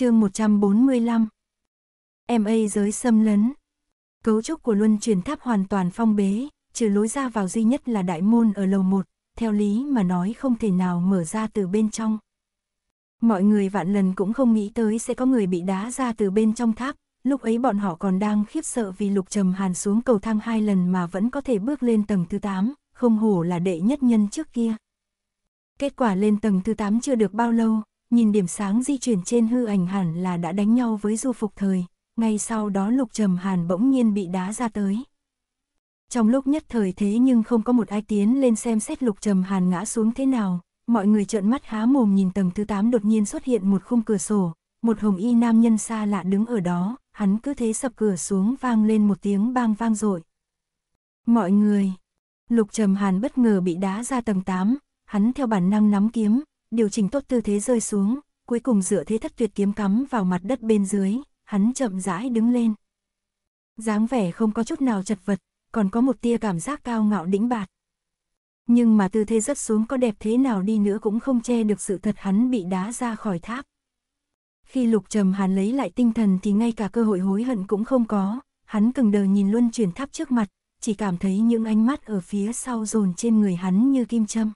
chương 145 MA giới xâm lấn Cấu trúc của luân chuyển tháp hoàn toàn phong bế, trừ lối ra vào duy nhất là đại môn ở lầu 1, theo lý mà nói không thể nào mở ra từ bên trong. Mọi người vạn lần cũng không nghĩ tới sẽ có người bị đá ra từ bên trong tháp, lúc ấy bọn họ còn đang khiếp sợ vì lục trầm hàn xuống cầu thang hai lần mà vẫn có thể bước lên tầng thứ 8, không hổ là đệ nhất nhân trước kia. Kết quả lên tầng thứ 8 chưa được bao lâu, nhìn điểm sáng di chuyển trên hư ảnh hẳn là đã đánh nhau với du phục thời, ngay sau đó lục trầm hàn bỗng nhiên bị đá ra tới. Trong lúc nhất thời thế nhưng không có một ai tiến lên xem xét lục trầm hàn ngã xuống thế nào, mọi người trợn mắt há mồm nhìn tầng thứ 8 đột nhiên xuất hiện một khung cửa sổ, một hồng y nam nhân xa lạ đứng ở đó, hắn cứ thế sập cửa xuống vang lên một tiếng bang vang dội Mọi người, lục trầm hàn bất ngờ bị đá ra tầng 8, hắn theo bản năng nắm kiếm, điều chỉnh tốt tư thế rơi xuống, cuối cùng dựa thế thất tuyệt kiếm cắm vào mặt đất bên dưới, hắn chậm rãi đứng lên. dáng vẻ không có chút nào chật vật, còn có một tia cảm giác cao ngạo đĩnh bạt. Nhưng mà tư thế rất xuống có đẹp thế nào đi nữa cũng không che được sự thật hắn bị đá ra khỏi tháp. Khi lục trầm hàn lấy lại tinh thần thì ngay cả cơ hội hối hận cũng không có, hắn cừng đờ nhìn luân chuyển tháp trước mặt, chỉ cảm thấy những ánh mắt ở phía sau dồn trên người hắn như kim châm.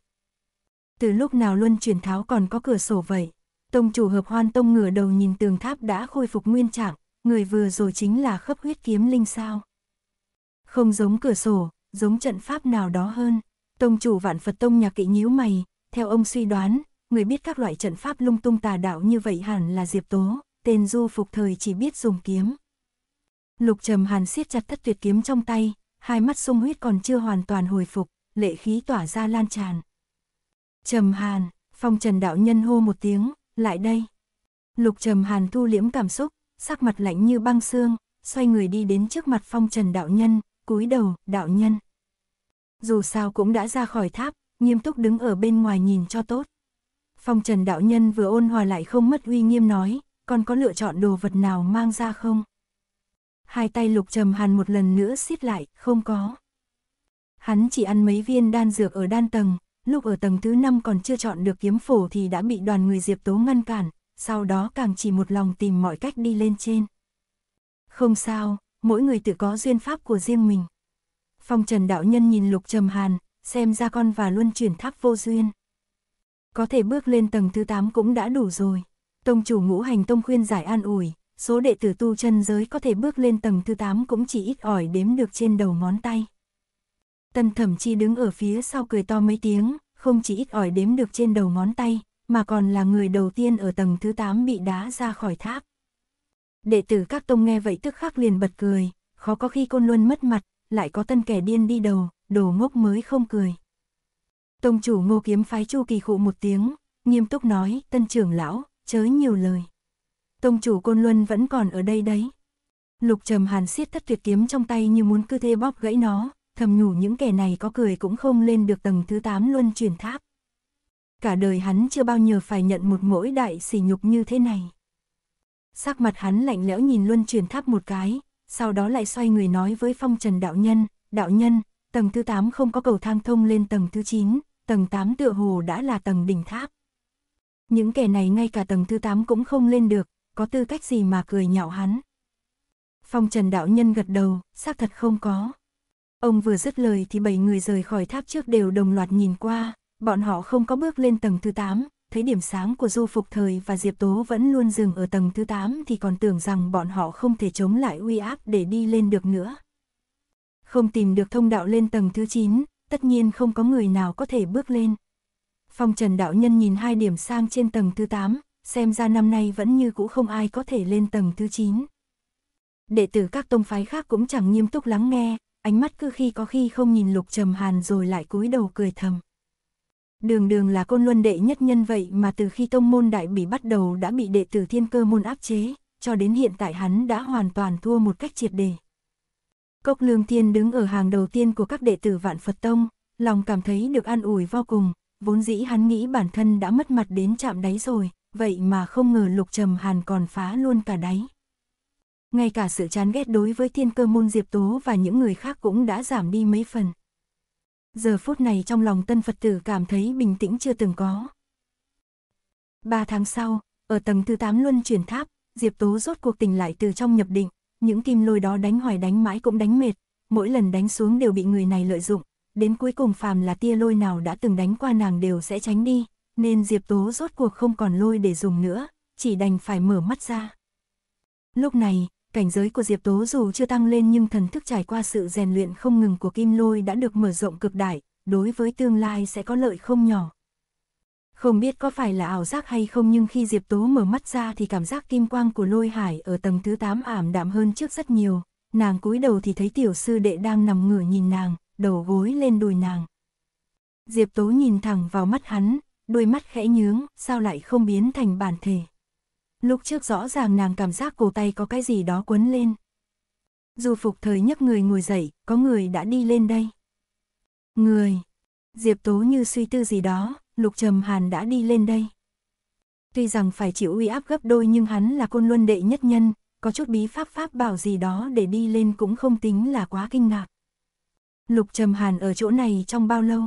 Từ lúc nào luân chuyển tháo còn có cửa sổ vậy? Tông chủ hợp hoan tông ngửa đầu nhìn tường tháp đã khôi phục nguyên trạng, người vừa rồi chính là khấp huyết kiếm linh sao. Không giống cửa sổ, giống trận pháp nào đó hơn. Tông chủ vạn Phật tông nhà kỵ nhíu mày, theo ông suy đoán, người biết các loại trận pháp lung tung tà đạo như vậy hẳn là Diệp Tố, tên du phục thời chỉ biết dùng kiếm. Lục trầm hàn siết chặt thất tuyệt kiếm trong tay, hai mắt sung huyết còn chưa hoàn toàn hồi phục, lệ khí tỏa ra lan tràn. Trầm Hàn, phong trần đạo nhân hô một tiếng, lại đây. Lục Trầm Hàn thu liễm cảm xúc, sắc mặt lạnh như băng xương, xoay người đi đến trước mặt phong trần đạo nhân, cúi đầu, đạo nhân. Dù sao cũng đã ra khỏi tháp, nghiêm túc đứng ở bên ngoài nhìn cho tốt. Phong trần đạo nhân vừa ôn hòa lại không mất uy nghiêm nói, còn có lựa chọn đồ vật nào mang ra không? Hai tay lục trầm hàn một lần nữa xiết lại, không có. Hắn chỉ ăn mấy viên đan dược ở đan tầng, lúc ở tầng thứ 5 còn chưa chọn được kiếm phổ thì đã bị đoàn người Diệp Tố ngăn cản, sau đó càng chỉ một lòng tìm mọi cách đi lên trên. Không sao, mỗi người tự có duyên pháp của riêng mình. Phong Trần Đạo Nhân nhìn Lục Trầm Hàn, xem ra con và luân chuyển tháp vô duyên. Có thể bước lên tầng thứ 8 cũng đã đủ rồi. Tông chủ ngũ hành tông khuyên giải an ủi, số đệ tử tu chân giới có thể bước lên tầng thứ 8 cũng chỉ ít ỏi đếm được trên đầu ngón tay. Tân thẩm chi đứng ở phía sau cười to mấy tiếng, không chỉ ít ỏi đếm được trên đầu ngón tay, mà còn là người đầu tiên ở tầng thứ 8 bị đá ra khỏi tháp. Đệ tử các tông nghe vậy tức khắc liền bật cười, khó có khi côn luân mất mặt, lại có tân kẻ điên đi đầu, đồ ngốc mới không cười. Tông chủ ngô kiếm phái chu kỳ khụ một tiếng, nghiêm túc nói, tân trưởng lão, chớ nhiều lời. Tông chủ côn luân vẫn còn ở đây đấy. Lục trầm hàn siết thất tuyệt kiếm trong tay như muốn cứ thế bóp gãy nó, thầm nhủ những kẻ này có cười cũng không lên được tầng thứ 8 luân truyền tháp. Cả đời hắn chưa bao giờ phải nhận một mỗi đại sỉ nhục như thế này. Sắc mặt hắn lạnh lẽo nhìn luân truyền tháp một cái, sau đó lại xoay người nói với phong trần đạo nhân, đạo nhân, tầng thứ 8 không có cầu thang thông lên tầng thứ 9, tầng 8 tựa hồ đã là tầng đỉnh tháp. Những kẻ này ngay cả tầng thứ 8 cũng không lên được, có tư cách gì mà cười nhạo hắn. Phong trần đạo nhân gật đầu, xác thật không có. Ông vừa dứt lời thì bảy người rời khỏi tháp trước đều đồng loạt nhìn qua, bọn họ không có bước lên tầng thứ 8, thấy điểm sáng của Du Phục Thời và Diệp Tố vẫn luôn dừng ở tầng thứ 8 thì còn tưởng rằng bọn họ không thể chống lại uy áp để đi lên được nữa. Không tìm được thông đạo lên tầng thứ 9, tất nhiên không có người nào có thể bước lên. Phong Trần Đạo Nhân nhìn hai điểm sang trên tầng thứ 8, xem ra năm nay vẫn như cũ không ai có thể lên tầng thứ 9. Đệ tử các tông phái khác cũng chẳng nghiêm túc lắng nghe, ánh mắt cứ khi có khi không nhìn Lục Trầm Hàn rồi lại cúi đầu cười thầm. Đường đường là côn luân đệ nhất nhân vậy mà từ khi tông môn đại bị bắt đầu đã bị đệ tử thiên cơ môn áp chế, cho đến hiện tại hắn đã hoàn toàn thua một cách triệt đề. Cốc Lương tiên đứng ở hàng đầu tiên của các đệ tử Vạn Phật Tông, lòng cảm thấy được an ủi vô cùng, vốn dĩ hắn nghĩ bản thân đã mất mặt đến chạm đáy rồi, vậy mà không ngờ Lục Trầm Hàn còn phá luôn cả đáy ngay cả sự chán ghét đối với thiên cơ môn Diệp Tố và những người khác cũng đã giảm đi mấy phần. Giờ phút này trong lòng tân Phật tử cảm thấy bình tĩnh chưa từng có. Ba tháng sau, ở tầng thứ 8 luân chuyển tháp, Diệp Tố rốt cuộc tỉnh lại từ trong nhập định, những kim lôi đó đánh hoài đánh mãi cũng đánh mệt, mỗi lần đánh xuống đều bị người này lợi dụng, đến cuối cùng phàm là tia lôi nào đã từng đánh qua nàng đều sẽ tránh đi, nên Diệp Tố rốt cuộc không còn lôi để dùng nữa, chỉ đành phải mở mắt ra. Lúc này, cảnh giới của Diệp Tố dù chưa tăng lên nhưng thần thức trải qua sự rèn luyện không ngừng của Kim Lôi đã được mở rộng cực đại, đối với tương lai sẽ có lợi không nhỏ. Không biết có phải là ảo giác hay không nhưng khi Diệp Tố mở mắt ra thì cảm giác kim quang của lôi hải ở tầng thứ 8 ảm đạm hơn trước rất nhiều, nàng cúi đầu thì thấy tiểu sư đệ đang nằm ngửa nhìn nàng, đầu gối lên đùi nàng. Diệp Tố nhìn thẳng vào mắt hắn, đôi mắt khẽ nhướng, sao lại không biến thành bản thể lúc trước rõ ràng nàng cảm giác cổ tay có cái gì đó quấn lên. Dù phục thời nhấc người ngồi dậy, có người đã đi lên đây. Người. Diệp Tố như suy tư gì đó, Lục Trầm Hàn đã đi lên đây. Tuy rằng phải chịu uy áp gấp đôi nhưng hắn là côn luân đệ nhất nhân, có chút bí pháp pháp bảo gì đó để đi lên cũng không tính là quá kinh ngạc. Lục Trầm Hàn ở chỗ này trong bao lâu?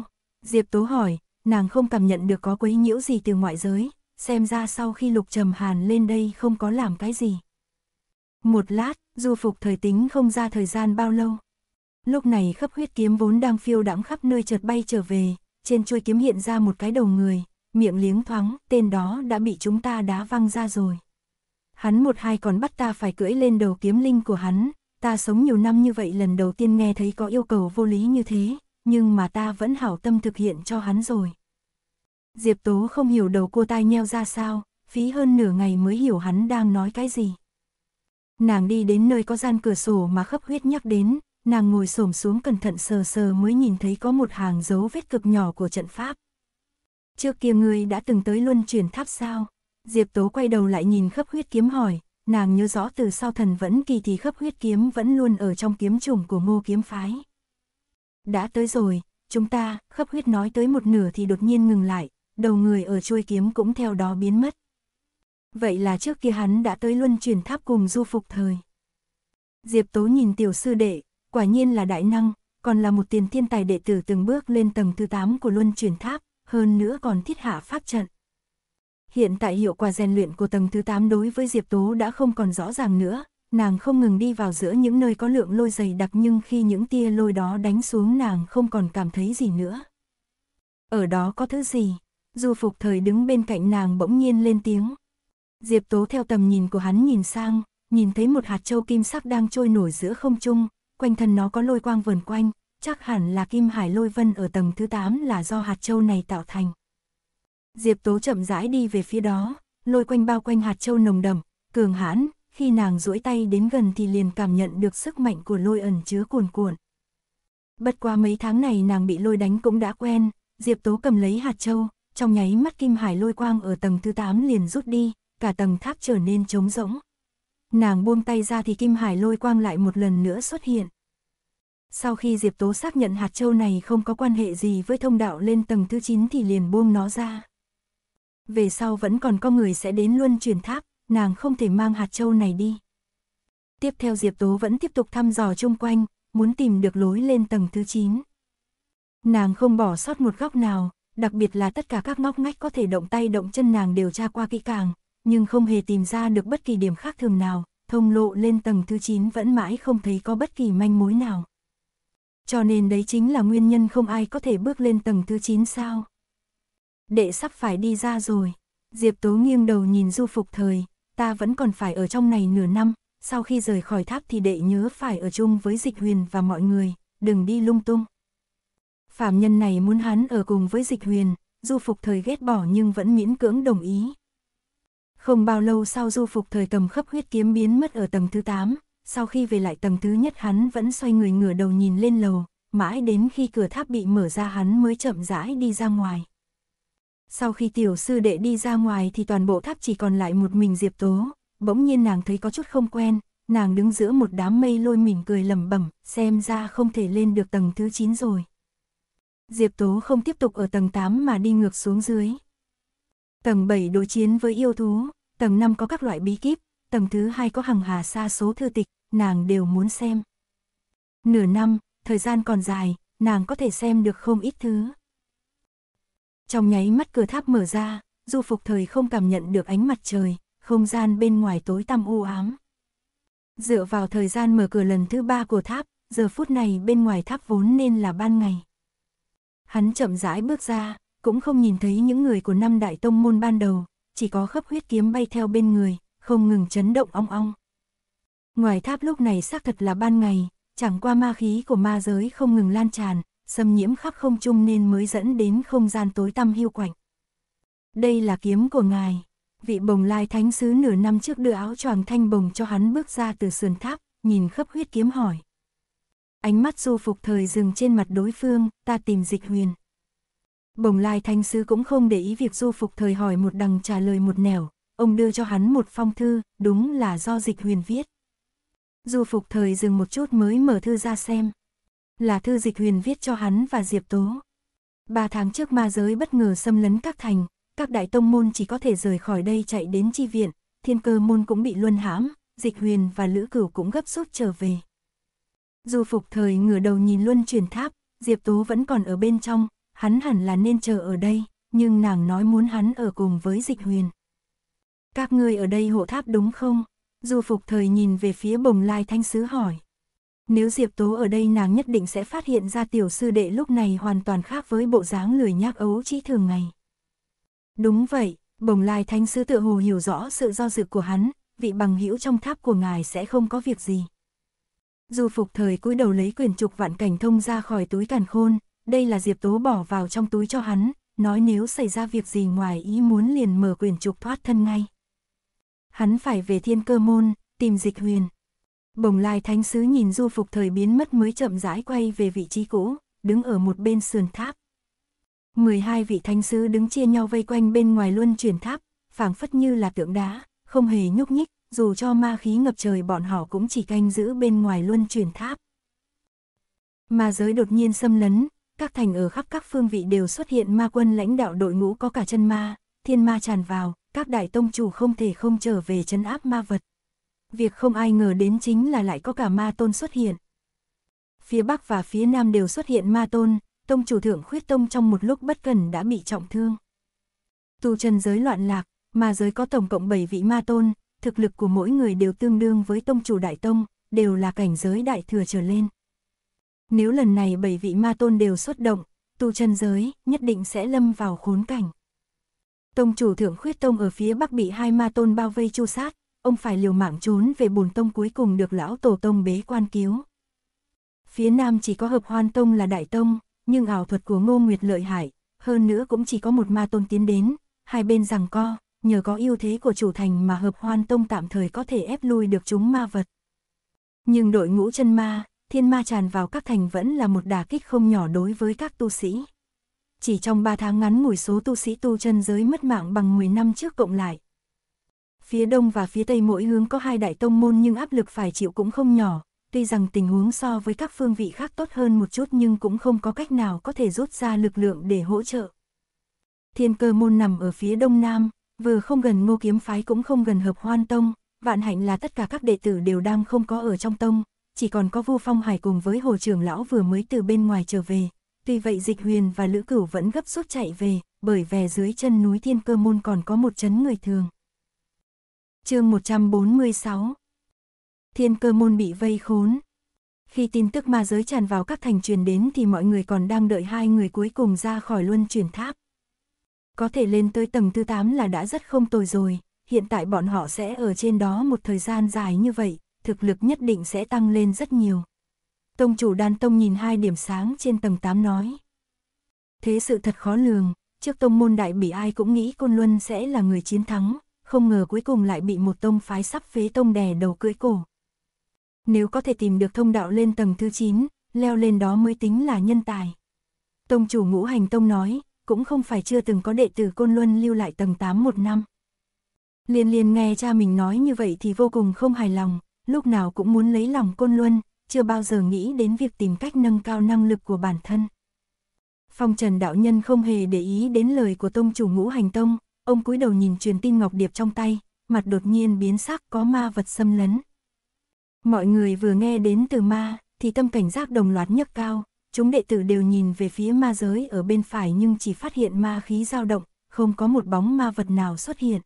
Diệp Tố hỏi, nàng không cảm nhận được có quấy nhiễu gì từ ngoại giới, xem ra sau khi Lục Trầm Hàn lên đây không có làm cái gì. Một lát, du phục thời tính không ra thời gian bao lâu. Lúc này khắp huyết kiếm vốn đang phiêu đãng khắp nơi chợt bay trở về, trên chuôi kiếm hiện ra một cái đầu người, miệng liếng thoáng, tên đó đã bị chúng ta đá văng ra rồi. Hắn một hai còn bắt ta phải cưỡi lên đầu kiếm linh của hắn, ta sống nhiều năm như vậy lần đầu tiên nghe thấy có yêu cầu vô lý như thế, nhưng mà ta vẫn hảo tâm thực hiện cho hắn rồi. Diệp Tố không hiểu đầu cô tai nheo ra sao, phí hơn nửa ngày mới hiểu hắn đang nói cái gì. Nàng đi đến nơi có gian cửa sổ mà khắp huyết nhắc đến, nàng ngồi xổm xuống cẩn thận sờ sờ mới nhìn thấy có một hàng dấu vết cực nhỏ của trận pháp. Trước kia ngươi đã từng tới luân chuyển tháp sao? Diệp Tố quay đầu lại nhìn khắp huyết kiếm hỏi, nàng nhớ rõ từ sau thần vẫn kỳ thì khắp huyết kiếm vẫn luôn ở trong kiếm chủng của ngô kiếm phái. Đã tới rồi, chúng ta, khắp huyết nói tới một nửa thì đột nhiên ngừng lại, đầu người ở chuôi kiếm cũng theo đó biến mất. Vậy là trước kia hắn đã tới luân chuyển tháp cùng du phục thời. Diệp Tố nhìn tiểu sư đệ, quả nhiên là đại năng, còn là một tiền thiên tài đệ tử từng bước lên tầng thứ 8 của luân chuyển tháp, hơn nữa còn thiết hạ pháp trận. Hiện tại hiệu quả rèn luyện của tầng thứ 8 đối với Diệp Tố đã không còn rõ ràng nữa, nàng không ngừng đi vào giữa những nơi có lượng lôi dày đặc nhưng khi những tia lôi đó đánh xuống nàng không còn cảm thấy gì nữa. Ở đó có thứ gì? Du Phục Thời đứng bên cạnh nàng bỗng nhiên lên tiếng. Diệp Tố theo tầm nhìn của hắn nhìn sang, nhìn thấy một hạt châu kim sắc đang trôi nổi giữa không trung, quanh thân nó có lôi quang vờn quanh, chắc hẳn là kim hải lôi vân ở tầng thứ 8 là do hạt châu này tạo thành. Diệp Tố chậm rãi đi về phía đó, lôi quanh bao quanh hạt châu nồng đậm, cường hãn, khi nàng duỗi tay đến gần thì liền cảm nhận được sức mạnh của lôi ẩn chứa cuồn cuộn. Bất qua mấy tháng này nàng bị lôi đánh cũng đã quen, Diệp Tố cầm lấy hạt châu, trong nháy mắt kim hải lôi quang ở tầng thứ 8 liền rút đi, cả tầng tháp trở nên trống rỗng. Nàng buông tay ra thì kim hải lôi quang lại một lần nữa xuất hiện. Sau khi Diệp Tố xác nhận hạt châu này không có quan hệ gì với thông đạo lên tầng thứ 9 thì liền buông nó ra. Về sau vẫn còn có người sẽ đến luân truyền tháp, nàng không thể mang hạt châu này đi. Tiếp theo Diệp Tố vẫn tiếp tục thăm dò chung quanh, muốn tìm được lối lên tầng thứ 9. Nàng không bỏ sót một góc nào, đặc biệt là tất cả các ngóc ngách có thể động tay động chân nàng đều tra qua kỹ càng, nhưng không hề tìm ra được bất kỳ điểm khác thường nào, thông lộ lên tầng thứ 9 vẫn mãi không thấy có bất kỳ manh mối nào. Cho nên đấy chính là nguyên nhân không ai có thể bước lên tầng thứ 9 sao. Đệ sắp phải đi ra rồi, Diệp Tố nghiêng đầu nhìn du phục thời, ta vẫn còn phải ở trong này nửa năm, sau khi rời khỏi tháp thì đệ nhớ phải ở chung với dịch huyền và mọi người, đừng đi lung tung. Phàm nhân này muốn hắn ở cùng với dịch huyền, du phục thời ghét bỏ nhưng vẫn miễn cưỡng đồng ý. Không bao lâu sau du phục thời cầm khắp huyết kiếm biến mất ở tầng thứ 8, sau khi về lại tầng thứ nhất hắn vẫn xoay người ngửa đầu nhìn lên lầu, mãi đến khi cửa tháp bị mở ra hắn mới chậm rãi đi ra ngoài. Sau khi tiểu sư đệ đi ra ngoài thì toàn bộ tháp chỉ còn lại một mình Diệp Tố, bỗng nhiên nàng thấy có chút không quen, nàng đứng giữa một đám mây lôi mỉm cười lẩm bẩm, xem ra không thể lên được tầng thứ 9 rồi. Diệp Tố không tiếp tục ở tầng 8 mà đi ngược xuống dưới. Tầng 7 đối chiến với yêu thú, tầng 5 có các loại bí kíp, tầng thứ hai có hàng hà sa số thư tịch, nàng đều muốn xem. Nửa năm, thời gian còn dài, nàng có thể xem được không ít thứ. Trong nháy mắt cửa tháp mở ra, du phục thời không cảm nhận được ánh mặt trời, không gian bên ngoài tối tăm u ám. Dựa vào thời gian mở cửa lần thứ ba của tháp, giờ phút này bên ngoài tháp vốn nên là ban ngày. Hắn chậm rãi bước ra, cũng không nhìn thấy những người của năm đại tông môn ban đầu, chỉ có khớp huyết kiếm bay theo bên người, không ngừng chấn động ong ong. Ngoài tháp lúc này xác thật là ban ngày, chẳng qua ma khí của ma giới không ngừng lan tràn, xâm nhiễm khắp không trung nên mới dẫn đến không gian tối tăm hiu quạnh. Đây là kiếm của ngài. Vị bồng lai thánh sứ nửa năm trước đưa áo choàng thanh bồng cho hắn bước ra từ sườn tháp, nhìn khắp huyết kiếm hỏi ánh mắt du phục thời dừng trên mặt đối phương, ta tìm dịch huyền. Bồng lai thanh sư cũng không để ý việc du phục thời hỏi một đằng trả lời một nẻo, ông đưa cho hắn một phong thư, đúng là do dịch huyền viết. Du phục thời dừng một chút mới mở thư ra xem. Là thư dịch huyền viết cho hắn và Diệp Tố. Ba tháng trước ma giới bất ngờ xâm lấn các thành, các đại tông môn chỉ có thể rời khỏi đây chạy đến chi viện, thiên cơ môn cũng bị luân hãm, dịch huyền và lữ cửu cũng gấp rút trở về. Dù phục thời ngửa đầu nhìn luôn truyền tháp, Diệp Tố vẫn còn ở bên trong, hắn hẳn là nên chờ ở đây, nhưng nàng nói muốn hắn ở cùng với dịch huyền. Các ngươi ở đây hộ tháp đúng không? Du phục thời nhìn về phía bồng lai thanh sứ hỏi. Nếu Diệp Tố ở đây nàng nhất định sẽ phát hiện ra tiểu sư đệ lúc này hoàn toàn khác với bộ dáng lười nhác ấu chỉ thường ngày. Đúng vậy, bồng lai thanh sứ tự hồ hiểu rõ sự do dự của hắn, vị bằng hữu trong tháp của ngài sẽ không có việc gì. Dù phục thời cúi đầu lấy quyển trục vạn cảnh thông ra khỏi túi càn khôn, đây là Diệp Tố bỏ vào trong túi cho hắn, nói nếu xảy ra việc gì ngoài ý muốn liền mở quyển trục thoát thân ngay. Hắn phải về thiên cơ môn, tìm dịch huyền. Bồng lai thánh sứ nhìn du phục thời biến mất mới chậm rãi quay về vị trí cũ, đứng ở một bên sườn tháp. 12 vị thánh sứ đứng chia nhau vây quanh bên ngoài luân chuyển tháp, phảng phất như là tượng đá, không hề nhúc nhích, dù cho ma khí ngập trời bọn họ cũng chỉ canh giữ bên ngoài luân chuyển tháp. Ma giới đột nhiên xâm lấn, các thành ở khắp các phương vị đều xuất hiện ma quân lãnh đạo đội ngũ có cả chân ma, thiên ma tràn vào, các đại tông chủ không thể không trở về chấn áp ma vật. Việc không ai ngờ đến chính là lại có cả ma tôn xuất hiện. Phía Bắc và phía Nam đều xuất hiện ma tôn, tông chủ thượng khuyết tông trong một lúc bất cần đã bị trọng thương. Tu chân giới loạn lạc, ma giới có tổng cộng 7 vị ma tôn, thực lực của mỗi người đều tương đương với tông chủ đại tông, đều là cảnh giới đại thừa trở lên. Nếu lần này bảy vị ma tôn đều xuất động, tu chân giới nhất định sẽ lâm vào khốn cảnh. Tông chủ thượng khuyết tông ở phía bắc bị hai ma tôn bao vây chu sát, ông phải liều mạng trốn về bùn tông cuối cùng được lão tổ tông bế quan cứu. Phía nam chỉ có hợp hoan tông là đại tông, nhưng ảo thuật của ngô nguyệt lợi hại, hơn nữa cũng chỉ có một ma tôn tiến đến, hai bên rằng co, nhờ có ưu thế của chủ thành mà hợp hoan tông tạm thời có thể ép lui được chúng ma vật. Nhưng đội ngũ chân ma, thiên ma tràn vào các thành vẫn là một đả kích không nhỏ đối với các tu sĩ. Chỉ trong 3 tháng ngắn ngủi số tu sĩ tu chân giới mất mạng bằng 10 năm trước cộng lại. Phía đông và phía tây mỗi hướng có hai đại tông môn nhưng áp lực phải chịu cũng không nhỏ, tuy rằng tình huống so với các phương vị khác tốt hơn một chút nhưng cũng không có cách nào có thể rút ra lực lượng để hỗ trợ. Thiên cơ môn nằm ở phía đông nam, Vừa không gần ngô kiếm phái cũng không gần hợp hoan tông, vạn hạnh là tất cả các đệ tử đều đang không có ở trong tông, chỉ còn có vu phong hải cùng với hồ trưởng lão vừa mới từ bên ngoài trở về. Tuy vậy dịch huyền và lữ cửu vẫn gấp rút chạy về, bởi về dưới chân núi thiên cơ môn còn có một chấn người thường. chương 146 Thiên cơ môn bị vây khốn. Khi tin tức ma giới tràn vào các thành truyền đến thì mọi người còn đang đợi hai người cuối cùng ra khỏi luân chuyển tháp. Có thể lên tới tầng thứ 8 là đã rất không tồi rồi, hiện tại bọn họ sẽ ở trên đó một thời gian dài như vậy, thực lực nhất định sẽ tăng lên rất nhiều. Tông chủ đan tông nhìn hai điểm sáng trên tầng 8 nói. Thế sự thật khó lường, trước tông môn đại bị ai cũng nghĩ Côn Luân sẽ là người chiến thắng, không ngờ cuối cùng lại bị một tông phái sắp phế tông đè đầu cưỡi cổ. Nếu có thể tìm được thông đạo lên tầng thứ 9, leo lên đó mới tính là nhân tài. Tông chủ ngũ hành tông nói, cũng không phải chưa từng có đệ tử Côn Luân lưu lại tầng 8 một năm. Liên liên nghe cha mình nói như vậy thì vô cùng không hài lòng, lúc nào cũng muốn lấy lòng Côn Luân, chưa bao giờ nghĩ đến việc tìm cách nâng cao năng lực của bản thân. Phong Trần đạo nhân không hề để ý đến lời của tông chủ ngũ hành tông, ông cúi đầu nhìn truyền tin ngọc điệp trong tay, mặt đột nhiên biến sắc có ma vật xâm lấn. Mọi người vừa nghe đến từ ma, thì tâm cảnh giác đồng loạt nhấc cao, chúng đệ tử đều nhìn về phía ma giới ở bên phải nhưng chỉ phát hiện ma khí dao động, không có một bóng ma vật nào xuất hiện.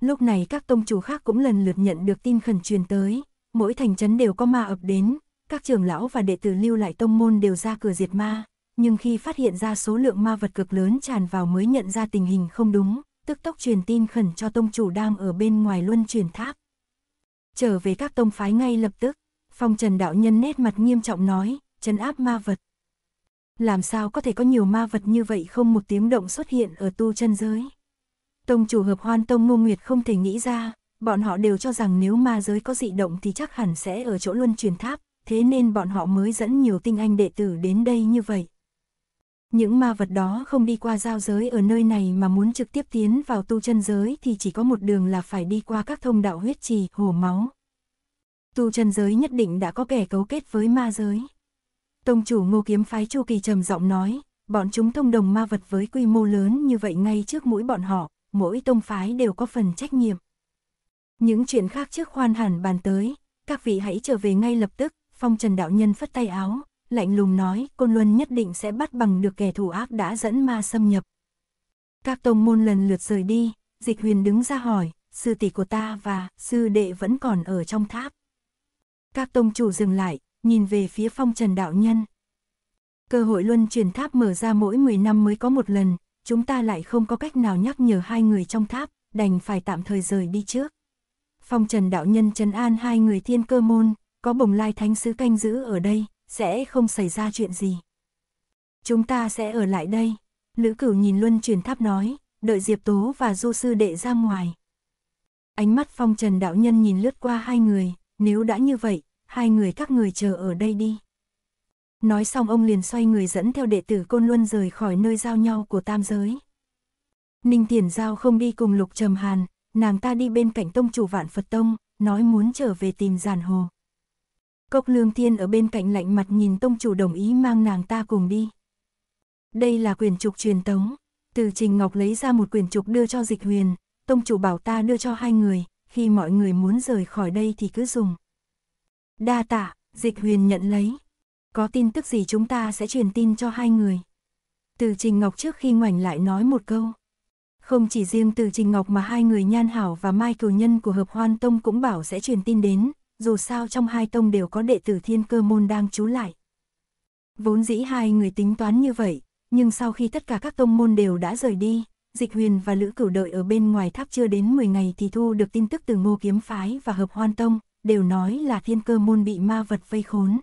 Lúc này các tông chủ khác cũng lần lượt nhận được tin khẩn truyền tới, mỗi thành trấn đều có ma ập đến, các trưởng lão và đệ tử lưu lại tông môn đều ra cửa diệt ma, nhưng khi phát hiện ra số lượng ma vật cực lớn tràn vào mới nhận ra tình hình không đúng, tức tốc truyền tin khẩn cho tông chủ đang ở bên ngoài luân truyền tháp. Trở về các tông phái ngay lập tức, phong trần đạo nhân nét mặt nghiêm trọng nói, chấn áp ma vật. Làm sao có thể có nhiều ma vật như vậy không một tiếng động xuất hiện ở tu chân giới. Tông chủ hợp hoan tông ngô nguyệt không thể nghĩ ra, bọn họ đều cho rằng nếu ma giới có dị động thì chắc hẳn sẽ ở chỗ luân truyền tháp, thế nên bọn họ mới dẫn nhiều tinh anh đệ tử đến đây như vậy. Những ma vật đó không đi qua giao giới ở nơi này mà muốn trực tiếp tiến vào tu chân giới thì chỉ có một đường là phải đi qua các thông đạo huyết trì, hồ máu. Tu chân giới nhất định đã có kẻ cấu kết với ma giới. Tông chủ ngô kiếm phái Chu Kỳ trầm giọng nói, bọn chúng thông đồng ma vật với quy mô lớn như vậy ngay trước mũi bọn họ, mỗi tông phái đều có phần trách nhiệm. Những chuyện khác trước khoan hẳn bàn tới, các vị hãy trở về ngay lập tức, phong trần đạo nhân phất tay áo, lạnh lùng nói Côn Luân nhất định sẽ bắt bằng được kẻ thù ác đã dẫn ma xâm nhập. Các tông môn lần lượt rời đi, dịch huyền đứng ra hỏi, sư tỷ của ta và sư đệ vẫn còn ở trong tháp. Các tông chủ dừng lại, nhìn về phía phong trần đạo nhân. Cơ hội luân chuyển tháp mở ra mỗi 10 năm mới có một lần, chúng ta lại không có cách nào nhắc nhở hai người trong tháp, đành phải tạm thời rời đi trước. Phong trần đạo nhân trấn an hai người thiên cơ môn, có bồng lai thánh sứ canh giữ ở đây, sẽ không xảy ra chuyện gì. Chúng ta sẽ ở lại đây, Lữ cửu nhìn luân chuyển tháp nói, đợi Diệp Tố và Du Sư Đệ ra ngoài. Ánh mắt phong trần đạo nhân nhìn lướt qua hai người, nếu đã như vậy, hai người các người chờ ở đây đi. Nói xong ông liền xoay người dẫn theo đệ tử Côn Luân rời khỏi nơi giao nhau của tam giới. Ninh Tiền Giao không đi cùng Lục Trầm Hàn, nàng ta đi bên cạnh tông chủ vạn Phật Tông, nói muốn trở về tìm giàn hồ. Cốc Lương Thiên ở bên cạnh lạnh mặt nhìn tông chủ đồng ý mang nàng ta cùng đi. Đây là quyền trục truyền tống. Từ Trình Ngọc lấy ra một quyển trục đưa cho Dịch Huyền, tông chủ bảo ta đưa cho hai người, khi mọi người muốn rời khỏi đây thì cứ dùng. Đa tạ, dịch huyền nhận lấy. Có tin tức gì chúng ta sẽ truyền tin cho hai người. Từ Trình Ngọc trước khi ngoảnh lại nói một câu. Không chỉ riêng từ Trình Ngọc mà hai người Nhan Hảo và Mai Cửu Nhân của Hợp Hoan Tông cũng bảo sẽ truyền tin đến, dù sao trong hai tông đều có đệ tử thiên cơ môn đang trú lại. Vốn dĩ hai người tính toán như vậy, nhưng sau khi tất cả các tông môn đều đã rời đi, Dịch Huyền và Lữ Cửu đợi ở bên ngoài tháp chưa đến 10 ngày thì thu được tin tức từ Ngô Kiếm Phái và Hợp Hoan Tông, đều nói là thiên cơ môn bị ma vật vây khốn.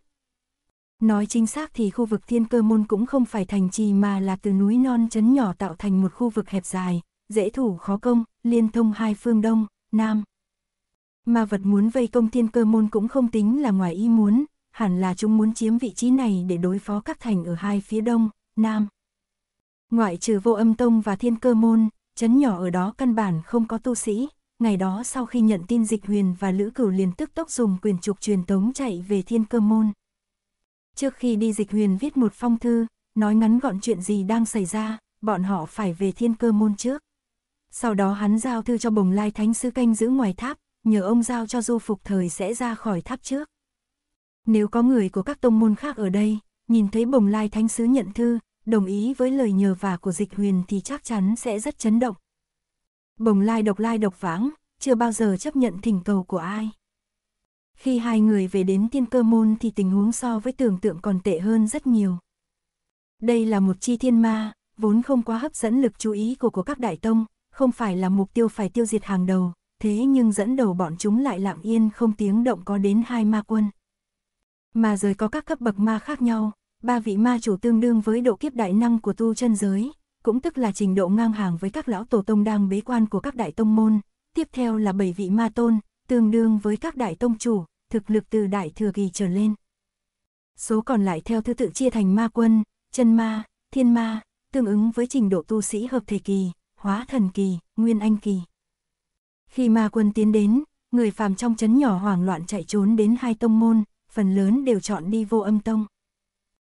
Nói chính xác thì khu vực thiên cơ môn cũng không phải thành trì mà là từ núi non chấn nhỏ tạo thành một khu vực hẹp dài, dễ thủ khó công, liên thông hai phương đông, nam. Ma vật muốn vây công thiên cơ môn cũng không tính là ngoài ý muốn, hẳn là chúng muốn chiếm vị trí này để đối phó các thành ở hai phía đông, nam. Ngoại trừ vô âm tông và thiên cơ môn, chấn nhỏ ở đó căn bản không có tu sĩ, ngày đó sau khi nhận tin dịch huyền và Lữ Cửu liền tức tốc dùng quyền trục truyền tống chạy về thiên cơ môn. Trước khi đi dịch huyền viết một phong thư, nói ngắn gọn chuyện gì đang xảy ra, bọn họ phải về thiên cơ môn trước. Sau đó hắn giao thư cho bồng lai thánh sư canh giữ ngoài tháp, nhờ ông giao cho du phục thời sẽ ra khỏi tháp trước. Nếu có người của các tông môn khác ở đây, nhìn thấy bồng lai thánh sứ nhận thư, đồng ý với lời nhờ vả của dịch huyền thì chắc chắn sẽ rất chấn động, bồng lai độc lai độc vãng, chưa bao giờ chấp nhận thỉnh cầu của ai. Khi hai người về đến tiên cơ môn thì tình huống so với tưởng tượng còn tệ hơn rất nhiều. Đây là một chi thiên ma, vốn không quá hấp dẫn lực chú ý của của các đại tông, không phải là mục tiêu phải tiêu diệt hàng đầu, thế nhưng dẫn đầu bọn chúng lại lặng yên không tiếng động có đến hai ma quân. Mà rồi có các cấp bậc ma khác nhau, ba vị ma chủ tương đương với độ kiếp đại năng của tu chân giới, cũng tức là trình độ ngang hàng với các lão tổ tông đang bế quan của các đại tông môn, tiếp theo là bảy vị ma tôn, tương đương với các đại tông chủ, thực lực từ đại thừa kỳ trở lên. Số còn lại theo thứ tự chia thành ma quân, chân ma, thiên ma, tương ứng với trình độ tu sĩ hợp thể kỳ, hóa thần kỳ, nguyên anh kỳ. Khi ma quân tiến đến, người phàm trong chấn nhỏ hoảng loạn chạy trốn đến hai tông môn, phần lớn đều chọn đi vô âm tông.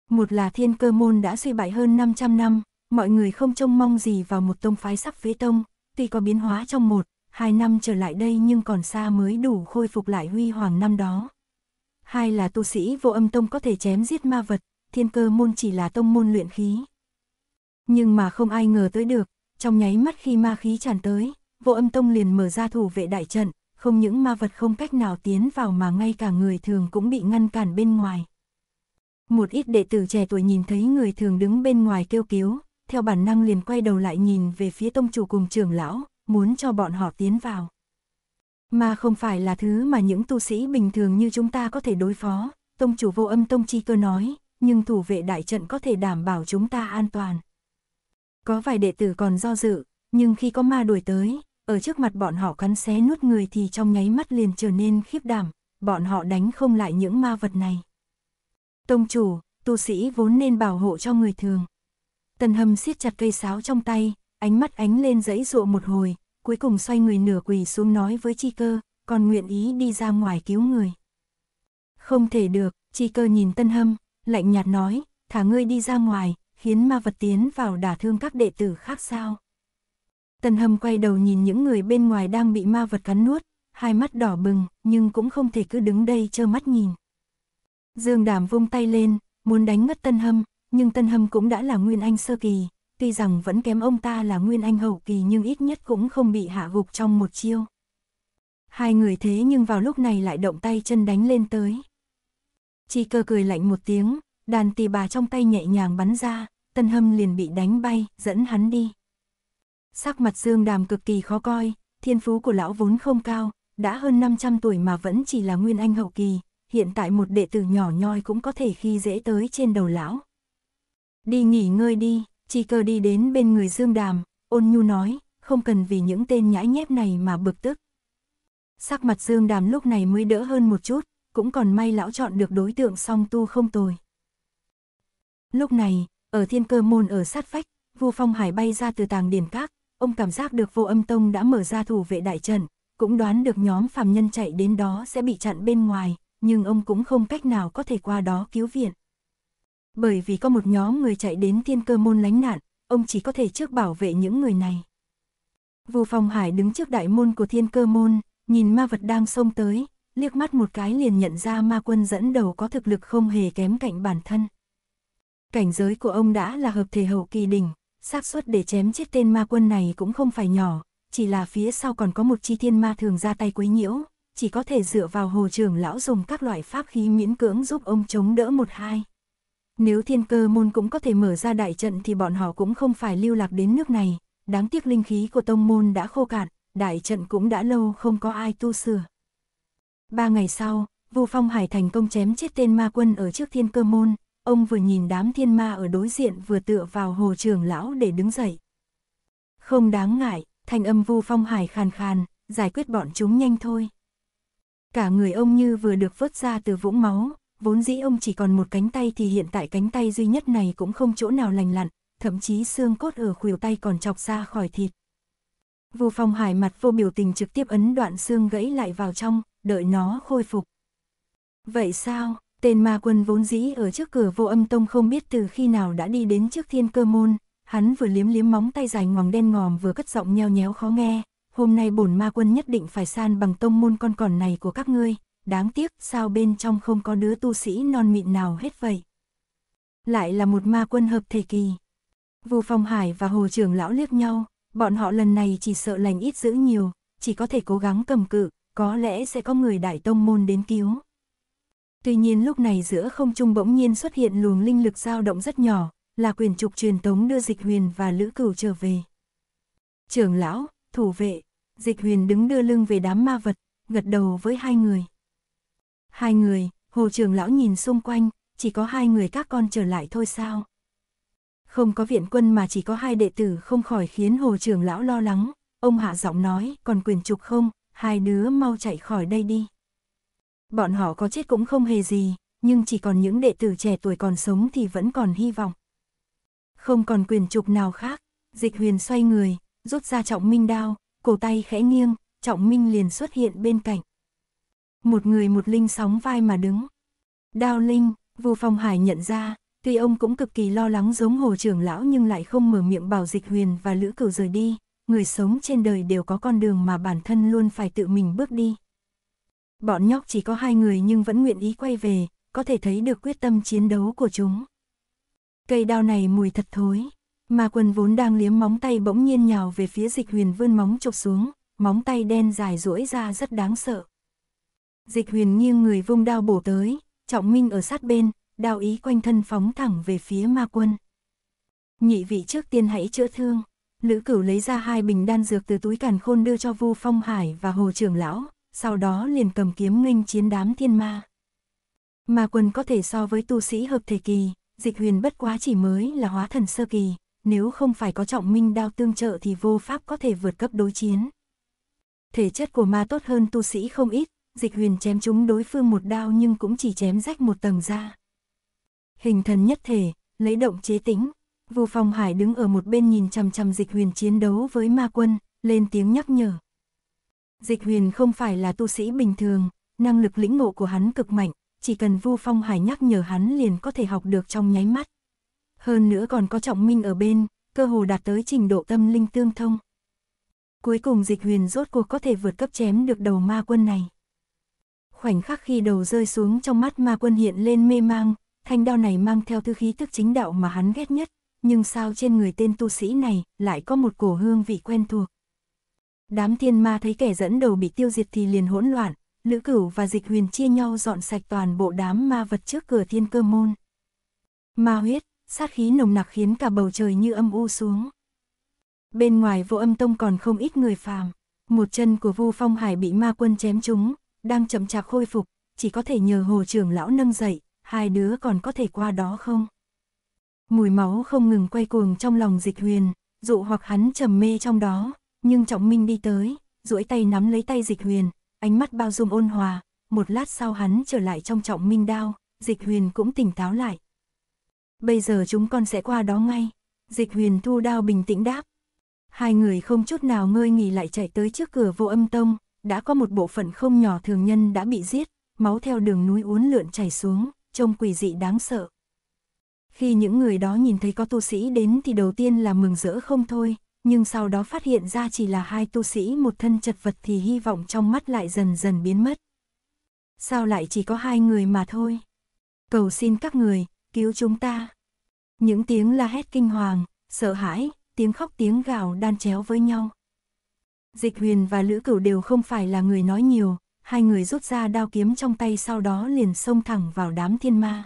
Một là thiên cơ môn đã suy bại hơn 500 năm, mọi người không trông mong gì vào một tông phái sắp phế tông, tuy có biến hóa trong một, hai năm trở lại đây nhưng còn xa mới đủ khôi phục lại huy hoàng năm đó. Hai là tu sĩ vô âm tông có thể chém giết ma vật, thiên cơ môn chỉ là tông môn luyện khí. Nhưng mà không ai ngờ tới được, trong nháy mắt khi ma khí tràn tới, vô âm tông liền mở ra thủ vệ đại trận, không những ma vật không cách nào tiến vào mà ngay cả người thường cũng bị ngăn cản bên ngoài. Một ít đệ tử trẻ tuổi nhìn thấy người thường đứng bên ngoài kêu cứu, theo bản năng liền quay đầu lại nhìn về phía tông chủ cùng trưởng lão, muốn cho bọn họ tiến vào. Mà không phải là thứ mà những tu sĩ bình thường như chúng ta có thể đối phó, tông chủ vô âm tông chi cơ nói, nhưng thủ vệ đại trận có thể đảm bảo chúng ta an toàn. Có vài đệ tử còn do dự, nhưng khi có ma đuổi tới, ở trước mặt bọn họ cắn xé nuốt người thì trong nháy mắt liền trở nên khiếp đảm, bọn họ đánh không lại những ma vật này. Tông chủ, tu sĩ vốn nên bảo hộ cho người thường. Tân hâm siết chặt cây sáo trong tay, ánh mắt ánh lên dãy dụa một hồi, cuối cùng xoay người nửa quỳ xuống nói với chi cơ, còn nguyện ý đi ra ngoài cứu người. Không thể được, chi cơ nhìn tân hâm, lạnh nhạt nói, thả ngươi đi ra ngoài, khiến ma vật tiến vào đả thương các đệ tử khác sao. Tân hâm quay đầu nhìn những người bên ngoài đang bị ma vật cắn nuốt, hai mắt đỏ bừng, nhưng cũng không thể cứ đứng đây trơ mắt nhìn. Dương Đàm vung tay lên, muốn đánh ngất tân hâm, nhưng Tân Hâm cũng đã là Nguyên Anh sơ kỳ, tuy rằng vẫn kém ông ta là Nguyên Anh hậu kỳ nhưng ít nhất cũng không bị hạ gục trong một chiêu. Hai người thế nhưng vào lúc này lại động tay chân đánh lên tới. Chi cơ cười lạnh một tiếng, đàn tì bà trong tay nhẹ nhàng bắn ra, Tân Hâm liền bị đánh bay, dẫn hắn đi. Sắc mặt Dương Đàm cực kỳ khó coi, thiên phú của lão vốn không cao, đã hơn 500 tuổi mà vẫn chỉ là Nguyên Anh hậu kỳ, hiện tại một đệ tử nhỏ nhoi cũng có thể khi dễ tới trên đầu lão. Đi nghỉ ngơi đi, chi cơ đi đến bên người Dương Đàm, ôn nhu nói, không cần vì những tên nhãi nhép này mà bực tức. Sắc mặt Dương Đàm lúc này mới đỡ hơn một chút, cũng còn may lão chọn được đối tượng song tu không tồi. Lúc này, ở thiên cơ môn ở sát phách, Vu Phong Hải bay ra từ tàng điển các, ông cảm giác được vô âm tông đã mở ra thủ vệ đại trận, cũng đoán được nhóm phàm nhân chạy đến đó sẽ bị chặn bên ngoài, nhưng ông cũng không cách nào có thể qua đó cứu viện. Bởi vì có một nhóm người chạy đến thiên cơ môn lánh nạn, ông chỉ có thể trước bảo vệ những người này. Vù Phong Hải đứng trước đại môn của thiên cơ môn, nhìn ma vật đang xông tới, liếc mắt một cái liền nhận ra ma quân dẫn đầu có thực lực không hề kém cạnh bản thân. Cảnh giới của ông đã là hợp thể hậu kỳ đỉnh, xác suất để chém chết tên ma quân này cũng không phải nhỏ, chỉ là phía sau còn có một chi thiên ma thường ra tay quấy nhiễu, chỉ có thể dựa vào hồ trưởng lão dùng các loại pháp khí miễn cưỡng giúp ông chống đỡ một hai. Nếu thiên cơ môn cũng có thể mở ra đại trận thì bọn họ cũng không phải lưu lạc đến nước này, đáng tiếc linh khí của tông môn đã khô cạn, đại trận cũng đã lâu không có ai tu sửa. Ba ngày sau, Vu Phong Hải thành công chém chết tên ma quân ở trước thiên cơ môn, ông vừa nhìn đám thiên ma ở đối diện vừa tựa vào hồ trường lão để đứng dậy. Không đáng ngại, thanh âm Vu Phong Hải khàn khàn, giải quyết bọn chúng nhanh thôi. Cả người ông như vừa được vớt ra từ vũng máu, vốn dĩ ông chỉ còn một cánh tay thì hiện tại cánh tay duy nhất này cũng không chỗ nào lành lặn, thậm chí xương cốt ở khuỷu tay còn chọc ra khỏi thịt. vu Phong Hải mặt vô biểu tình trực tiếp ấn đoạn xương gãy lại vào trong, đợi nó khôi phục. Vậy sao, tên ma quân vốn dĩ ở trước cửa vô âm tông không biết từ khi nào đã đi đến trước thiên cơ môn, hắn vừa liếm liếm móng tay dài ngoằng đen ngòm vừa cất giọng nheo nhéo khó nghe, hôm nay bổn ma quân nhất định phải san bằng tông môn con còn này của các ngươi, đáng tiếc sao bên trong không có đứa tu sĩ non mịn nào hết vậy. Lại là một ma quân hợp thể kỳ. Vu Phong Hải và Hồ Trưởng Lão liếc nhau, bọn họ lần này chỉ sợ lành ít giữ nhiều, chỉ có thể cố gắng cầm cự, có lẽ sẽ có người đại tông môn đến cứu. Tuy nhiên lúc này giữa không trung bỗng nhiên xuất hiện luồng linh lực dao động rất nhỏ, là quyền trục truyền tống đưa Dịch Huyền và Lữ Cửu trở về. Trưởng lão, thủ vệ, Dịch Huyền đứng đưa lưng về đám ma vật, gật đầu với hai người. Hai người, hồ trường lão nhìn xung quanh, chỉ có hai người các con trở lại thôi sao? Không có viện quân mà chỉ có hai đệ tử không khỏi khiến hồ trường lão lo lắng, ông hạ giọng nói, còn quyền trục không, hai đứa mau chạy khỏi đây đi. Bọn họ có chết cũng không hề gì, nhưng chỉ còn những đệ tử trẻ tuổi còn sống thì vẫn còn hy vọng. Không còn quyền trục nào khác, dịch huyền xoay người, rút ra trọng minh đao, cổ tay khẽ nghiêng, trọng minh liền xuất hiện bên cạnh một người một linh sóng vai mà đứng. Đao linh, Vu Phong Hải nhận ra, tuy ông cũng cực kỳ lo lắng giống hồ trưởng lão nhưng lại không mở miệng bảo dịch huyền và lữ cửu rời đi, người sống trên đời đều có con đường mà bản thân luôn phải tự mình bước đi. Bọn nhóc chỉ có hai người nhưng vẫn nguyện ý quay về, có thể thấy được quyết tâm chiến đấu của chúng. Cây đao này mùi thật thối, mà quần vốn đang liếm móng tay bỗng nhiên nhào về phía dịch huyền vươn móng chụp xuống, móng tay đen dài duỗi ra rất đáng sợ. Dịch huyền nghiêng người vung đao bổ tới, trọng minh ở sát bên, đao ý quanh thân phóng thẳng về phía ma quân. Nhị vị trước tiên hãy chữa thương. Lữ cửu lấy ra hai bình đan dược từ túi càn khôn đưa cho Vu Phong Hải và Hồ Trường lão, sau đó liền cầm kiếm nghênh chiến đám thiên ma. Ma quân có thể so với tu sĩ hợp thể kỳ, dịch huyền bất quá chỉ mới là hóa thần sơ kỳ, nếu không phải có trọng minh đao tương trợ thì vô pháp có thể vượt cấp đối chiến. Thể chất của ma tốt hơn tu sĩ không ít, dịch huyền chém chúng đối phương một đao nhưng cũng chỉ chém rách một tầng da. Hình thần nhất thể, lấy động chế tĩnh, Vu Phong Hải đứng ở một bên nhìn chằm chằm Dịch Huyền chiến đấu với ma quân, lên tiếng nhắc nhở. Dịch Huyền không phải là tu sĩ bình thường, năng lực lĩnh ngộ của hắn cực mạnh, chỉ cần Vu Phong Hải nhắc nhở hắn liền có thể học được trong nháy mắt. Hơn nữa còn có Trọng Minh ở bên, cơ hồ đạt tới trình độ tâm linh tương thông. Cuối cùng Dịch Huyền rốt cuộc có thể vượt cấp chém được đầu ma quân này khoảnh khắc khi đầu rơi xuống trong mắt ma quân hiện lên mê mang, thanh đao này mang theo thư khí tức chính đạo mà hắn ghét nhất, nhưng sao trên người tên tu sĩ này lại có một cổ hương vị quen thuộc. Đám thiên ma thấy kẻ dẫn đầu bị tiêu diệt thì liền hỗn loạn, Lữ Cửu và Dịch Huyền chia nhau dọn sạch toàn bộ đám ma vật trước cửa thiên cơ môn. Ma huyết, sát khí nồng nặc khiến cả bầu trời như âm u xuống. Bên ngoài vô âm tông còn không ít người phàm, một chân của Vu Phong Hải bị ma quân chém trúng, đang chậm chạp khôi phục, chỉ có thể nhờ hồ trưởng lão nâng dậy, hai đứa còn có thể qua đó không? Mùi máu không ngừng quay cuồng trong lòng dịch huyền, dụ hoặc hắn trầm mê trong đó, nhưng Trọng Minh đi tới, duỗi tay nắm lấy tay dịch huyền, ánh mắt bao dung ôn hòa, một lát sau hắn trở lại trong Trọng Minh đao, dịch huyền cũng tỉnh táo lại. Bây giờ chúng con sẽ qua đó ngay, dịch huyền thu đao bình tĩnh đáp. Hai người không chút nào ngơi nghỉ lại chạy tới trước cửa vô âm tông, đã có một bộ phận không nhỏ thường nhân đã bị giết, máu theo đường núi uốn lượn chảy xuống, trông quỷ dị đáng sợ. Khi những người đó nhìn thấy có tu sĩ đến thì đầu tiên là mừng rỡ không thôi, nhưng sau đó phát hiện ra chỉ là hai tu sĩ một thân chật vật thì hy vọng trong mắt lại dần dần biến mất. Sao lại chỉ có hai người mà thôi? Cầu xin các người, cứu chúng ta. Những tiếng la hét kinh hoàng, sợ hãi, tiếng khóc tiếng gào đan chéo với nhau. Dịch huyền và Lữ Cửu đều không phải là người nói nhiều, hai người rút ra đao kiếm trong tay sau đó liền xông thẳng vào đám thiên ma.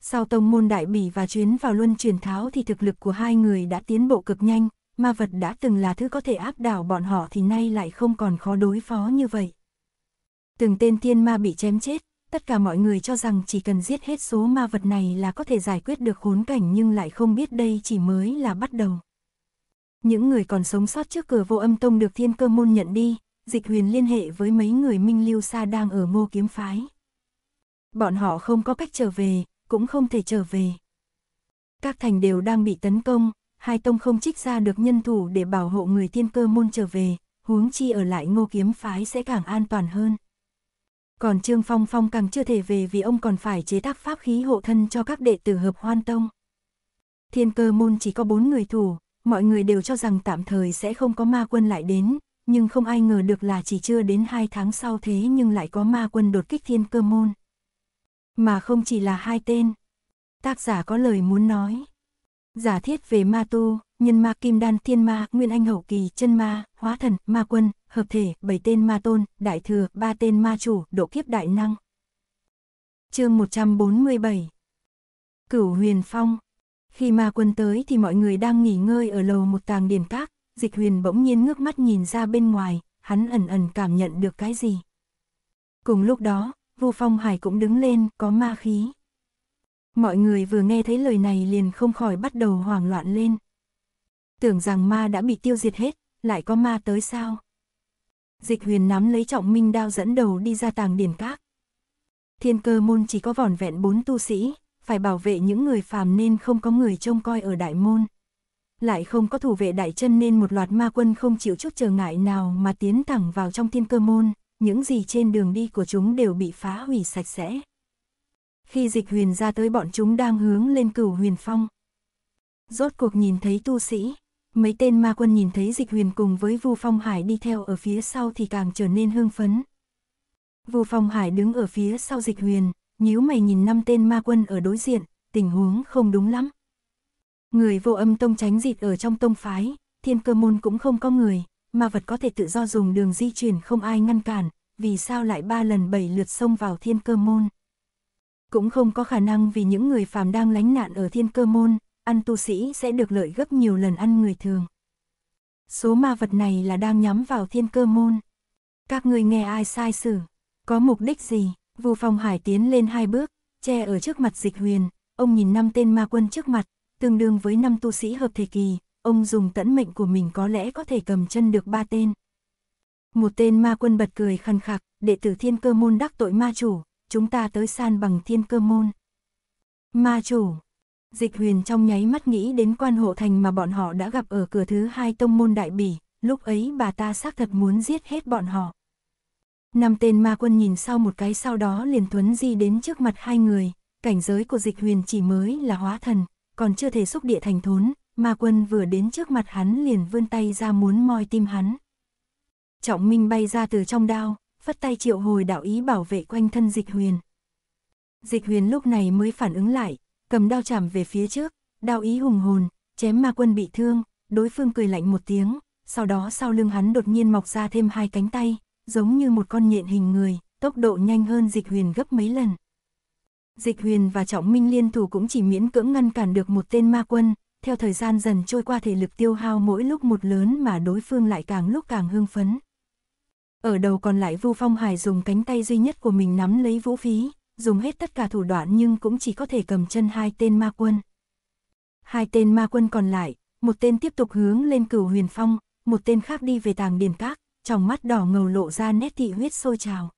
Sau tông môn đại bỉ và chuyến vào luân truyền tháo thì thực lực của hai người đã tiến bộ cực nhanh, ma vật đã từng là thứ có thể áp đảo bọn họ thì nay lại không còn khó đối phó như vậy. Từng tên thiên ma bị chém chết, tất cả mọi người cho rằng chỉ cần giết hết số ma vật này là có thể giải quyết được khốn cảnh nhưng lại không biết đây chỉ mới là bắt đầu những người còn sống sót trước cửa vô âm tông được thiên cơ môn nhận đi, dịch huyền liên hệ với mấy người minh lưu xa đang ở mô kiếm phái. Bọn họ không có cách trở về, cũng không thể trở về. Các thành đều đang bị tấn công, hai tông không trích ra được nhân thủ để bảo hộ người thiên cơ môn trở về, huống chi ở lại ngô kiếm phái sẽ càng an toàn hơn. Còn Trương Phong Phong càng chưa thể về vì ông còn phải chế tác pháp khí hộ thân cho các đệ tử hợp hoan tông. Thiên cơ môn chỉ có bốn người thủ, mọi người đều cho rằng tạm thời sẽ không có ma quân lại đến, nhưng không ai ngờ được là chỉ chưa đến 2 tháng sau thế nhưng lại có ma quân đột kích thiên cơ môn. Mà không chỉ là hai tên. Tác giả có lời muốn nói. Giả thiết về ma tu, nhân ma kim đan thiên ma, nguyên anh hậu kỳ, chân ma, hóa thần, ma quân, hợp thể, bảy tên ma tôn, đại thừa, ba tên ma chủ, độ kiếp đại năng. chương 147 Cửu huyền phong khi ma quân tới thì mọi người đang nghỉ ngơi ở lầu một tàng điền các, dịch huyền bỗng nhiên ngước mắt nhìn ra bên ngoài, hắn ẩn ẩn cảm nhận được cái gì. Cùng lúc đó, Vu Phong Hải cũng đứng lên, có ma khí. Mọi người vừa nghe thấy lời này liền không khỏi bắt đầu hoảng loạn lên. Tưởng rằng ma đã bị tiêu diệt hết, lại có ma tới sao? Dịch huyền nắm lấy trọng minh đao dẫn đầu đi ra tàng điển các. Thiên cơ môn chỉ có vỏn vẹn bốn tu sĩ, phải bảo vệ những người phàm nên không có người trông coi ở đại môn. Lại không có thủ vệ đại chân nên một loạt ma quân không chịu chút trở ngại nào mà tiến thẳng vào trong thiên cơ môn, những gì trên đường đi của chúng đều bị phá hủy sạch sẽ. Khi dịch huyền ra tới bọn chúng đang hướng lên cửu huyền phong. Rốt cuộc nhìn thấy tu sĩ, mấy tên ma quân nhìn thấy dịch huyền cùng với Vu Phong Hải đi theo ở phía sau thì càng trở nên hưng phấn. Vu Phong Hải đứng ở phía sau dịch huyền, nhíu mày nhìn năm tên ma quân ở đối diện, tình huống không đúng lắm. Người vô âm tông tránh dịt ở trong tông phái, thiên cơ môn cũng không có người, ma vật có thể tự do dùng đường di chuyển không ai ngăn cản, vì sao lại ba lần bảy lượt xông vào thiên cơ môn. Cũng không có khả năng vì những người phàm đang lánh nạn ở thiên cơ môn, ăn tu sĩ sẽ được lợi gấp nhiều lần ăn người thường. Số ma vật này là đang nhắm vào thiên cơ môn. Các người nghe ai sai xử, có mục đích gì? Vu Phong Hải tiến lên hai bước, che ở trước mặt Dịch Huyền, ông nhìn năm tên ma quân trước mặt, tương đương với năm tu sĩ hợp thể kỳ, ông dùng tẫn mệnh của mình có lẽ có thể cầm chân được ba tên. Một tên ma quân bật cười khăn khặc, đệ tử thiên cơ môn đắc tội ma chủ, chúng ta tới san bằng thiên cơ môn. Ma chủ, dịch huyền trong nháy mắt nghĩ đến quan hộ thành mà bọn họ đã gặp ở cửa thứ hai tông môn đại bỉ, lúc ấy bà ta xác thật muốn giết hết bọn họ. Năm tên ma quân nhìn sau một cái sau đó liền thuấn di đến trước mặt hai người, cảnh giới của dịch huyền chỉ mới là hóa thần, còn chưa thể xúc địa thành thốn, ma quân vừa đến trước mặt hắn liền vươn tay ra muốn moi tim hắn. Trọng Minh bay ra từ trong đao, phất tay triệu hồi đạo ý bảo vệ quanh thân dịch huyền. Dịch huyền lúc này mới phản ứng lại, cầm đao chạm về phía trước, đạo ý hùng hồn, chém ma quân bị thương, đối phương cười lạnh một tiếng, sau đó sau lưng hắn đột nhiên mọc ra thêm hai cánh tay, giống như một con nhện hình người, tốc độ nhanh hơn dịch huyền gấp mấy lần. Dịch huyền và trọng minh liên thủ cũng chỉ miễn cưỡng ngăn cản được một tên ma quân, theo thời gian dần trôi qua thể lực tiêu hao mỗi lúc một lớn mà đối phương lại càng lúc càng hưng phấn. Ở đầu còn lại Vu Phong Hải dùng cánh tay duy nhất của mình nắm lấy vũ phí, dùng hết tất cả thủ đoạn nhưng cũng chỉ có thể cầm chân hai tên ma quân. Hai tên ma quân còn lại, một tên tiếp tục hướng lên cửu huyền phong, một tên khác đi về tàng điền các, trong mắt đỏ ngầu lộ ra nét thị huyết sôi trào.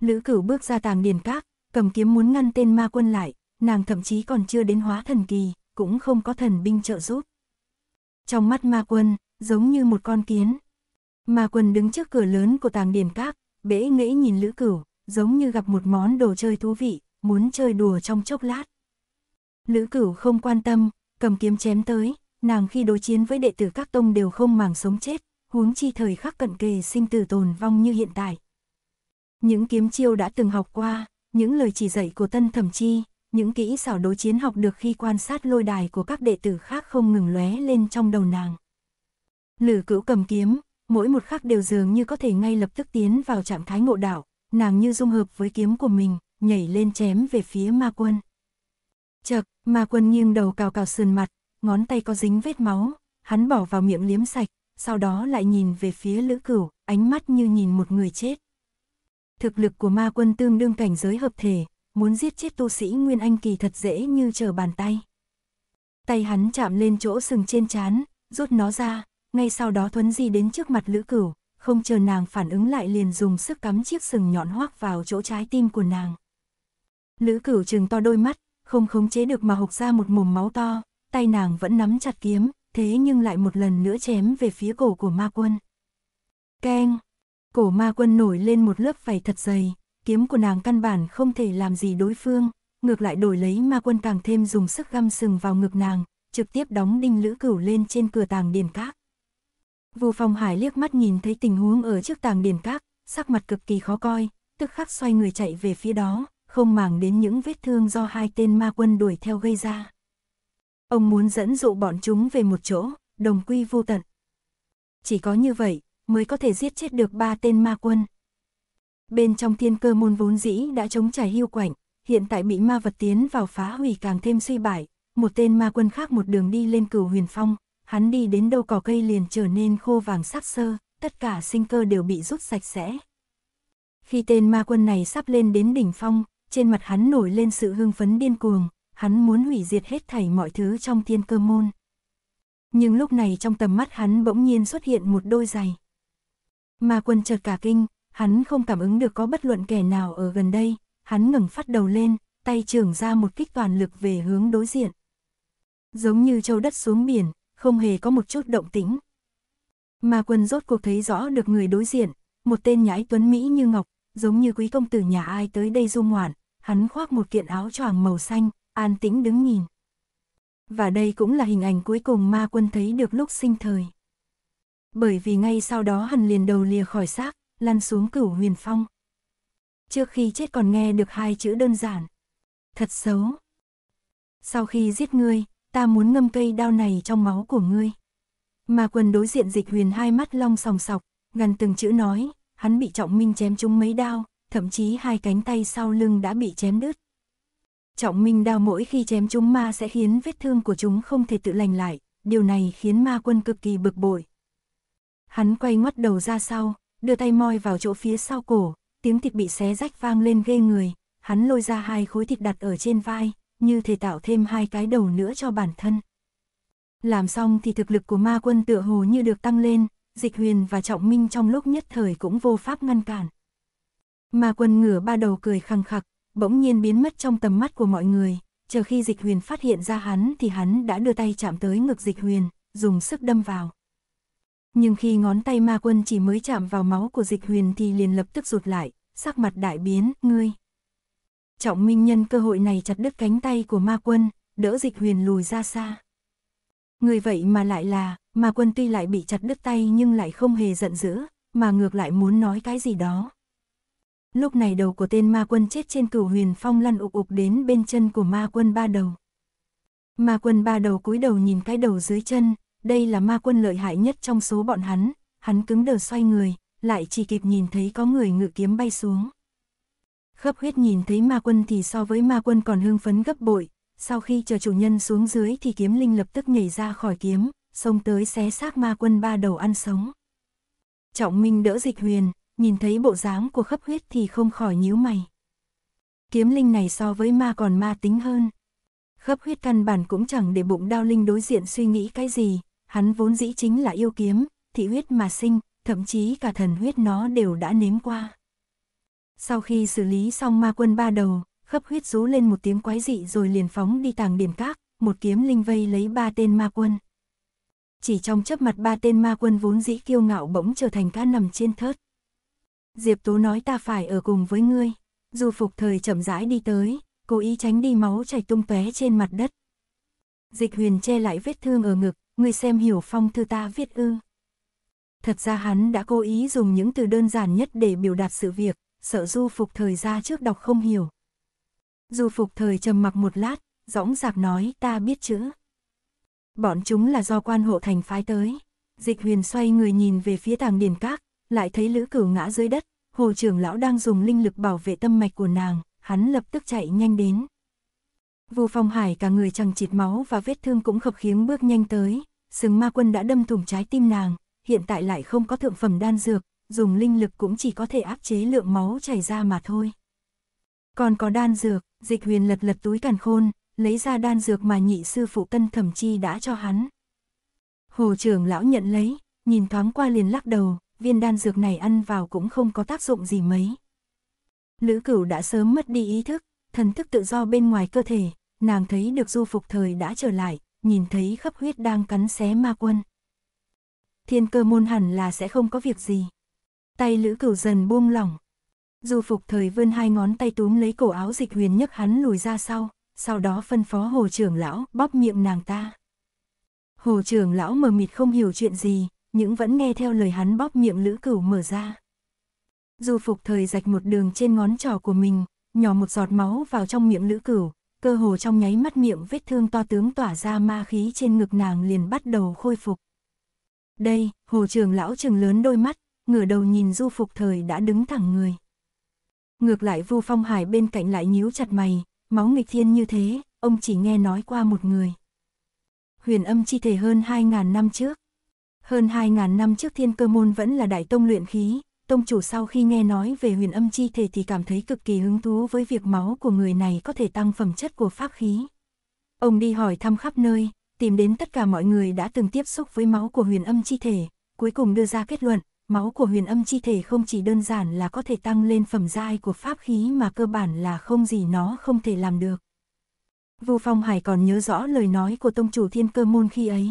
Lữ cửu bước ra tàng điền các, cầm kiếm muốn ngăn tên ma quân lại, nàng thậm chí còn chưa đến hóa thần kỳ, cũng không có thần binh trợ giúp. Trong mắt ma quân, giống như một con kiến. Ma quân đứng trước cửa lớn của tàng điền các, bẽ nghễ nhìn lữ cửu, giống như gặp một món đồ chơi thú vị, muốn chơi đùa trong chốc lát. Lữ cửu không quan tâm, cầm kiếm chém tới, nàng khi đối chiến với đệ tử các tông đều không màng sống chết, huống chi thời khắc cận kề sinh tử tồn vong như hiện tại. Những kiếm chiêu đã từng học qua, những lời chỉ dạy của tân thẩm chi, những kỹ xảo đối chiến học được khi quan sát lôi đài của các đệ tử khác không ngừng lóe lên trong đầu nàng. Lử cữu cầm kiếm, mỗi một khắc đều dường như có thể ngay lập tức tiến vào trạng thái ngộ đạo, nàng như dung hợp với kiếm của mình, nhảy lên chém về phía ma quân. Chật, ma quân nghiêng đầu cào cào sườn mặt, ngón tay có dính vết máu, hắn bỏ vào miệng liếm sạch, sau đó lại nhìn về phía Lữ Cửu, ánh mắt như nhìn một người chết. Thực lực của ma quân tương đương cảnh giới hợp thể, muốn giết chết tu sĩ Nguyên Anh kỳ thật dễ như trở bàn tay. Tay hắn chạm lên chỗ sừng trên chán, rút nó ra, ngay sau đó thuấn di đến trước mặt Lữ Cửu, không chờ nàng phản ứng lại liền dùng sức cắm chiếc sừng nhọn hoác vào chỗ trái tim của nàng. Lữ Cửu trừng to đôi mắt, không khống chế được mà hộc ra một mồm máu to, tay nàng vẫn nắm chặt kiếm, thế nhưng lại một lần nữa chém về phía cổ của ma quân. Keng! Cổ ma quân nổi lên một lớp vảy thật dày, kiếm của nàng căn bản không thể làm gì đối phương, ngược lại đổi lấy ma quân càng thêm dùng sức găm sừng vào ngực nàng, trực tiếp đóng đinh lữ cửu lên trên cửa tàng điền các. Vô phong hải liếc mắt nhìn thấy tình huống ở trước tàng điền các, sắc mặt cực kỳ khó coi, tức khắc xoay người chạy về phía đó, không màng đến những vết thương do hai tên ma quân đuổi theo gây ra. Ông muốn dẫn dụ bọn chúng về một chỗ, đồng quy vô tận. Chỉ có như vậy, mới có thể giết chết được ba tên ma quân. Bên trong thiên cơ môn vốn dĩ đã chống trải hưu quạnh, hiện tại bị ma vật tiến vào phá hủy càng thêm suy bại, một tên ma quân khác một đường đi lên cửu huyền phong, hắn đi đến đâu cỏ cây liền trở nên khô vàng sắc sơ, tất cả sinh cơ đều bị rút sạch sẽ. Khi tên ma quân này sắp lên đến đỉnh phong, trên mặt hắn nổi lên sự hưng phấn điên cuồng, hắn muốn hủy diệt hết thảy mọi thứ trong thiên cơ môn. Nhưng lúc này trong tầm mắt hắn bỗng nhiên xuất hiện một đôi giày. ma quân chợt cả kinh, hắn không cảm ứng được có bất luận kẻ nào ở gần đây, hắn ngẩng phát đầu lên, tay trưởng ra một kích toàn lực về hướng đối diện. Giống như châu đất xuống biển, không hề có một chút động tĩnh. ma quân rốt cuộc thấy rõ được người đối diện, một tên nhãi tuấn Mỹ như ngọc, giống như quý công tử nhà ai tới đây du ngoạn, hắn khoác một kiện áo choàng màu xanh, an tĩnh đứng nhìn. Và đây cũng là hình ảnh cuối cùng ma quân thấy được lúc sinh thời. Bởi vì ngay sau đó hắn liền đầu lìa khỏi xác, lăn xuống cửu huyền phong. Trước khi chết còn nghe được hai chữ đơn giản. Thật xấu. Sau khi giết ngươi, ta muốn ngâm cây đao này trong máu của ngươi. Ma quân đối diện dịch huyền hai mắt long sòng sọc, ngăn từng chữ nói, hắn bị trọng minh chém trúng mấy đao, thậm chí hai cánh tay sau lưng đã bị chém đứt. Trọng minh đao mỗi khi chém chúng ma sẽ khiến vết thương của chúng không thể tự lành lại, điều này khiến ma quân cực kỳ bực bội. Hắn quay ngoắt đầu ra sau, đưa tay moi vào chỗ phía sau cổ, tiếng thịt bị xé rách vang lên ghê người, hắn lôi ra hai khối thịt đặt ở trên vai, như thể tạo thêm hai cái đầu nữa cho bản thân. Làm xong thì thực lực của ma quân tựa hồ như được tăng lên, dịch huyền và trọng minh trong lúc nhất thời cũng vô pháp ngăn cản. Ma quân ngửa ba đầu cười khăng khặc, bỗng nhiên biến mất trong tầm mắt của mọi người, chờ khi dịch huyền phát hiện ra hắn thì hắn đã đưa tay chạm tới ngực dịch huyền, dùng sức đâm vào. Nhưng khi ngón tay ma quân chỉ mới chạm vào máu của dịch huyền thì liền lập tức rụt lại, sắc mặt đại biến, ngươi. Trọng Minh nhân cơ hội này chặt đứt cánh tay của ma quân, đỡ dịch huyền lùi ra xa. Người vậy mà lại là, ma quân tuy lại bị chặt đứt tay nhưng lại không hề giận dữ, mà ngược lại muốn nói cái gì đó. Lúc này đầu của tên ma quân chết trên cửu huyền phong lăn ục ục đến bên chân của ma quân ba đầu. Ma quân ba đầu cúi đầu nhìn cái đầu dưới chân, đây là ma quân lợi hại nhất trong số bọn hắn, hắn cứng đờ xoay người, lại chỉ kịp nhìn thấy có người ngự kiếm bay xuống. Khớp huyết nhìn thấy ma quân thì so với ma quân còn hưng phấn gấp bội, sau khi chờ chủ nhân xuống dưới thì kiếm linh lập tức nhảy ra khỏi kiếm, xông tới xé xác ma quân ba đầu ăn sống. Trọng Minh đỡ dịch huyền, nhìn thấy bộ dáng của khắp huyết thì không khỏi nhíu mày. Kiếm linh này so với ma còn ma tính hơn. Khắp huyết căn bản cũng chẳng để bụng đao linh đối diện suy nghĩ cái gì, hắn vốn dĩ chính là yêu kiếm, thị huyết mà sinh, thậm chí cả thần huyết nó đều đã nếm qua. Sau khi xử lý xong ma quân ba đầu, khắp huyết rú lên một tiếng quái dị rồi liền phóng đi tàng điểm các, một kiếm linh vây lấy ba tên ma quân. Chỉ trong chớp mặt ba tên ma quân vốn dĩ kiêu ngạo bỗng trở thành cá nằm trên thớt. Diệp Tú nói ta phải ở cùng với ngươi. Du phục thời chậm rãi đi tới, cố ý tránh đi máu chảy tung tóe trên mặt đất. Dịch huyền che lại vết thương ở ngực, ngươi xem hiểu phong thư ta viết ư. Thật ra hắn đã cố ý dùng những từ đơn giản nhất để biểu đạt sự việc, sợ du phục thời ra trước đọc không hiểu. Du phục thời trầm mặc một lát, dõng dạc nói ta biết chữ. Bọn chúng là do quan hộ thành phái tới. Dịch huyền xoay người nhìn về phía tàng điền các, lại thấy Lữ Cửu ngã dưới đất, hồ trưởng lão đang dùng linh lực bảo vệ tâm mạch của nàng, hắn lập tức chạy nhanh đến. Vu Phong Hải cả người chẳng chịt máu và vết thương cũng khập khiếng bước nhanh tới, sừng ma quân đã đâm thủng trái tim nàng, hiện tại lại không có thượng phẩm đan dược, dùng linh lực cũng chỉ có thể áp chế lượng máu chảy ra mà thôi. Còn có đan dược, dịch huyền lật lật túi càn khôn, lấy ra đan dược mà nhị sư phụ tân thẩm chi đã cho hắn. Hồ trưởng lão nhận lấy, nhìn thoáng qua liền lắc đầu, viên đan dược này ăn vào cũng không có tác dụng gì mấy. Lữ cửu đã sớm mất đi ý thức, thần thức tự do bên ngoài cơ thể, nàng thấy được du phục thời đã trở lại, nhìn thấy khắp huyết đang cắn xé ma quân. Thiên cơ môn hẳn là sẽ không có việc gì. Tay lữ cửu dần buông lỏng. Du phục thời vươn hai ngón tay túm lấy cổ áo dịch huyền nhấc hắn lùi ra sau, sau đó phân phó hồ trưởng lão bóp miệng nàng ta. Hồ trưởng lão mờ mịt không hiểu chuyện gì, những vẫn nghe theo lời hắn bóp miệng lữ cửu mở ra. du phục thời rạch một đường trên ngón trỏ của mình, nhỏ một giọt máu vào trong miệng lữ cửu, cơ hồ trong nháy mắt miệng vết thương to tướng tỏa ra ma khí trên ngực nàng liền bắt đầu khôi phục. Đây, hồ trường lão trừng lớn đôi mắt, ngửa đầu nhìn du phục thời đã đứng thẳng người. Ngược lại vu phong hải bên cạnh lại nhíu chặt mày, máu nghịch thiên như thế, ông chỉ nghe nói qua một người. Huyền âm chi thể hơn 2.000 năm trước, hơn 2.000 năm trước thiên cơ môn vẫn là đại tông luyện khí, tông chủ sau khi nghe nói về huyền âm chi thể thì cảm thấy cực kỳ hứng thú với việc máu của người này có thể tăng phẩm chất của pháp khí. Ông đi hỏi thăm khắp nơi, tìm đến tất cả mọi người đã từng tiếp xúc với máu của huyền âm chi thể, cuối cùng đưa ra kết luận, máu của huyền âm chi thể không chỉ đơn giản là có thể tăng lên phẩm giai của pháp khí mà cơ bản là không gì nó không thể làm được. Vu Phong Hải còn nhớ rõ lời nói của tông chủ thiên cơ môn khi ấy,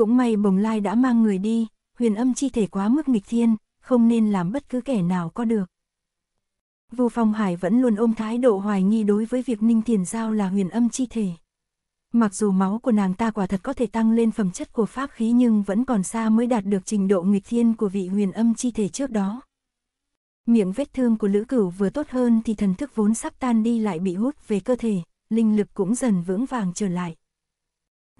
cũng may bồng lai đã mang người đi, huyền âm chi thể quá mức nghịch thiên, không nên làm bất cứ kẻ nào có được. Vu Phong Hải vẫn luôn ôm thái độ hoài nghi đối với việc Ninh Thiền Giao là huyền âm chi thể. Mặc dù máu của nàng ta quả thật có thể tăng lên phẩm chất của pháp khí nhưng vẫn còn xa mới đạt được trình độ nghịch thiên của vị huyền âm chi thể trước đó. Miệng vết thương của Lữ Cửu vừa tốt hơn thì thần thức vốn sắp tan đi lại bị hút về cơ thể, linh lực cũng dần vững vàng trở lại.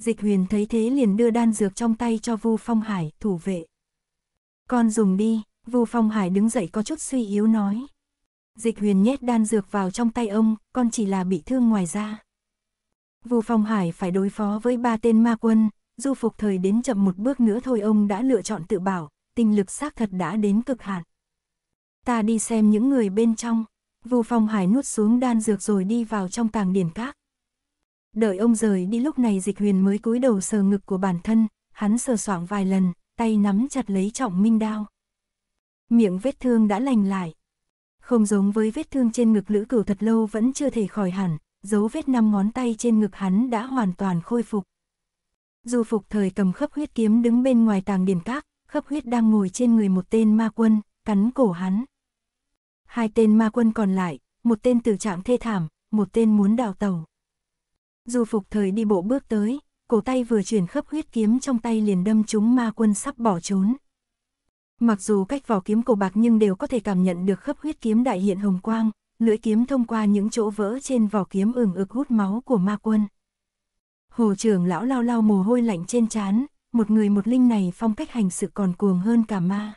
Dịch huyền thấy thế liền đưa đan dược trong tay cho Vu Phong Hải, thủ vệ. Con dùng đi, Vu Phong Hải đứng dậy có chút suy yếu nói. Dịch huyền nhét đan dược vào trong tay ông, con chỉ là bị thương ngoài da. Vu Phong Hải phải đối phó với ba tên ma quân, du phục thời đến chậm một bước nữa thôi ông đã lựa chọn tự bảo, tinh lực xác thật đã đến cực hạn. Ta đi xem những người bên trong, Vu Phong Hải nuốt xuống đan dược rồi đi vào trong tàng điển các. Đợi ông rời đi lúc này dịch huyền mới cúi đầu sờ ngực của bản thân, hắn sờ soảng vài lần, tay nắm chặt lấy trọng minh đao. Miệng vết thương đã lành lại. Không giống với vết thương trên ngực lữ cửu thật lâu vẫn chưa thể khỏi hẳn, dấu vết năm ngón tay trên ngực hắn đã hoàn toàn khôi phục. Du phục thời cầm khớp huyết kiếm đứng bên ngoài tàng điểm các, khớp huyết đang ngồi trên người một tên ma quân, cắn cổ hắn. Hai tên ma quân còn lại, một tên tử trạng thê thảm, một tên muốn đào tàu dù phục thời đi bộ bước tới, cổ tay vừa chuyển khớp huyết kiếm trong tay liền đâm trúng ma quân sắp bỏ trốn. Mặc dù cách vỏ kiếm cổ bạc nhưng đều có thể cảm nhận được khớp huyết kiếm đại hiện hồng quang, lưỡi kiếm thông qua những chỗ vỡ trên vỏ kiếm ửng ực hút máu của ma quân. Hồ trưởng lão lao lao mồ hôi lạnh trên trán, một người một linh này phong cách hành sự còn cuồng hơn cả ma.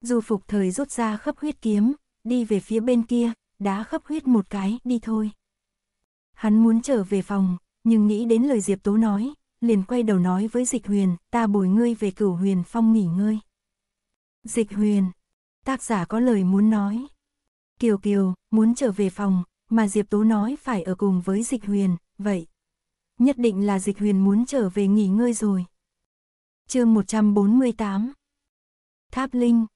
Dù phục thời rút ra khớp huyết kiếm, đi về phía bên kia, đá khớp huyết một cái, đi thôi. Hắn muốn trở về phòng, nhưng nghĩ đến lời Diệp Tố nói, liền quay đầu nói với Dịch Huyền, ta bồi ngươi về cửu huyền phong nghỉ ngơi. Dịch Huyền, tác giả có lời muốn nói. Kiều Kiều, muốn trở về phòng, mà Diệp Tố nói phải ở cùng với Dịch Huyền, vậy. Nhất định là Dịch Huyền muốn trở về nghỉ ngơi rồi. chương 148 Tháp Linh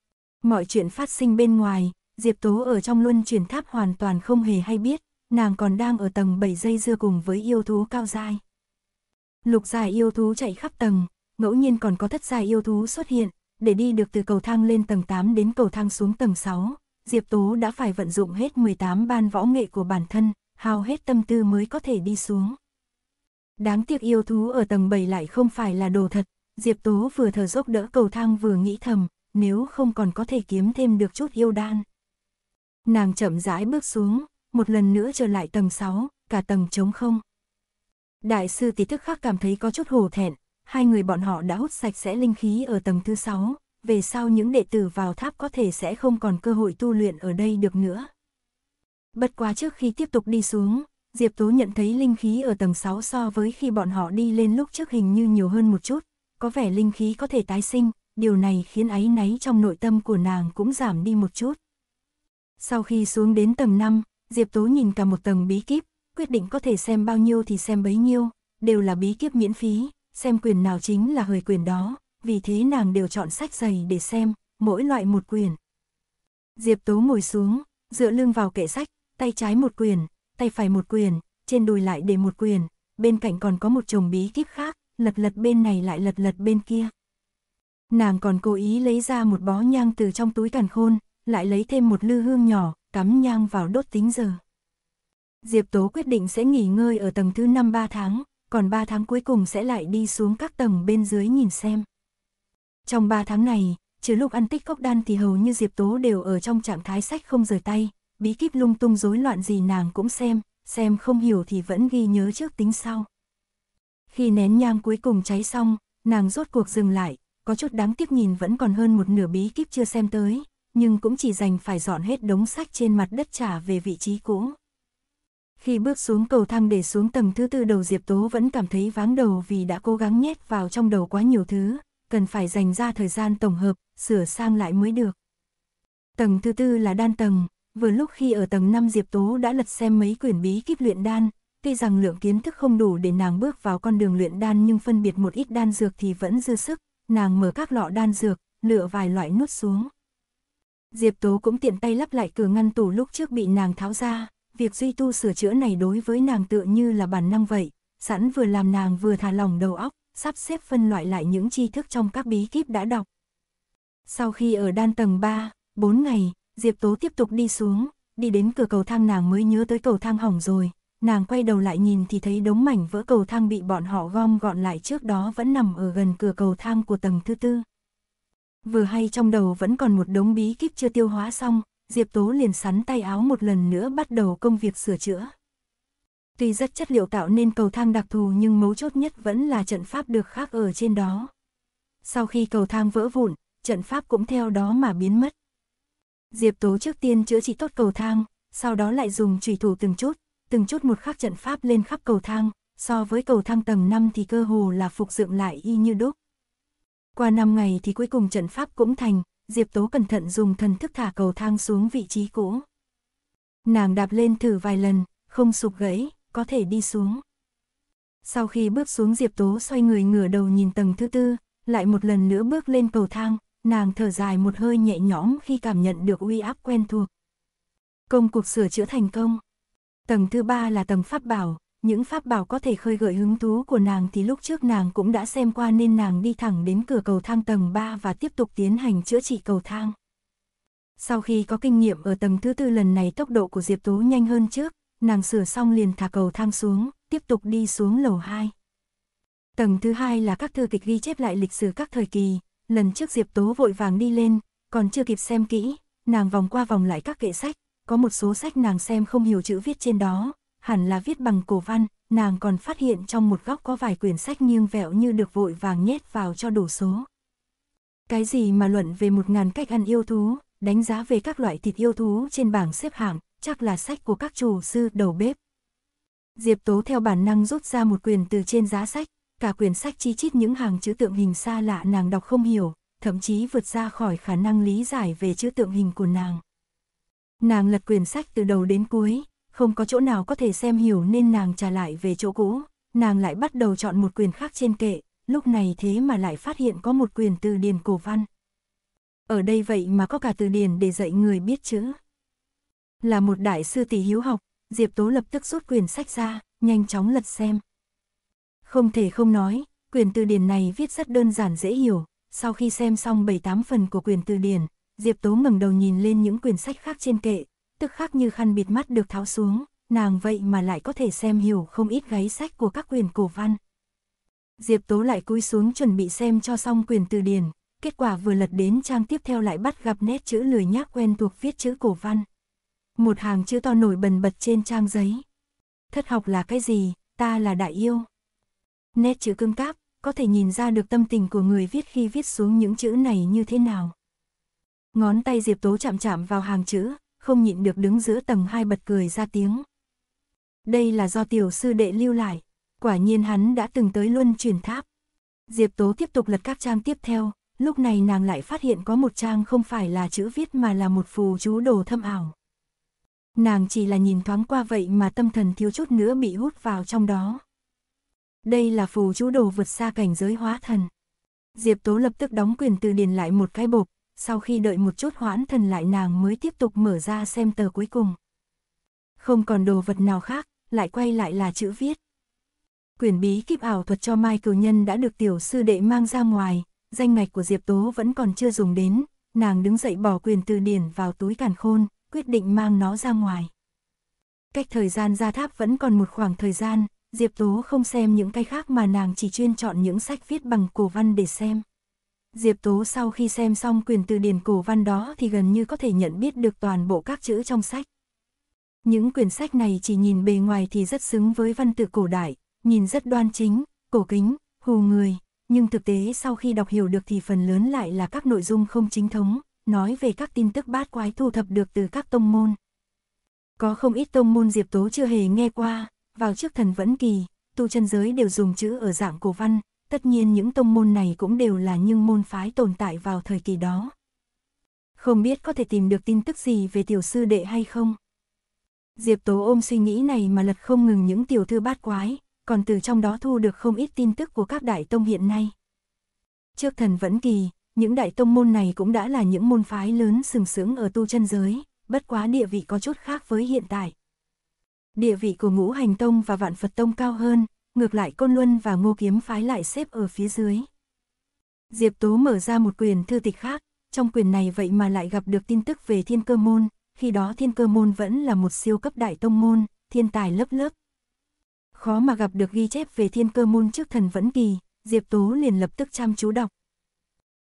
Mọi chuyện phát sinh bên ngoài, Diệp Tố ở trong luân chuyển tháp hoàn toàn không hề hay biết, nàng còn đang ở tầng 7 dây dưa cùng với yêu thú cao dai. Lục dài yêu thú chạy khắp tầng, ngẫu nhiên còn có thất dài yêu thú xuất hiện, để đi được từ cầu thang lên tầng 8 đến cầu thang xuống tầng 6, Diệp Tố đã phải vận dụng hết 18 ban võ nghệ của bản thân, hao hết tâm tư mới có thể đi xuống. Đáng tiếc yêu thú ở tầng 7 lại không phải là đồ thật, Diệp Tố vừa thở dốc đỡ cầu thang vừa nghĩ thầm, nếu không còn có thể kiếm thêm được chút yêu đan. Nàng chậm rãi bước xuống, một lần nữa trở lại tầng 6, cả tầng trống không. Đại sư tí tức khác cảm thấy có chút hổ thẹn, hai người bọn họ đã hút sạch sẽ linh khí ở tầng thứ 6, về sau những đệ tử vào tháp có thể sẽ không còn cơ hội tu luyện ở đây được nữa. Bất quá trước khi tiếp tục đi xuống, Diệp Tố nhận thấy linh khí ở tầng 6 so với khi bọn họ đi lên lúc trước hình như nhiều hơn một chút, có vẻ linh khí có thể tái sinh, điều này khiến áy náy trong nội tâm của nàng cũng giảm đi một chút. Sau khi xuống đến tầng 5, Diệp Tố nhìn cả một tầng bí kíp, quyết định có thể xem bao nhiêu thì xem bấy nhiêu, đều là bí kíp miễn phí, xem quyền nào chính là hời quyền đó, vì thế nàng đều chọn sách dày để xem, mỗi loại một quyền. Diệp Tố ngồi xuống, dựa lưng vào kệ sách, tay trái một quyền, tay phải một quyền, trên đùi lại để một quyền, bên cạnh còn có một chồng bí kíp khác, lật lật bên này lại lật lật bên kia. Nàng còn cố ý lấy ra một bó nhang từ trong túi càn khôn, lại lấy thêm một lư hương nhỏ, cắm nhang vào đốt tính giờ. Diệp Tố quyết định sẽ nghỉ ngơi ở tầng thứ 5 3 tháng, còn 3 tháng cuối cùng sẽ lại đi xuống các tầng bên dưới nhìn xem. Trong 3 tháng này, trừ lúc ăn tích cốc đan thì hầu như Diệp Tố đều ở trong trạng thái sách không rời tay, bí kíp lung tung rối loạn gì nàng cũng xem, xem không hiểu thì vẫn ghi nhớ trước tính sau. Khi nén nhang cuối cùng cháy xong, nàng rốt cuộc dừng lại, có chút đáng tiếc nhìn vẫn còn hơn một nửa bí kíp chưa xem tới, nhưng cũng chỉ dành phải dọn hết đống sách trên mặt đất trả về vị trí cũ. Khi bước xuống cầu thang để xuống tầng thứ tư đầu Diệp Tố vẫn cảm thấy váng đầu vì đã cố gắng nhét vào trong đầu quá nhiều thứ, cần phải dành ra thời gian tổng hợp, sửa sang lại mới được. Tầng thứ tư là đan tầng, vừa lúc khi ở tầng 5 Diệp Tố đã lật xem mấy quyển bí kíp luyện đan, tuy rằng lượng kiến thức không đủ để nàng bước vào con đường luyện đan nhưng phân biệt một ít đan dược thì vẫn dư sức, nàng mở các lọ đan dược, lựa vài loại nuốt xuống. Diệp Tố cũng tiện tay lắp lại cửa ngăn tủ lúc trước bị nàng tháo ra, việc duy tu sửa chữa này đối với nàng tựa như là bản năng vậy, sẵn vừa làm nàng vừa thả lỏng đầu óc, sắp xếp phân loại lại những tri thức trong các bí kíp đã đọc. Sau khi ở đan tầng 3, 4 ngày, Diệp Tố tiếp tục đi xuống, đi đến cửa cầu thang nàng mới nhớ tới cầu thang hỏng rồi, nàng quay đầu lại nhìn thì thấy đống mảnh vỡ cầu thang bị bọn họ gom gọn lại trước đó vẫn nằm ở gần cửa cầu thang của tầng thứ tư, Vừa hay trong đầu vẫn còn một đống bí kíp chưa tiêu hóa xong, Diệp Tố liền sắn tay áo một lần nữa bắt đầu công việc sửa chữa. Tuy rất chất liệu tạo nên cầu thang đặc thù nhưng mấu chốt nhất vẫn là trận pháp được khác ở trên đó. Sau khi cầu thang vỡ vụn, trận pháp cũng theo đó mà biến mất. Diệp Tố trước tiên chữa trị tốt cầu thang, sau đó lại dùng chủy thủ từng chút, từng chút một khắc trận pháp lên khắp cầu thang, so với cầu thang tầng 5 thì cơ hồ là phục dựng lại y như đúc. Qua 5 ngày thì cuối cùng trận pháp cũng thành, Diệp Tố cẩn thận dùng thần thức thả cầu thang xuống vị trí cũ. Nàng đạp lên thử vài lần, không sụp gãy, có thể đi xuống. Sau khi bước xuống Diệp Tố xoay người ngửa đầu nhìn tầng thứ tư, lại một lần nữa bước lên cầu thang, nàng thở dài một hơi nhẹ nhõm khi cảm nhận được uy áp quen thuộc. Công cuộc sửa chữa thành công. Tầng thứ ba là tầng pháp bảo, những pháp bảo có thể khơi gợi hứng thú của nàng thì lúc trước nàng cũng đã xem qua nên nàng đi thẳng đến cửa cầu thang tầng 3 và tiếp tục tiến hành chữa trị cầu thang. Sau khi có kinh nghiệm ở tầng thứ tư lần này tốc độ của Diệp Tú nhanh hơn trước, nàng sửa xong liền thả cầu thang xuống, tiếp tục đi xuống lầu 2. Tầng thứ hai là các thư kịch ghi chép lại lịch sử các thời kỳ, lần trước Diệp Tố vội vàng đi lên, còn chưa kịp xem kỹ, nàng vòng qua vòng lại các kệ sách, có một số sách nàng xem không hiểu chữ viết trên đó, hẳn là viết bằng cổ văn, nàng còn phát hiện trong một góc có vài quyển sách nghiêng vẹo như được vội vàng nhét vào cho đủ số. Cái gì mà luận về một ngàn cách ăn yêu thú, đánh giá về các loại thịt yêu thú trên bảng xếp hạng, chắc là sách của các chủ sư đầu bếp. Diệp Tố theo bản năng rút ra một quyền từ trên giá sách, cả quyển sách chi chít những hàng chữ tượng hình xa lạ nàng đọc không hiểu, thậm chí vượt ra khỏi khả năng lý giải về chữ tượng hình của nàng. Nàng lật quyển sách từ đầu đến cuối, không có chỗ nào có thể xem hiểu nên nàng trả lại về chỗ cũ, nàng lại bắt đầu chọn một quyền khác trên kệ, lúc này thế mà lại phát hiện có một quyền từ điển cổ văn. Ở đây vậy mà có cả từ điển để dạy người biết chữ. Là một đại sư tỷ hiếu học, Diệp Tố lập tức rút quyển sách ra, nhanh chóng lật xem. Không thể không nói, quyển từ điển này viết rất đơn giản dễ hiểu, sau khi xem xong 7-8 phần của quyển từ điển, Diệp Tố ngẩng đầu nhìn lên những quyển sách khác trên kệ, tức khắc như khăn bịt mắt được tháo xuống, nàng vậy mà lại có thể xem hiểu không ít gáy sách của các quyền cổ văn. Diệp Tố lại cúi xuống chuẩn bị xem cho xong quyền từ điển, kết quả vừa lật đến trang tiếp theo lại bắt gặp nét chữ lười nhác quen thuộc viết chữ cổ văn. Một hàng chữ to nổi bần bật trên trang giấy. Thất học là cái gì, ta là đại yêu. Nét chữ cương cáp, có thể nhìn ra được tâm tình của người viết khi viết xuống những chữ này như thế nào. Ngón tay Diệp Tố chạm chạm vào hàng chữ, không nhịn được đứng giữa tầng hai bật cười ra tiếng. Đây là do tiểu sư đệ lưu lại, quả nhiên hắn đã từng tới luân truyền tháp. Diệp Tố tiếp tục lật các trang tiếp theo, lúc này nàng lại phát hiện có một trang không phải là chữ viết mà là một phù chú đồ thâm ảo. Nàng chỉ là nhìn thoáng qua vậy mà tâm thần thiếu chút nữa bị hút vào trong đó. Đây là phù chú đồ vượt xa cảnh giới hóa thần. Diệp Tố lập tức đóng quyền từ điền lại một cái bộp, sau khi đợi một chút hoãn thần lại nàng mới tiếp tục mở ra xem tờ cuối cùng. Không còn đồ vật nào khác, lại quay lại là chữ viết. Quyển bí kíp ảo thuật cho Mai Cửu Nhân đã được tiểu sư đệ mang ra ngoài, danh ngạch của Diệp Tố vẫn còn chưa dùng đến, nàng đứng dậy bỏ quyền từ điển vào túi càn khôn, quyết định mang nó ra ngoài. Cách thời gian ra tháp vẫn còn một khoảng thời gian, Diệp Tố không xem những cái khác mà nàng chỉ chuyên chọn những sách viết bằng cổ văn để xem. Diệp Tố sau khi xem xong quyền từ điển cổ văn đó thì gần như có thể nhận biết được toàn bộ các chữ trong sách. Những quyển sách này chỉ nhìn bề ngoài thì rất xứng với văn tự cổ đại, nhìn rất đoan chính, cổ kính, hù người, nhưng thực tế sau khi đọc hiểu được thì phần lớn lại là các nội dung không chính thống, nói về các tin tức bát quái thu thập được từ các tông môn. Có không ít tông môn Diệp Tố chưa hề nghe qua, vào trước thần vẫn kỳ, tu chân giới đều dùng chữ ở dạng cổ văn, tất nhiên những tông môn này cũng đều là những môn phái tồn tại vào thời kỳ đó. Không biết có thể tìm được tin tức gì về tiểu sư đệ hay không? Diệp Tố ôm suy nghĩ này mà lật không ngừng những tiểu thư bát quái, còn từ trong đó thu được không ít tin tức của các đại tông hiện nay. Trước thần vẫn kỳ, những đại tông môn này cũng đã là những môn phái lớn sừng sững ở tu chân giới, bất quá địa vị có chút khác với hiện tại. Địa vị của ngũ hành tông và vạn Phật tông cao hơn, ngược lại Côn Luân và Ngô Kiếm phái lại xếp ở phía dưới. Diệp Tố mở ra một quyền thư tịch khác, trong quyền này vậy mà lại gặp được tin tức về thiên cơ môn, khi đó thiên cơ môn vẫn là một siêu cấp đại tông môn, thiên tài lớp lớp. Khó mà gặp được ghi chép về thiên cơ môn trước thần vẫn kỳ, Diệp Tố liền lập tức chăm chú đọc.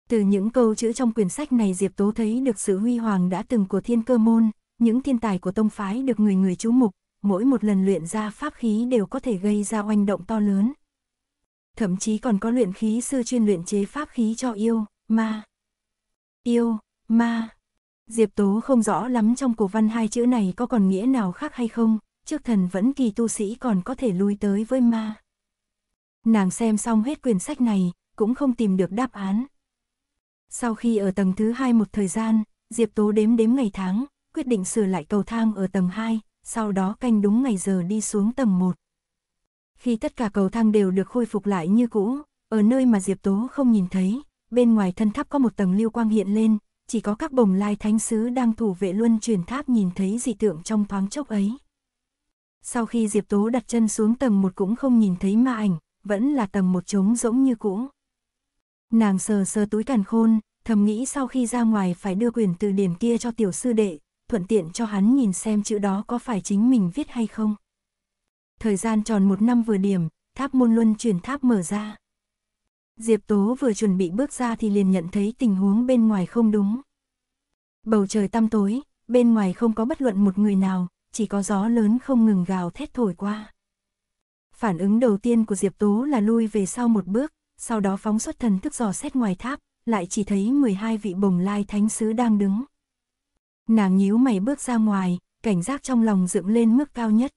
Từ những câu chữ trong quyển sách này Diệp Tố thấy được sự huy hoàng đã từng của thiên cơ môn, những thiên tài của tông phái được người người chú mục, mỗi một lần luyện ra pháp khí đều có thể gây ra oanh động to lớn. Thậm chí còn có luyện khí sư chuyên luyện chế pháp khí cho yêu, ma. Yêu, ma. Diệp Tố không rõ lắm trong cổ văn hai chữ này có còn nghĩa nào khác hay không, trước thần vẫn kỳ tu sĩ còn có thể lui tới với ma. Nàng xem xong hết quyển sách này, cũng không tìm được đáp án. Sau khi ở tầng thứ hai một thời gian, Diệp Tố đếm đếm ngày tháng, quyết định sửa lại cầu thang ở tầng 2, sau đó canh đúng ngày giờ đi xuống tầng 1. Khi tất cả cầu thang đều được khôi phục lại như cũ, ở nơi mà Diệp Tố không nhìn thấy, bên ngoài thân tháp có một tầng lưu quang hiện lên, chỉ có các bồng lai thánh sứ đang thủ vệ luân truyền tháp nhìn thấy dị tượng trong thoáng chốc ấy. Sau khi Diệp Tố đặt chân xuống tầng một cũng không nhìn thấy ma ảnh, vẫn là tầng một trống rỗng như cũ. Nàng sờ sờ túi càn khôn, thầm nghĩ sau khi ra ngoài phải đưa quyền từ điển kia cho tiểu sư đệ, thuận tiện cho hắn nhìn xem chữ đó có phải chính mình viết hay không. Thời gian tròn một năm vừa điểm, tháp môn luân chuyển tháp mở ra. Diệp Tố vừa chuẩn bị bước ra thì liền nhận thấy tình huống bên ngoài không đúng. Bầu trời tăm tối, bên ngoài không có bất luận một người nào, chỉ có gió lớn không ngừng gào thét thổi qua. Phản ứng đầu tiên của Diệp Tố là lui về sau một bước, sau đó phóng xuất thần thức dò xét ngoài tháp, lại chỉ thấy 12 vị bồng lai thánh sứ đang đứng. Nàng nhíu mày bước ra ngoài, cảnh giác trong lòng dựng lên mức cao nhất.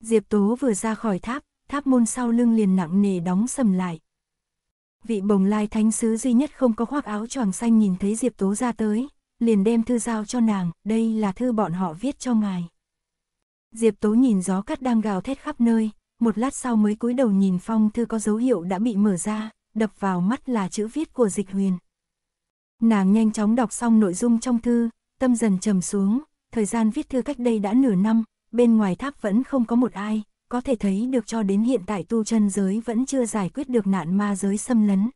Diệp Tố vừa ra khỏi tháp, tháp môn sau lưng liền nặng nề đóng sầm lại. Vị bồng lai thánh sứ duy nhất không có khoác áo choàng xanh nhìn thấy Diệp Tố ra tới, liền đem thư giao cho nàng, đây là thư bọn họ viết cho ngài. Diệp Tố nhìn gió cắt đang gào thét khắp nơi, một lát sau mới cúi đầu nhìn phong thư có dấu hiệu đã bị mở ra, đập vào mắt là chữ viết của dịch huyền. Nàng nhanh chóng đọc xong nội dung trong thư, tâm dần trầm xuống, thời gian viết thư cách đây đã nửa năm, bên ngoài tháp vẫn không có một ai, có thể thấy được cho đến hiện tại tu chân giới vẫn chưa giải quyết được nạn ma giới xâm lấn.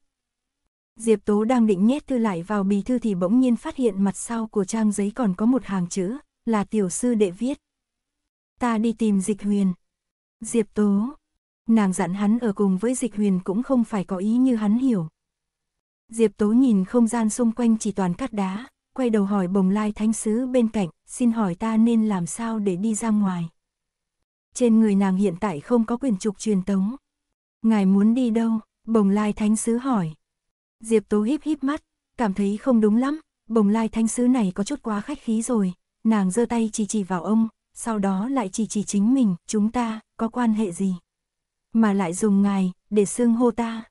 Diệp Tố đang định nhét thư lại vào bì thư thì bỗng nhiên phát hiện mặt sau của trang giấy còn có một hàng chữ, là tiểu sư đệ viết. Ta đi tìm dịch huyền. Diệp Tố. Nàng dặn hắn ở cùng với dịch huyền cũng không phải có ý như hắn hiểu. Diệp Tố nhìn không gian xung quanh chỉ toàn cát đá, quay đầu hỏi bồng lai thánh sứ bên cạnh, xin hỏi ta nên làm sao để đi ra ngoài. Trên người nàng hiện tại không có quyền trục truyền tống. Ngài muốn đi đâu? Bồng lai thánh sứ hỏi. Diệp Tố híp híp mắt, cảm thấy không đúng lắm, bồng lai thánh sứ này có chút quá khách khí rồi, nàng giơ tay chỉ chỉ vào ông, sau đó lại chỉ chỉ chính mình, chúng ta, có quan hệ gì? Mà lại dùng ngài, để xưng hô ta.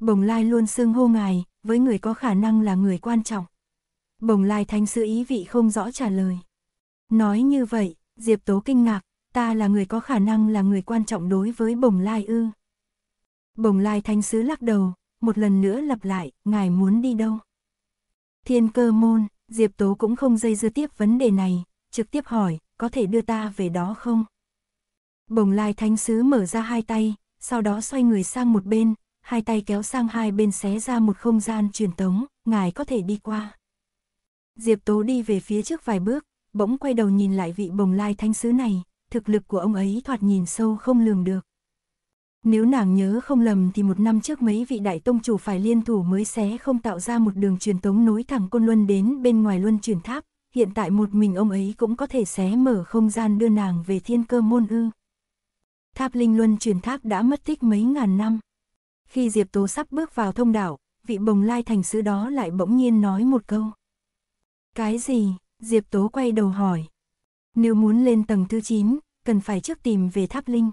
Bồng lai luôn xưng hô ngài, với người có khả năng là người quan trọng. Bồng lai thanh sư ý vị không rõ trả lời. Nói như vậy, Diệp Tố kinh ngạc, ta là người có khả năng là người quan trọng đối với bồng lai ư. Bồng lai thanh sứ lắc đầu, một lần nữa lặp lại, ngài muốn đi đâu? Thiên cơ môn, Diệp Tố cũng không dây dưa tiếp vấn đề này, trực tiếp hỏi, có thể đưa ta về đó không? Bồng lai thanh sứ mở ra hai tay, sau đó xoay người sang một bên, hai tay kéo sang hai bên xé ra một không gian truyền tống, ngài có thể đi qua. Diệp Tố đi về phía trước vài bước, bỗng quay đầu nhìn lại vị bồng lai thanh sứ này, thực lực của ông ấy thoạt nhìn sâu không lường được. Nếu nàng nhớ không lầm thì một năm trước mấy vị đại tông chủ phải liên thủ mới xé không tạo ra một đường truyền tống nối thẳng Côn Luân đến bên ngoài Luân truyền tháp, hiện tại một mình ông ấy cũng có thể xé mở không gian đưa nàng về thiên cơ môn ư. Tháp Linh Luân truyền tháp đã mất tích mấy ngàn năm. Khi Diệp Tố sắp bước vào thông đảo, vị bồng lai thành sứ đó lại bỗng nhiên nói một câu. Cái gì? Diệp Tố quay đầu hỏi. Nếu muốn lên tầng thứ 9, cần phải trước tìm về tháp linh.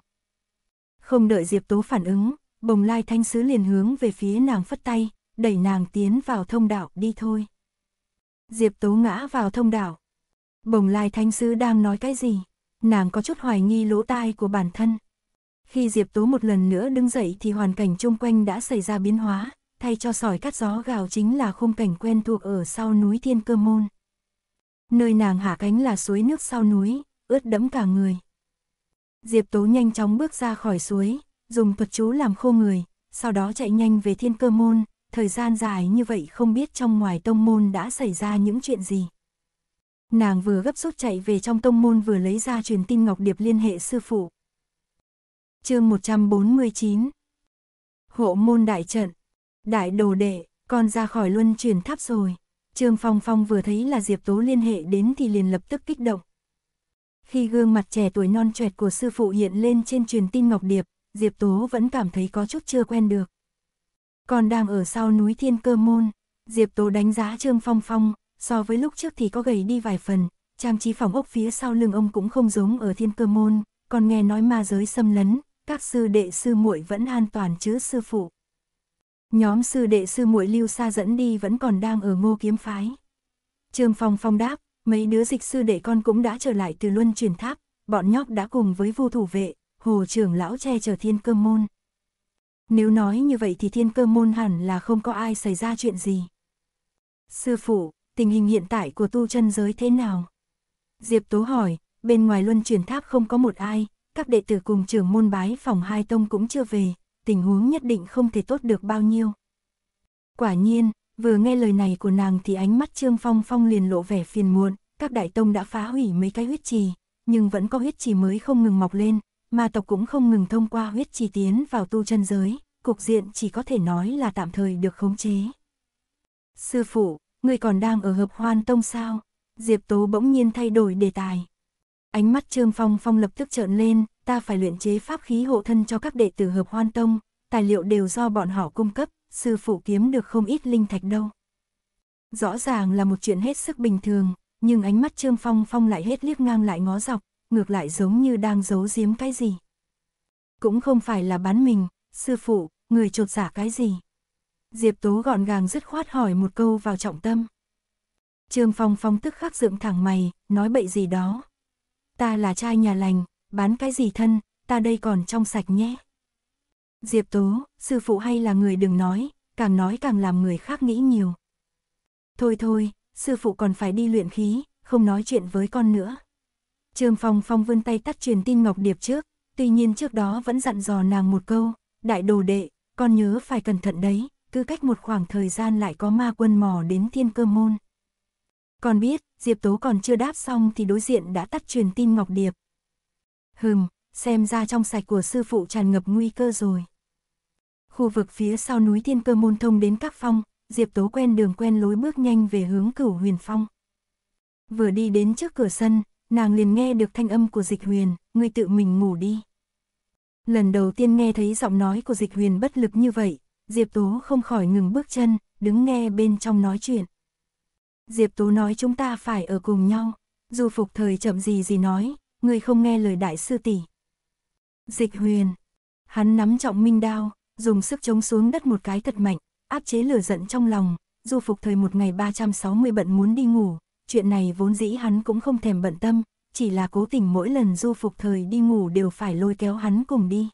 Không đợi Diệp Tố phản ứng, bồng lai thanh sứ liền hướng về phía nàng phất tay, đẩy nàng tiến vào thông đạo đi thôi. Diệp Tố ngã vào thông đạo. Bồng lai thanh sứ đang nói cái gì? Nàng có chút hoài nghi lỗ tai của bản thân. Khi Diệp Tố một lần nữa đứng dậy thì hoàn cảnh chung quanh đã xảy ra biến hóa, thay cho sỏi cắt gió gào chính là khung cảnh quen thuộc ở sau núi Thiên Cơ Môn. Nơi nàng hạ cánh là suối nước sau núi, ướt đẫm cả người. Diệp Tố nhanh chóng bước ra khỏi suối, dùng thuật chú làm khô người, sau đó chạy nhanh về Thiên Cơ Môn, thời gian dài như vậy không biết trong ngoài tông môn đã xảy ra những chuyện gì. Nàng vừa gấp rút chạy về trong tông môn vừa lấy ra truyền tin Ngọc Điệp liên hệ sư phụ. chương 149 Hộ môn đại trận Đại đồ đệ, con ra khỏi luân chuyển tháp rồi. Trương Phong Phong vừa thấy là Diệp Tố liên hệ đến thì liền lập tức kích động. Khi gương mặt trẻ tuổi non trẻ của sư phụ hiện lên trên truyền tin Ngọc Điệp, Diệp Tố vẫn cảm thấy có chút chưa quen được. Còn đang ở sau núi Thiên Cơ Môn, Diệp Tố đánh giá Trương Phong Phong, so với lúc trước thì có gầy đi vài phần, trang trí phòng ốc phía sau lưng ông cũng không giống ở Thiên Cơ Môn, còn nghe nói ma giới xâm lấn, các sư đệ sư muội vẫn an toàn chứ sư phụ. Nhóm sư đệ sư muội lưu xa dẫn đi vẫn còn đang ở ngô kiếm phái. Trương Phong Phong đáp, mấy đứa dịch sư đệ con cũng đã trở lại từ luân truyền tháp, bọn nhóc đã cùng với vu thủ vệ, hồ trưởng lão che chở thiên cơ môn. Nếu nói như vậy thì thiên cơ môn hẳn là không có ai xảy ra chuyện gì. Sư phụ, tình hình hiện tại của tu chân giới thế nào? Diệp Tố hỏi, bên ngoài luân truyền tháp không có một ai, các đệ tử cùng trưởng môn bái phòng hai tông cũng chưa về, tình huống nhất định không thể tốt được bao nhiêu. Quả nhiên, vừa nghe lời này của nàng thì ánh mắt Trương Phong Phong liền lộ vẻ phiền muộn, các đại tông đã phá hủy mấy cái huyết trì, nhưng vẫn có huyết trì mới không ngừng mọc lên, mà tộc cũng không ngừng thông qua huyết trì tiến vào tu chân giới, cục diện chỉ có thể nói là tạm thời được khống chế. Sư phụ, người còn đang ở hợp hoan tông sao? Diệp Tố bỗng nhiên thay đổi đề tài. Ánh mắt Trương Phong Phong lập tức trợn lên, ta phải luyện chế pháp khí hộ thân cho các đệ tử hợp hoan tông, tài liệu đều do bọn họ cung cấp, sư phụ kiếm được không ít linh thạch đâu. Rõ ràng là một chuyện hết sức bình thường, nhưng ánh mắt Trương Phong Phong lại hết liếc ngang lại ngó dọc, ngược lại giống như đang giấu giếm cái gì. Cũng không phải là bán mình, sư phụ, người trột giả dạ cái gì. Diệp Tố gọn gàng dứt khoát hỏi một câu vào trọng tâm. Trương Phong Phong tức khắc dựng thẳng mày, nói bậy gì đó. Ta là trai nhà lành, bán cái gì thân, ta đây còn trong sạch nhé. Diệp Tố, sư phụ hay là người đừng nói, càng nói càng làm người khác nghĩ nhiều. Thôi thôi, sư phụ còn phải đi luyện khí, không nói chuyện với con nữa. Trường phòng phong vươn tay tắt truyền tin Ngọc Điệp trước, tuy nhiên trước đó vẫn dặn dò nàng một câu, đại đồ đệ, con nhớ phải cẩn thận đấy, cứ cách một khoảng thời gian lại có ma quân mò đến thiên cơ môn. Còn biết, Diệp Tố còn chưa đáp xong thì đối diện đã tắt truyền tin Ngọc Điệp. Hừm, xem ra trong sạch của sư phụ tràn ngập nguy cơ rồi. Khu vực phía sau núi Thiên Cơ Môn thông đến các phong, Diệp Tố quen đường quen lối bước nhanh về hướng cửu huyền phong. Vừa đi đến trước cửa sân, nàng liền nghe được thanh âm của dịch huyền, ngươi tự mình ngủ đi. Lần đầu tiên nghe thấy giọng nói của dịch huyền bất lực như vậy, Diệp Tố không khỏi ngừng bước chân, đứng nghe bên trong nói chuyện. Diệp Tố nói chúng ta phải ở cùng nhau, dù phục thời chậm gì gì nói, ngươi không nghe lời đại sư tỷ. Dịch huyền, hắn nắm trọng minh đao, dùng sức chống xuống đất một cái thật mạnh, áp chế lửa giận trong lòng, du phục thời một ngày 360 bận muốn đi ngủ, chuyện này vốn dĩ hắn cũng không thèm bận tâm, chỉ là cố tình mỗi lần du phục thời đi ngủ đều phải lôi kéo hắn cùng đi.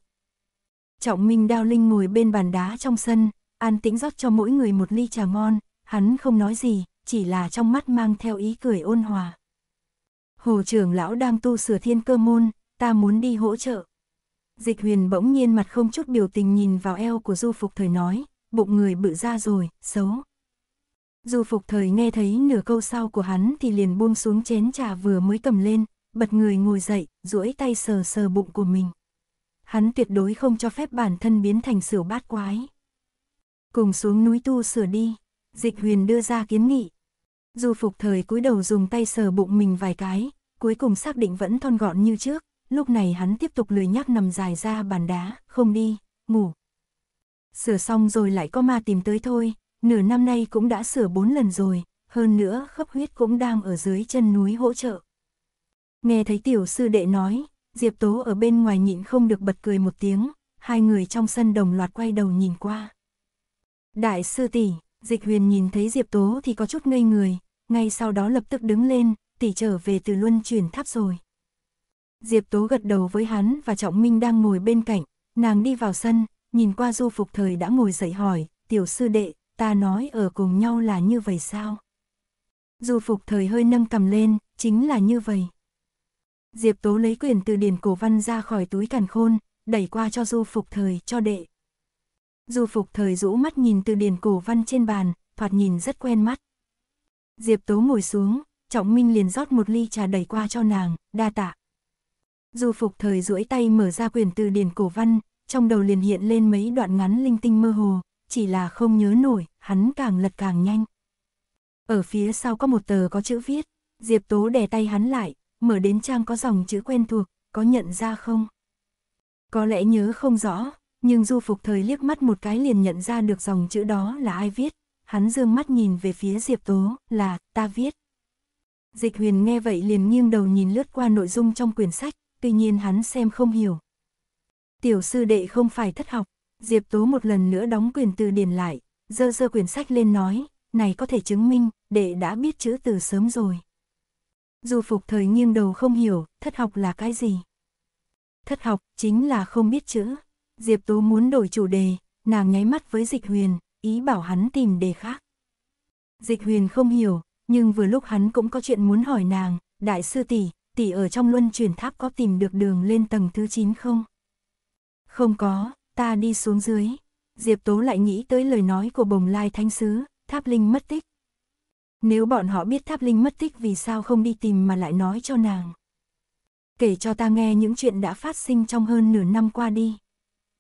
Trọng Minh Đao Linh ngồi bên bàn đá trong sân, an tĩnh rót cho mỗi người một ly trà ngon, hắn không nói gì, chỉ là trong mắt mang theo ý cười ôn hòa. Hồ trưởng lão đang tu sửa thiên cơ môn, ta muốn đi hỗ trợ. Dịch huyền bỗng nhiên mặt không chút biểu tình nhìn vào eo của du phục thời nói, bụng người bự ra rồi, xấu. Du phục thời nghe thấy nửa câu sau của hắn thì liền buông xuống chén trà vừa mới cầm lên, bật người ngồi dậy, duỗi tay sờ sờ bụng của mình. Hắn tuyệt đối không cho phép bản thân biến thành sửa bát quái. Cùng xuống núi tu sửa đi, dịch huyền đưa ra kiến nghị. Du phục thời cúi đầu dùng tay sờ bụng mình vài cái, cuối cùng xác định vẫn thon gọn như trước, lúc này hắn tiếp tục lười nhác nằm dài ra bàn đá, không đi, ngủ. Sửa xong rồi lại có ma tìm tới thôi, nửa năm nay cũng đã sửa bốn lần rồi, hơn nữa khớp huyết cũng đang ở dưới chân núi hỗ trợ. Nghe thấy tiểu sư đệ nói, Diệp Tố ở bên ngoài nhịn không được bật cười một tiếng, hai người trong sân đồng loạt quay đầu nhìn qua. Đại sư tỷ, Dịch Huyền nhìn thấy Diệp Tố thì có chút ngây người, ngay sau đó lập tức đứng lên, tỷ trở về từ luân chuyển tháp rồi. Diệp Tố gật đầu với hắn và Trọng Minh đang ngồi bên cạnh, nàng đi vào sân, nhìn qua du phục thời đã ngồi dậy hỏi, tiểu sư đệ, ta nói ở cùng nhau là như vậy sao? Du phục thời hơi nâng cầm lên, chính là như vậy. Diệp Tố lấy quyển từ điển cổ văn ra khỏi túi càn khôn, đẩy qua cho du phục thời, cho đệ. Du phục thời rũ mắt nhìn từ điển cổ văn trên bàn, thoạt nhìn rất quen mắt. Diệp Tố ngồi xuống, Trọng Minh liền rót một ly trà đầy qua cho nàng, đa tạ. Du phục thời duỗi tay mở ra quyển từ điển cổ văn, trong đầu liền hiện lên mấy đoạn ngắn linh tinh mơ hồ, chỉ là không nhớ nổi, hắn càng lật càng nhanh. Ở phía sau có một tờ có chữ viết, Diệp Tố đè tay hắn lại, mở đến trang có dòng chữ quen thuộc, có nhận ra không? Có lẽ nhớ không rõ, nhưng du phục thời liếc mắt một cái liền nhận ra được dòng chữ đó là ai viết, hắn dương mắt nhìn về phía Diệp Tố, là, ta viết. Dịch huyền nghe vậy liền nghiêng đầu nhìn lướt qua nội dung trong quyển sách, tuy nhiên hắn xem không hiểu. Tiểu sư đệ không phải thất học, Diệp Tố một lần nữa đóng quyển từ điển lại, dơ dơ quyển sách lên nói, này có thể chứng minh, đệ đã biết chữ từ sớm rồi. Dù phục thời nghiêng đầu không hiểu, thất học là cái gì? Thất học chính là không biết chữ. Diệp Tố muốn đổi chủ đề, nàng nháy mắt với Dịch Huyền, ý bảo hắn tìm đề khác. Dịch Huyền không hiểu, nhưng vừa lúc hắn cũng có chuyện muốn hỏi nàng, đại sư tỷ, tỷ ở trong luân chuyển tháp có tìm được đường lên tầng thứ 9 không? Không có, ta đi xuống dưới. Diệp Tố lại nghĩ tới lời nói của bồng lai thánh sứ, tháp linh mất tích. Nếu bọn họ biết tháp linh mất tích vì sao không đi tìm mà lại nói cho nàng. Kể cho ta nghe những chuyện đã phát sinh trong hơn nửa năm qua đi.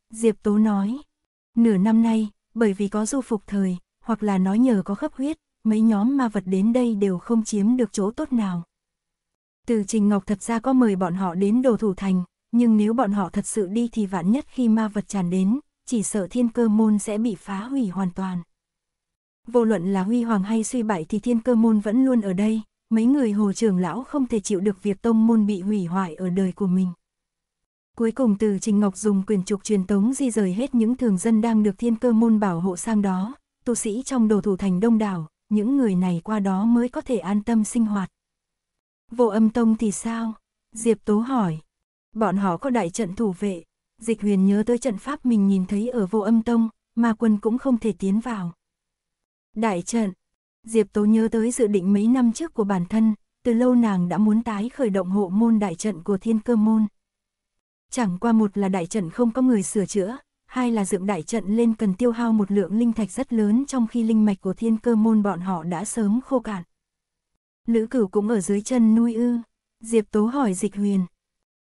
Diệp Tố nói, nửa năm nay, bởi vì có du phục thời, hoặc là nói nhờ có khớp huyết, mấy nhóm ma vật đến đây đều không chiếm được chỗ tốt nào. Từ Trình Ngọc thật ra có mời bọn họ đến đồ thủ thành, nhưng nếu bọn họ thật sự đi thì vạn nhất khi ma vật tràn đến, chỉ sợ thiên cơ môn sẽ bị phá hủy hoàn toàn. Vô luận là huy hoàng hay suy bại thì thiên cơ môn vẫn luôn ở đây, mấy người hồ trưởng lão không thể chịu được việc tông môn bị hủy hoại ở đời của mình. Cuối cùng từ Trình Ngọc dùng quyền trục truyền tống di rời hết những thường dân đang được thiên cơ môn bảo hộ sang đó, tu sĩ trong đồ thủ thành đông đảo, những người này qua đó mới có thể an tâm sinh hoạt. Vô âm tông thì sao? Diệp Tố hỏi. Bọn họ có đại trận thủ vệ. Dịch huyền nhớ tới trận pháp mình nhìn thấy ở vô âm tông, mà quân cũng không thể tiến vào. Đại trận. Diệp Tố nhớ tới dự định mấy năm trước của bản thân, từ lâu nàng đã muốn tái khởi động hộ môn đại trận của thiên cơ môn. Chẳng qua một là đại trận không có người sửa chữa, hai là dựng đại trận lên cần tiêu hao một lượng linh thạch rất lớn trong khi linh mạch của thiên cơ môn bọn họ đã sớm khô cạn. Lữ cửu cũng ở dưới chân nuôi ư, Diệp Tố hỏi Dịch Huyền.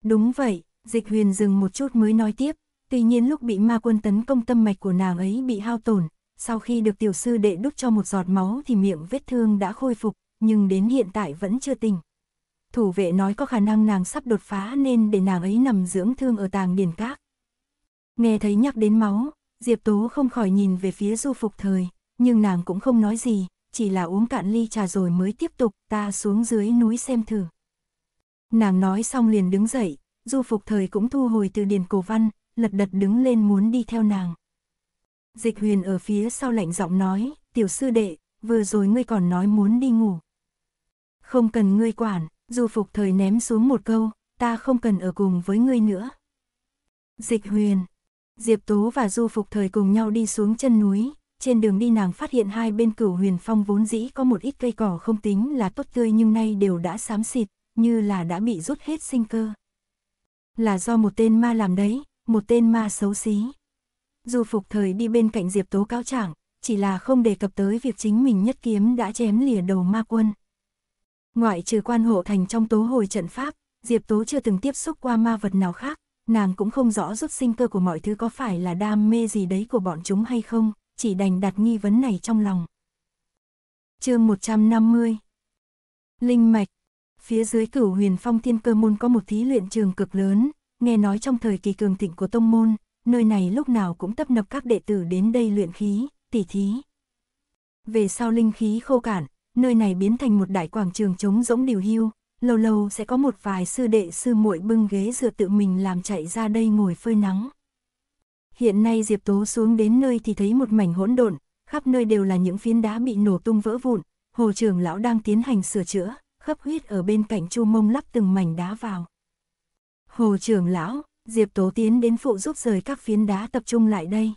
Đúng vậy, Dịch Huyền dừng một chút mới nói tiếp, tuy nhiên lúc bị ma quân tấn công tâm mạch của nàng ấy bị hao tổn, sau khi được tiểu sư đệ đúc cho một giọt máu thì miệng vết thương đã khôi phục, nhưng đến hiện tại vẫn chưa tỉnh. Thủ vệ nói có khả năng nàng sắp đột phá nên để nàng ấy nằm dưỡng thương ở tàng điền các. Nghe thấy nhắc đến máu, Diệp Tố không khỏi nhìn về phía du phục thời, nhưng nàng cũng không nói gì, chỉ là uống cạn ly trà rồi mới tiếp tục ta xuống dưới núi xem thử. Nàng nói xong liền đứng dậy, du phục thời cũng thu hồi từ điển cổ văn, lật đật đứng lên muốn đi theo nàng. Dịch huyền ở phía sau lạnh giọng nói, tiểu sư đệ, vừa rồi ngươi còn nói muốn đi ngủ. Không cần ngươi quản, du phục thời ném xuống một câu, ta không cần ở cùng với ngươi nữa. Dịch huyền, Diệp Tố và Du Phục Thời cùng nhau đi xuống chân núi, trên đường đi nàng phát hiện hai bên cửu huyền phong vốn dĩ có một ít cây cỏ không tính là tốt tươi nhưng nay đều đã xám xịt, như là đã bị rút hết sinh cơ. Là do một tên ma làm đấy, một tên ma xấu xí. Du Phục Thời đi bên cạnh Diệp Tố cáo trạng, chỉ là không đề cập tới việc chính mình nhất kiếm đã chém lìa đầu ma quân. Ngoại trừ quan hộ thành trong tố hồi trận pháp, Diệp Tố chưa từng tiếp xúc qua ma vật nào khác, nàng cũng không rõ rút sinh cơ của mọi thứ có phải là đam mê gì đấy của bọn chúng hay không, chỉ đành đặt nghi vấn này trong lòng. chương 150 Linh Mạch Phía dưới cửu huyền phong thiên cơ môn có một thí luyện trường cực lớn, nghe nói trong thời kỳ cường thịnh của tông môn, nơi này lúc nào cũng tấp nập các đệ tử đến đây luyện khí, tỉ thí. Về sau linh khí khô cạn, nơi này biến thành một đại quảng trường trống rỗng điều hưu, lâu lâu sẽ có một vài sư đệ sư muội bưng ghế dựa tự mình làm chạy ra đây ngồi phơi nắng. Hiện nay Diệp Tố xuống đến nơi thì thấy một mảnh hỗn độn, khắp nơi đều là những phiến đá bị nổ tung vỡ vụn, hồ trưởng lão đang tiến hành sửa chữa, khắp huyết ở bên cạnh chu mông lắp từng mảnh đá vào. Hồ trưởng lão, Diệp Tố tiến đến phụ giúp rời các phiến đá tập trung lại đây.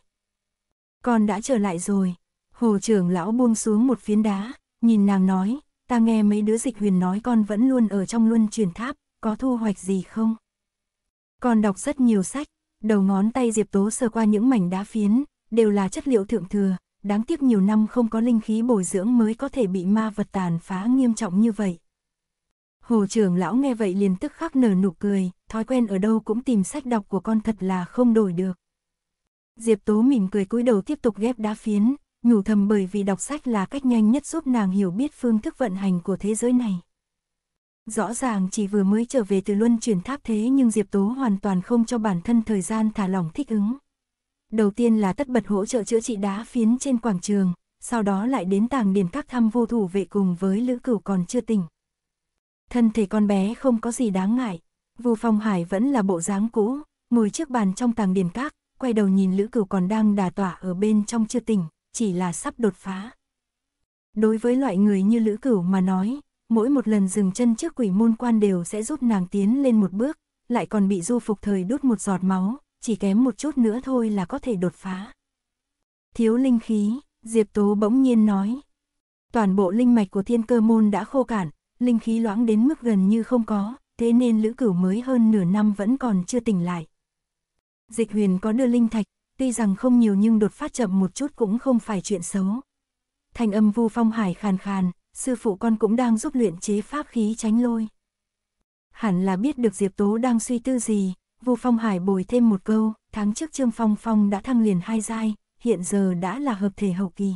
Con đã trở lại rồi. Hồ trưởng lão buông xuống một phiến đá, nhìn nàng nói, ta nghe mấy đứa dịch huyền nói con vẫn luôn ở trong luân truyền tháp, có thu hoạch gì không? Con đọc rất nhiều sách, đầu ngón tay Diệp Tố sờ qua những mảnh đá phiến, đều là chất liệu thượng thừa, đáng tiếc nhiều năm không có linh khí bồi dưỡng mới có thể bị ma vật tàn phá nghiêm trọng như vậy. Hồ trưởng lão nghe vậy liền tức khắc nở nụ cười, thói quen ở đâu cũng tìm sách đọc của con thật là không đổi được. Diệp Tố mỉm cười cúi đầu tiếp tục ghép đá phiến, nhủ thầm bởi vì đọc sách là cách nhanh nhất giúp nàng hiểu biết phương thức vận hành của thế giới này. Rõ ràng chỉ vừa mới trở về từ luân chuyển tháp thế nhưng Diệp Tố hoàn toàn không cho bản thân thời gian thả lỏng thích ứng. Đầu tiên là tất bật hỗ trợ chữa trị đá phiến trên quảng trường, sau đó lại đến tàng điền các thăm vô thủ vệ cùng với lữ cửu còn chưa tỉnh. Thân thể con bé không có gì đáng ngại, Vu Phong Hải vẫn là bộ dáng cũ, ngồi trước bàn trong tàng điền các, quay đầu nhìn lữ cửu còn đang đà tỏa ở bên trong chưa tỉnh, chỉ là sắp đột phá. Đối với loại người như Lữ Cửu mà nói, mỗi một lần dừng chân trước quỷ môn quan đều sẽ giúp nàng tiến lên một bước, lại còn bị du phục thời đút một giọt máu, chỉ kém một chút nữa thôi là có thể đột phá. Thiếu linh khí, Diệp Tố bỗng nhiên nói. Toàn bộ linh mạch của thiên cơ môn đã khô cạn, linh khí loãng đến mức gần như không có, thế nên lữ cửu mới hơn nửa năm vẫn còn chưa tỉnh lại. Dịch huyền có đưa linh thạch, tuy rằng không nhiều nhưng đột phát chậm một chút cũng không phải chuyện xấu. Thành âm Vu Phong Hải khàn khàn, sư phụ con cũng đang giúp luyện chế pháp khí tránh lôi. Hẳn là biết được Diệp Tố đang suy tư gì, Vu Phong Hải bồi thêm một câu, tháng trước Trương Phong Phong đã thăng liền hai giai, hiện giờ đã là hợp thể hậu kỳ.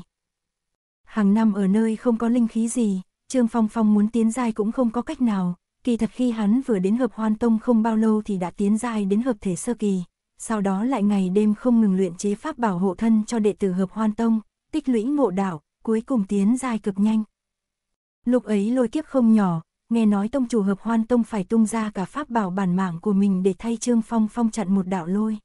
Hàng năm ở nơi không có linh khí gì, Trương Phong Phong muốn tiến giai cũng không có cách nào, kỳ thật khi hắn vừa đến hợp hoan tông không bao lâu thì đã tiến giai đến hợp thể sơ kỳ, sau đó lại ngày đêm không ngừng luyện chế pháp bảo hộ thân cho đệ tử hợp hoan tông, tích lũy ngộ đạo, cuối cùng tiến dài cực nhanh. Lúc ấy lôi kiếp không nhỏ, nghe nói tông chủ hợp hoan tông phải tung ra cả pháp bảo bản mạng của mình để thay Trương Phong phong chặn một đạo lôi.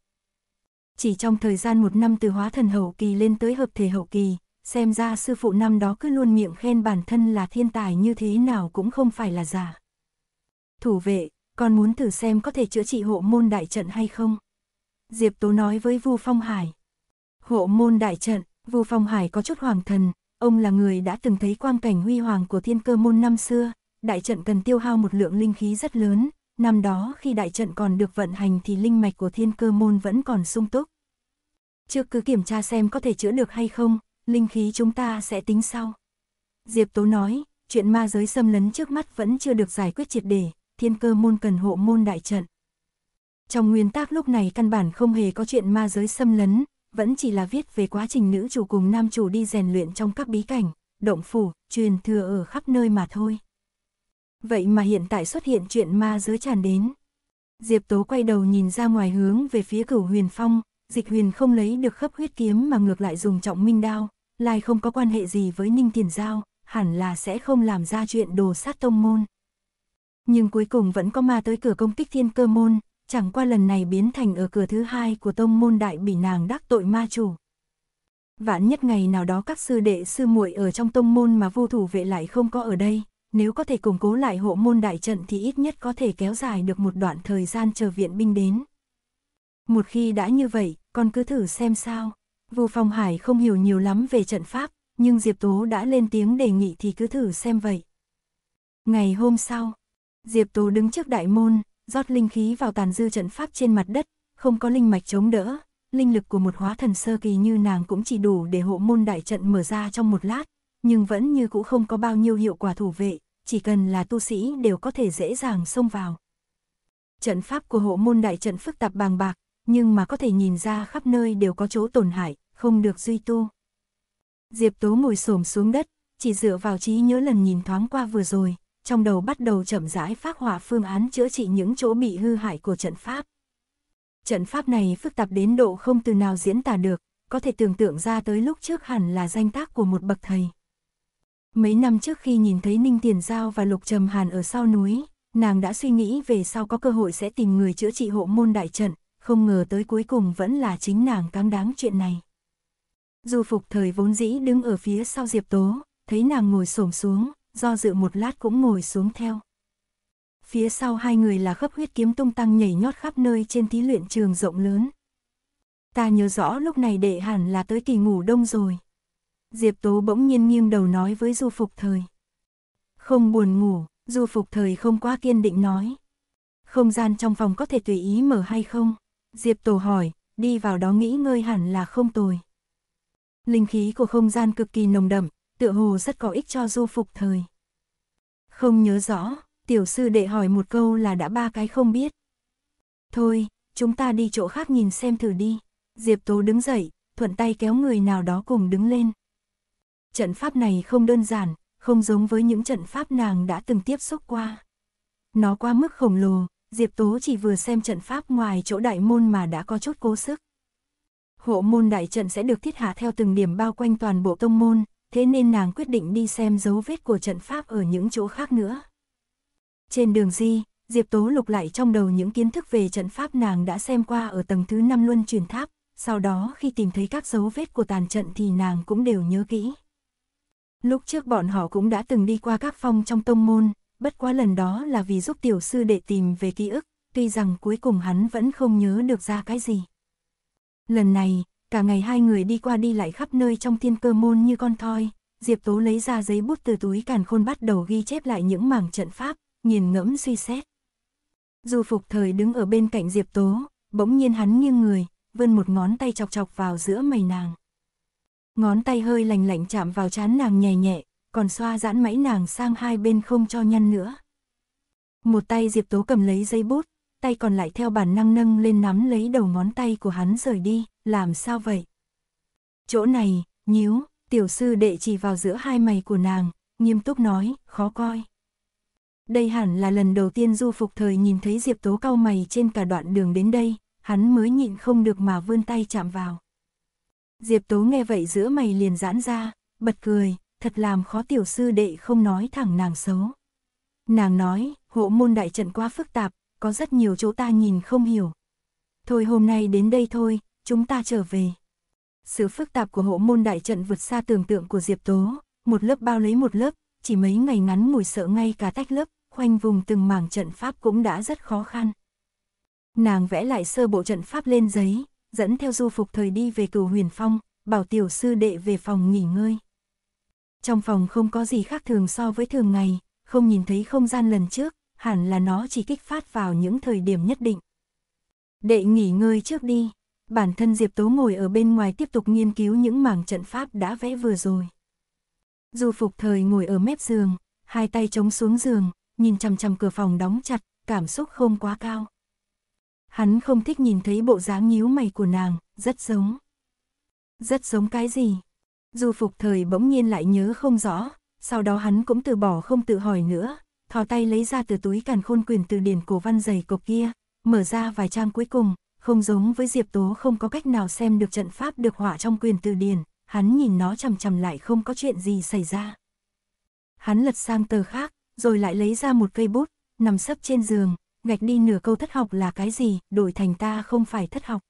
Chỉ trong thời gian một năm từ hóa thần hậu kỳ lên tới hợp thể hậu kỳ, xem ra sư phụ năm đó cứ luôn miệng khen bản thân là thiên tài như thế nào cũng không phải là giả. Thủ vệ, con muốn thử xem có thể chữa trị hộ môn đại trận hay không? Diệp Tố nói với Vu Phong Hải. Hộ môn đại trận, Vu Phong Hải có chút hoàng thần, ông là người đã từng thấy quang cảnh huy hoàng của thiên cơ môn năm xưa, đại trận cần tiêu hao một lượng linh khí rất lớn, năm đó khi đại trận còn được vận hành thì linh mạch của thiên cơ môn vẫn còn sung túc. Trước cứ kiểm tra xem có thể chữa được hay không, linh khí chúng ta sẽ tính sau. Diệp Tố nói, chuyện ma giới xâm lấn trước mắt vẫn chưa được giải quyết triệt để, thiên cơ môn cần hộ môn đại trận. Trong nguyên tác lúc này căn bản không hề có chuyện ma giới xâm lấn, vẫn chỉ là viết về quá trình nữ chủ cùng nam chủ đi rèn luyện trong các bí cảnh, động phủ, truyền thừa ở khắp nơi mà thôi. Vậy mà hiện tại xuất hiện chuyện ma giới tràn đến. Diệp Tố quay đầu nhìn ra ngoài hướng về phía cửu huyền phong, dịch huyền không lấy được khớp huyết kiếm mà ngược lại dùng trọng minh đao, lai không có quan hệ gì với ninh tiền giao, hẳn là sẽ không làm ra chuyện đồ sát tông môn. Nhưng cuối cùng vẫn có ma tới cửa công kích thiên cơ môn, chẳng qua lần này biến thành ở cửa thứ hai của tông môn đại bị nàng đắc tội ma chủ. Vạn nhất ngày nào đó các sư đệ sư muội ở trong tông môn mà vô thủ vệ lại không có ở đây, nếu có thể củng cố lại hộ môn đại trận thì ít nhất có thể kéo dài được một đoạn thời gian chờ viện binh đến. Một khi đã như vậy, con cứ thử xem sao. Vu Phong Hải không hiểu nhiều lắm về trận pháp, nhưng Diệp Tố đã lên tiếng đề nghị thì cứ thử xem vậy. Ngày hôm sau, Diệp Tố đứng trước đại môn, rót linh khí vào tàn dư trận pháp trên mặt đất, không có linh mạch chống đỡ, linh lực của một hóa thần sơ kỳ như nàng cũng chỉ đủ để hộ môn đại trận mở ra trong một lát, nhưng vẫn như cũ không có bao nhiêu hiệu quả thủ vệ, chỉ cần là tu sĩ đều có thể dễ dàng xông vào. Trận pháp của hộ môn đại trận phức tạp bàng bạc, nhưng mà có thể nhìn ra khắp nơi đều có chỗ tổn hại, không được duy tu. Diệp Tố ngồi xổm xuống đất, chỉ dựa vào trí nhớ lần nhìn thoáng qua vừa rồi, trong đầu bắt đầu chậm rãi phát hỏa phương án chữa trị những chỗ bị hư hại của trận pháp. Trận pháp này phức tạp đến độ không từ nào diễn tả được, có thể tưởng tượng ra tới lúc trước hẳn là danh tác của một bậc thầy. Mấy năm trước khi nhìn thấy Ninh Tiền Giao và Lục Trầm Hàn ở sau núi, nàng đã suy nghĩ về sau có cơ hội sẽ tìm người chữa trị hộ môn đại trận, không ngờ tới cuối cùng vẫn là chính nàng cám đáng chuyện này. Du Phục Thời vốn dĩ đứng ở phía sau Diệp Tố, thấy nàng ngồi xổm xuống, do dự một lát cũng ngồi xuống theo. Phía sau hai người là khớp huyết kiếm tung tăng nhảy nhót khắp nơi trên thí luyện trường rộng lớn. Ta nhớ rõ lúc này đệ hẳn là tới kỳ ngủ đông rồi. Diệp Tố bỗng nhiên nghiêng đầu nói với Du Phục Thời. Không buồn ngủ, Du Phục Thời không quá kiên định nói. Không gian trong phòng có thể tùy ý mở hay không? Diệp Tổ hỏi, đi vào đó nghĩ ngơi hẳn là không tồi. Linh khí của không gian cực kỳ nồng đậm, tựa hồ rất có ích cho du phục thời. Không nhớ rõ, tiểu sư đệ hỏi một câu là đã ba cái không biết. Thôi, chúng ta đi chỗ khác nhìn xem thử đi. Diệp Tố đứng dậy, thuận tay kéo người nào đó cùng đứng lên. Trận pháp này không đơn giản, không giống với những trận pháp nàng đã từng tiếp xúc qua. Nó qua mức khổng lồ, Diệp Tố chỉ vừa xem trận pháp ngoài chỗ đại môn mà đã có chút cố sức. Hộ môn đại trận sẽ được thiết hạ theo từng điểm bao quanh toàn bộ tông môn, thế nên nàng quyết định đi xem dấu vết của trận pháp ở những chỗ khác nữa. Trên đường di, Diệp Tố lục lại trong đầu những kiến thức về trận pháp nàng đã xem qua ở tầng thứ 5 luân truyền tháp, sau đó khi tìm thấy các dấu vết của tàn trận thì nàng cũng đều nhớ kỹ. Lúc trước bọn họ cũng đã từng đi qua các phong trong tông môn, bất quá lần đó là vì giúp tiểu sư để tìm về ký ức, tuy rằng cuối cùng hắn vẫn không nhớ được ra cái gì. Lần này, Cả ngày hai người đi qua đi lại khắp nơi trong thiên cơ môn như con thoi, Diệp Tố lấy ra giấy bút từ túi càn khôn bắt đầu ghi chép lại những mảng trận pháp, nhìn ngẫm suy xét. du phục thời đứng ở bên cạnh Diệp Tố, bỗng nhiên hắn nghiêng người, vươn một ngón tay chọc chọc vào giữa mày nàng. Ngón tay hơi lành lạnh chạm vào trán nàng nhẹ nhẹ, còn xoa giãn mãy nàng sang hai bên không cho nhăn nữa. Một tay Diệp Tố cầm lấy giấy bút, tay còn lại theo bản năng nâng lên nắm lấy đầu ngón tay của hắn rời đi làm sao vậy? Chỗ này, nhíu, tiểu sư đệ chỉ vào giữa hai mày của nàng, nghiêm túc nói, khó coi. Đây hẳn là lần đầu tiên du phục thời nhìn thấy Diệp Tố cau mày trên cả đoạn đường đến đây, hắn mới nhịn không được mà vươn tay chạm vào. Diệp Tố nghe vậy giữa mày liền giãn ra, bật cười, thật làm khó tiểu sư đệ không nói thẳng nàng xấu. Nàng nói, hộ môn đại trận quá phức tạp, có rất nhiều chỗ ta nhìn không hiểu. Thôi hôm nay đến đây thôi, chúng ta trở về. Sự phức tạp của hộ môn đại trận vượt xa tưởng tượng của Diệp Tố, một lớp bao lấy một lớp, chỉ mấy ngày ngắn mùi sợ ngay cả tách lớp, khoanh vùng từng mảng trận pháp cũng đã rất khó khăn. Nàng vẽ lại sơ bộ trận pháp lên giấy, dẫn theo du phục thời đi về cửu huyền phong, bảo tiểu sư đệ về phòng nghỉ ngơi. Trong phòng không có gì khác thường so với thường ngày, không nhìn thấy không gian lần trước, hẳn là nó chỉ kích phát vào những thời điểm nhất định. Đệ nghỉ ngơi trước đi. Bản thân Diệp Tố ngồi ở bên ngoài tiếp tục nghiên cứu những mảng trận pháp đã vẽ vừa rồi. Du phục thời ngồi ở mép giường, hai tay chống xuống giường, nhìn chằm chằm cửa phòng đóng chặt, cảm xúc không quá cao. Hắn không thích nhìn thấy bộ dáng nhíu mày của nàng, rất giống. Rất giống cái gì? Du phục thời bỗng nhiên lại nhớ không rõ, sau đó hắn cũng từ bỏ không tự hỏi nữa, thò tay lấy ra từ túi càn khôn quyền từ điển cổ văn dày cộp kia, mở ra vài trang cuối cùng, không giống với Diệp Tố không có cách nào xem được trận pháp được họa trong quyền từ điển, hắn nhìn nó chằm chằm lại không có chuyện gì xảy ra. Hắn lật sang tờ khác, rồi lại lấy ra một cây bút, nằm sấp trên giường, gạch đi nửa câu thất học là cái gì, đổi thành ta không phải thất học.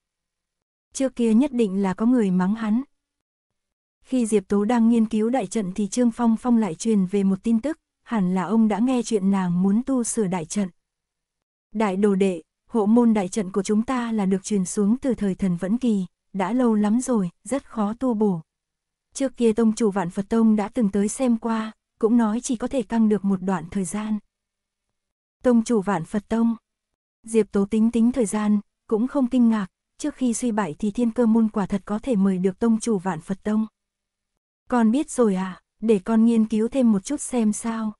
Trước kia nhất định là có người mắng hắn. Khi Diệp Tố đang nghiên cứu đại trận thì Trương Phong Phong lại truyền về một tin tức, hẳn là ông đã nghe chuyện nàng muốn tu sửa đại trận. Đại đồ đệ, hộ môn đại trận của chúng ta là được truyền xuống từ thời thần vẫn kỳ, đã lâu lắm rồi, rất khó tu bổ. Trước kia tông chủ vạn Phật Tông đã từng tới xem qua, cũng nói chỉ có thể căng được một đoạn thời gian. Tông chủ vạn Phật Tông Diệp Tố tính tính thời gian, cũng không kinh ngạc, trước khi suy bại thì thiên cơ môn quả thật có thể mời được tông chủ vạn Phật Tông. Con biết rồi à, để con nghiên cứu thêm một chút xem sao.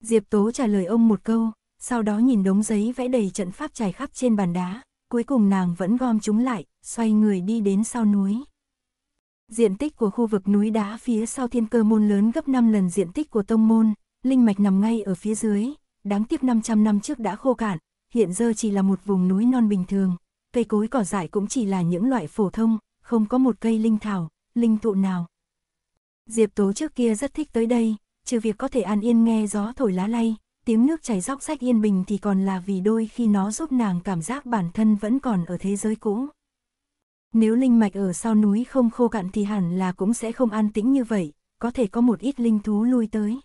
Diệp Tố trả lời ông một câu, sau đó nhìn đống giấy vẽ đầy trận pháp trải khắp trên bàn đá, cuối cùng nàng vẫn gom chúng lại, xoay người đi đến sau núi. Diện tích của khu vực núi đá phía sau thiên cơ môn lớn gấp 5 lần diện tích của tông môn, linh mạch nằm ngay ở phía dưới, đáng tiếc 500 năm trước đã khô cạn, hiện giờ chỉ là một vùng núi non bình thường, cây cối cỏ dại cũng chỉ là những loại phổ thông, không có một cây linh thảo, linh thụ nào. Diệp Tố trước kia rất thích tới đây, trừ việc có thể an yên nghe gió thổi lá lay, tiếng nước chảy róc rách yên bình thì còn là vì đôi khi nó giúp nàng cảm giác bản thân vẫn còn ở thế giới cũ. Nếu linh mạch ở sau núi không khô cạn thì hẳn là cũng sẽ không an tĩnh như vậy, có thể có một ít linh thú lui tới.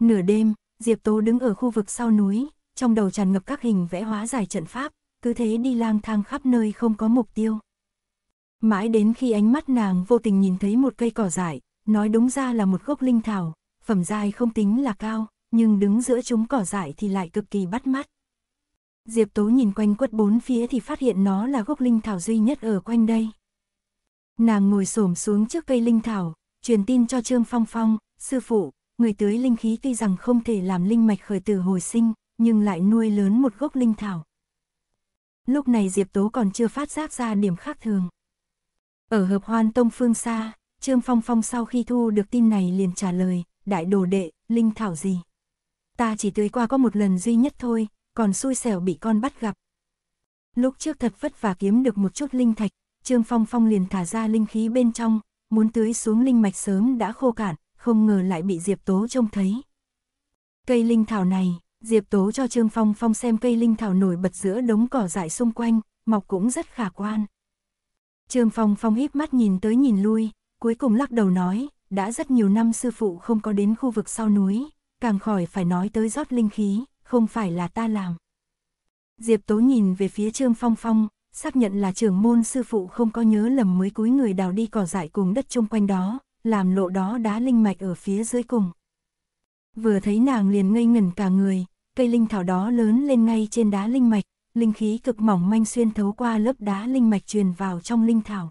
Nửa đêm, Diệp Tố đứng ở khu vực sau núi, trong đầu tràn ngập các hình vẽ hóa giải trận pháp, cứ thế đi lang thang khắp nơi không có mục tiêu. Mãi đến khi ánh mắt nàng vô tình nhìn thấy một cây cỏ dại, nói đúng ra là một gốc linh thảo, phẩm giai không tính là cao, nhưng đứng giữa chúng cỏ dại thì lại cực kỳ bắt mắt. Diệp Tố nhìn quanh quất bốn phía thì phát hiện nó là gốc linh thảo duy nhất ở quanh đây. Nàng ngồi xổm xuống trước cây linh thảo, truyền tin cho Trương Phong Phong, sư phụ, người tưới linh khí tuy rằng không thể làm linh mạch khởi tử hồi sinh, nhưng lại nuôi lớn một gốc linh thảo. Lúc này Diệp Tố còn chưa phát giác ra điểm khác thường. Ở hợp hoan tông phương xa, Trương Phong Phong sau khi thu được tin này liền trả lời, đại đồ đệ, linh thảo gì? ta chỉ tưới qua có một lần duy nhất thôi, còn xui xẻo bị con bắt gặp. Lúc trước thật vất vả kiếm được một chút linh thạch, Trương Phong Phong liền thả ra linh khí bên trong, muốn tưới xuống linh mạch sớm đã khô cạn, không ngờ lại bị Diệp Tố trông thấy. Cây linh thảo này, Diệp Tố cho Trương Phong Phong xem cây linh thảo nổi bật giữa đống cỏ dại xung quanh, mọc cũng rất khả quan. Trương Phong Phong híp mắt nhìn tới nhìn lui, cuối cùng lắc đầu nói, đã rất nhiều năm sư phụ không có đến khu vực sau núi, càng khỏi phải nói tới rót linh khí, không phải là ta làm. Diệp Tố nhìn về phía Trương Phong Phong, xác nhận là trưởng môn sư phụ không có nhớ lầm mới cúi người đào đi cỏ dại cùng đất chung quanh đó, làm lộ đó đá linh mạch ở phía dưới cùng. Vừa thấy nàng liền ngây ngẩn cả người, cây linh thảo đó lớn lên ngay trên đá linh mạch, linh khí cực mỏng manh xuyên thấu qua lớp đá linh mạch truyền vào trong linh thảo.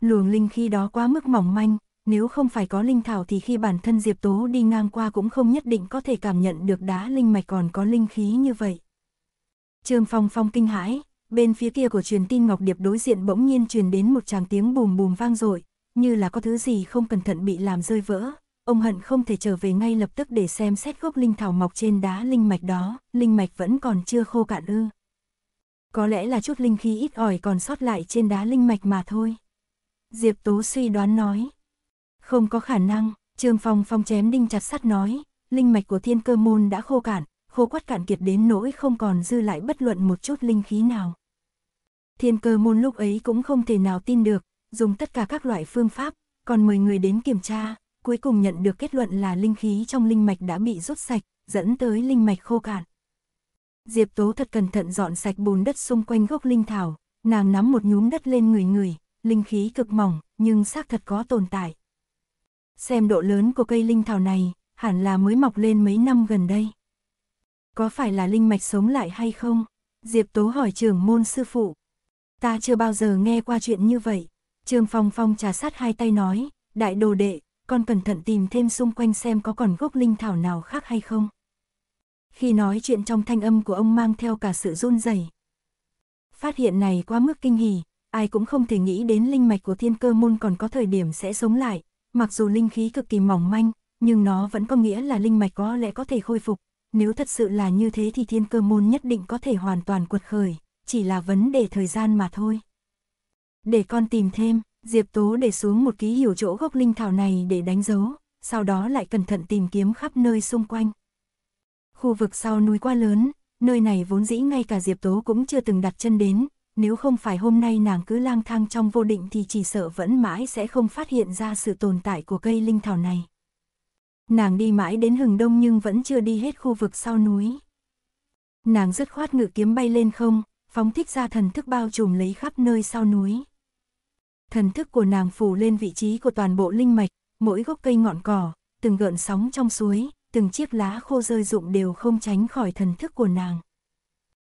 Luồng linh khí đó quá mức mỏng manh, nếu không phải có linh thảo thì khi bản thân Diệp Tố đi ngang qua cũng không nhất định có thể cảm nhận được đá linh mạch còn có linh khí như vậy. Trương Phong Phong kinh hãi, bên phía kia của truyền tin Ngọc Điệp đối diện bỗng nhiên truyền đến một tràng tiếng bùm bùm vang dội như là có thứ gì không cẩn thận bị làm rơi vỡ. Ông hận không thể trở về ngay lập tức để xem xét gốc linh thảo mọc trên đá linh mạch đó, linh mạch vẫn còn chưa khô cạn ư. Có lẽ là chút linh khí ít ỏi còn sót lại trên đá linh mạch mà thôi. Diệp Tố suy đoán nói. Không có khả năng, Trương Phong Phong chém đinh chặt sắt nói, linh mạch của thiên cơ môn đã khô cạn, khô quắt cạn kiệt đến nỗi không còn dư lại bất luận một chút linh khí nào. Thiên cơ môn lúc ấy cũng không thể nào tin được, dùng tất cả các loại phương pháp, còn mời người đến kiểm tra, cuối cùng nhận được kết luận là linh khí trong linh mạch đã bị rút sạch, dẫn tới linh mạch khô cạn. Diệp Tố thật cẩn thận dọn sạch bùn đất xung quanh gốc linh thảo, nàng nắm một nhúm đất lên người người, linh khí cực mỏng, nhưng xác thật có tồn tại xem độ lớn của cây linh thảo này, hẳn là mới mọc lên mấy năm gần đây. Có phải là linh mạch sống lại hay không? Diệp Tố hỏi trưởng môn sư phụ. Ta chưa bao giờ nghe qua chuyện như vậy. Trương Phong Phong trà sát hai tay nói, đại đồ đệ, con cẩn thận tìm thêm xung quanh xem có còn gốc linh thảo nào khác hay không. Khi nói chuyện trong thanh âm của ông mang theo cả sự run rẩy. Phát hiện này quá mức kinh hỉ, ai cũng không thể nghĩ đến linh mạch của thiên cơ môn còn có thời điểm sẽ sống lại, mặc dù linh khí cực kỳ mỏng manh, nhưng nó vẫn có nghĩa là linh mạch có lẽ có thể khôi phục. Nếu thật sự là như thế thì thiên cơ môn nhất định có thể hoàn toàn cuột khởi, chỉ là vấn đề thời gian mà thôi. Để con tìm thêm, Diệp Tố để xuống một ký hiểu chỗ gốc linh thảo này để đánh dấu, sau đó lại cẩn thận tìm kiếm khắp nơi xung quanh. Khu vực sau núi quá lớn, nơi này vốn dĩ ngay cả Diệp Tố cũng chưa từng đặt chân đến, nếu không phải hôm nay nàng cứ lang thang trong vô định thì chỉ sợ vẫn mãi sẽ không phát hiện ra sự tồn tại của cây linh thảo này. Nàng đi mãi đến hừng đông nhưng vẫn chưa đi hết khu vực sau núi. Nàng dứt khoát ngự kiếm bay lên không, phóng thích ra thần thức bao trùm lấy khắp nơi sau núi. Thần thức của nàng phủ lên vị trí của toàn bộ linh mạch, mỗi gốc cây ngọn cỏ, từng gợn sóng trong suối, từng chiếc lá khô rơi rụng đều không tránh khỏi thần thức của nàng.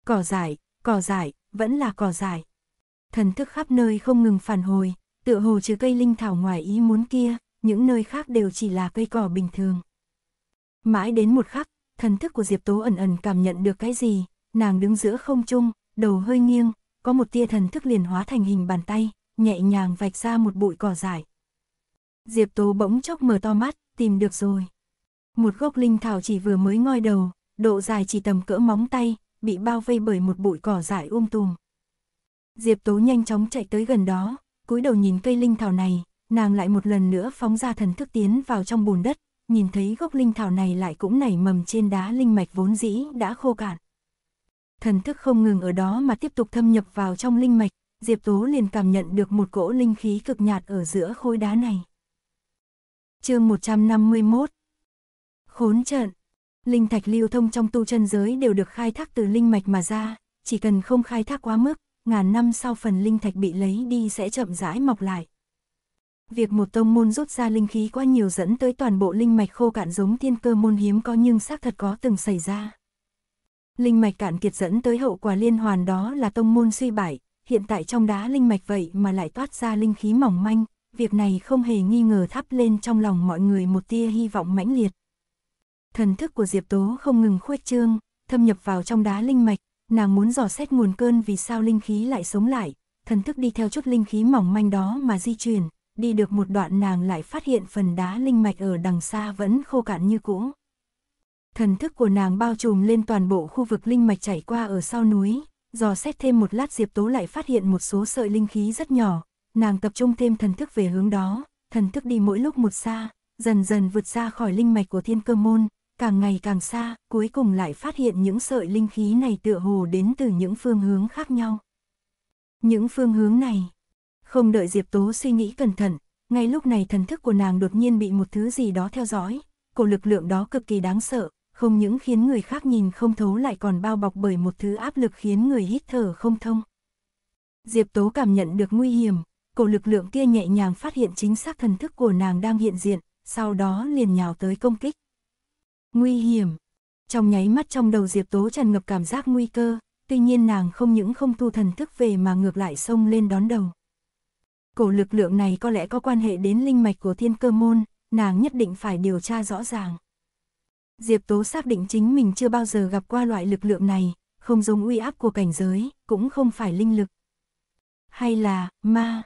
Cỏ dại, cỏ dại, vẫn là cỏ dại. Thần thức khắp nơi không ngừng phản hồi, tựa hồ trừ cây linh thảo ngoài ý muốn kia, những nơi khác đều chỉ là cây cỏ bình thường. Mãi đến một khắc, thần thức của Diệp Tố ẩn ẩn cảm nhận được cái gì, nàng đứng giữa không trung, đầu hơi nghiêng, có một tia thần thức liền hóa thành hình bàn tay, nhẹ nhàng vạch ra một bụi cỏ dại. Diệp Tố bỗng chốc mở to mắt, tìm được rồi. Một gốc linh thảo chỉ vừa mới ngoi đầu, độ dài chỉ tầm cỡ móng tay, bị bao vây bởi một bụi cỏ dại um tùm. Diệp Tố nhanh chóng chạy tới gần đó, cúi đầu nhìn cây linh thảo này, nàng lại một lần nữa phóng ra thần thức tiến vào trong bùn đất, nhìn thấy gốc linh thảo này lại cũng nảy mầm trên đá linh mạch vốn dĩ đã khô cạn. Thần thức không ngừng ở đó mà tiếp tục thâm nhập vào trong linh mạch, Diệp Tố liền cảm nhận được một cỗ linh khí cực nhạt ở giữa khối đá này. Chương 151 Khốn trận Linh thạch lưu thông trong tu chân giới đều được khai thác từ linh mạch mà ra, chỉ cần không khai thác quá mức, ngàn năm sau phần linh thạch bị lấy đi sẽ chậm rãi mọc lại. Việc một tông môn rút ra linh khí quá nhiều dẫn tới toàn bộ linh mạch khô cạn giống thiên cơ môn hiếm có nhưng xác thật có từng xảy ra. Linh mạch cạn kiệt dẫn tới hậu quả liên hoàn đó là tông môn suy bại, hiện tại trong đá linh mạch vậy mà lại toát ra linh khí mỏng manh, việc này không hề nghi ngờ thắp lên trong lòng mọi người một tia hy vọng mãnh liệt thần thức của Diệp Tố không ngừng khuếch trương, thâm nhập vào trong đá linh mạch, nàng muốn dò xét nguồn cơn vì sao linh khí lại sống lại, thần thức đi theo chút linh khí mỏng manh đó mà di chuyển, đi được một đoạn nàng lại phát hiện phần đá linh mạch ở đằng xa vẫn khô cạn như cũ. Thần thức của nàng bao trùm lên toàn bộ khu vực linh mạch chảy qua ở sau núi, dò xét thêm một lát Diệp Tố lại phát hiện một số sợi linh khí rất nhỏ, nàng tập trung thêm thần thức về hướng đó, thần thức đi mỗi lúc một xa, dần dần vượt ra khỏi linh mạch của thiên cơ môn, càng ngày càng xa, cuối cùng lại phát hiện những sợi linh khí này tựa hồ đến từ những phương hướng khác nhau. Những phương hướng này, không đợi Diệp Tố suy nghĩ cẩn thận, ngay lúc này thần thức của nàng đột nhiên bị một thứ gì đó theo dõi, cổ lực lượng đó cực kỳ đáng sợ, không những khiến người khác nhìn không thấu lại còn bao bọc bởi một thứ áp lực khiến người hít thở không thông. Diệp Tố cảm nhận được nguy hiểm, cổ lực lượng kia nhẹ nhàng phát hiện chính xác thần thức của nàng đang hiện diện, sau đó liền nhào tới công kích. Nguy hiểm. Trong nháy mắt trong đầu Diệp Tố tràn ngập cảm giác nguy cơ, tuy nhiên nàng không những không thu thần thức về mà ngược lại xông lên đón đầu. Cổ lực lượng này có lẽ có quan hệ đến linh mạch của thiên cơ môn, nàng nhất định phải điều tra rõ ràng. Diệp Tố xác định chính mình chưa bao giờ gặp qua loại lực lượng này, không giống uy áp của cảnh giới, cũng không phải linh lực. Hay là, ma.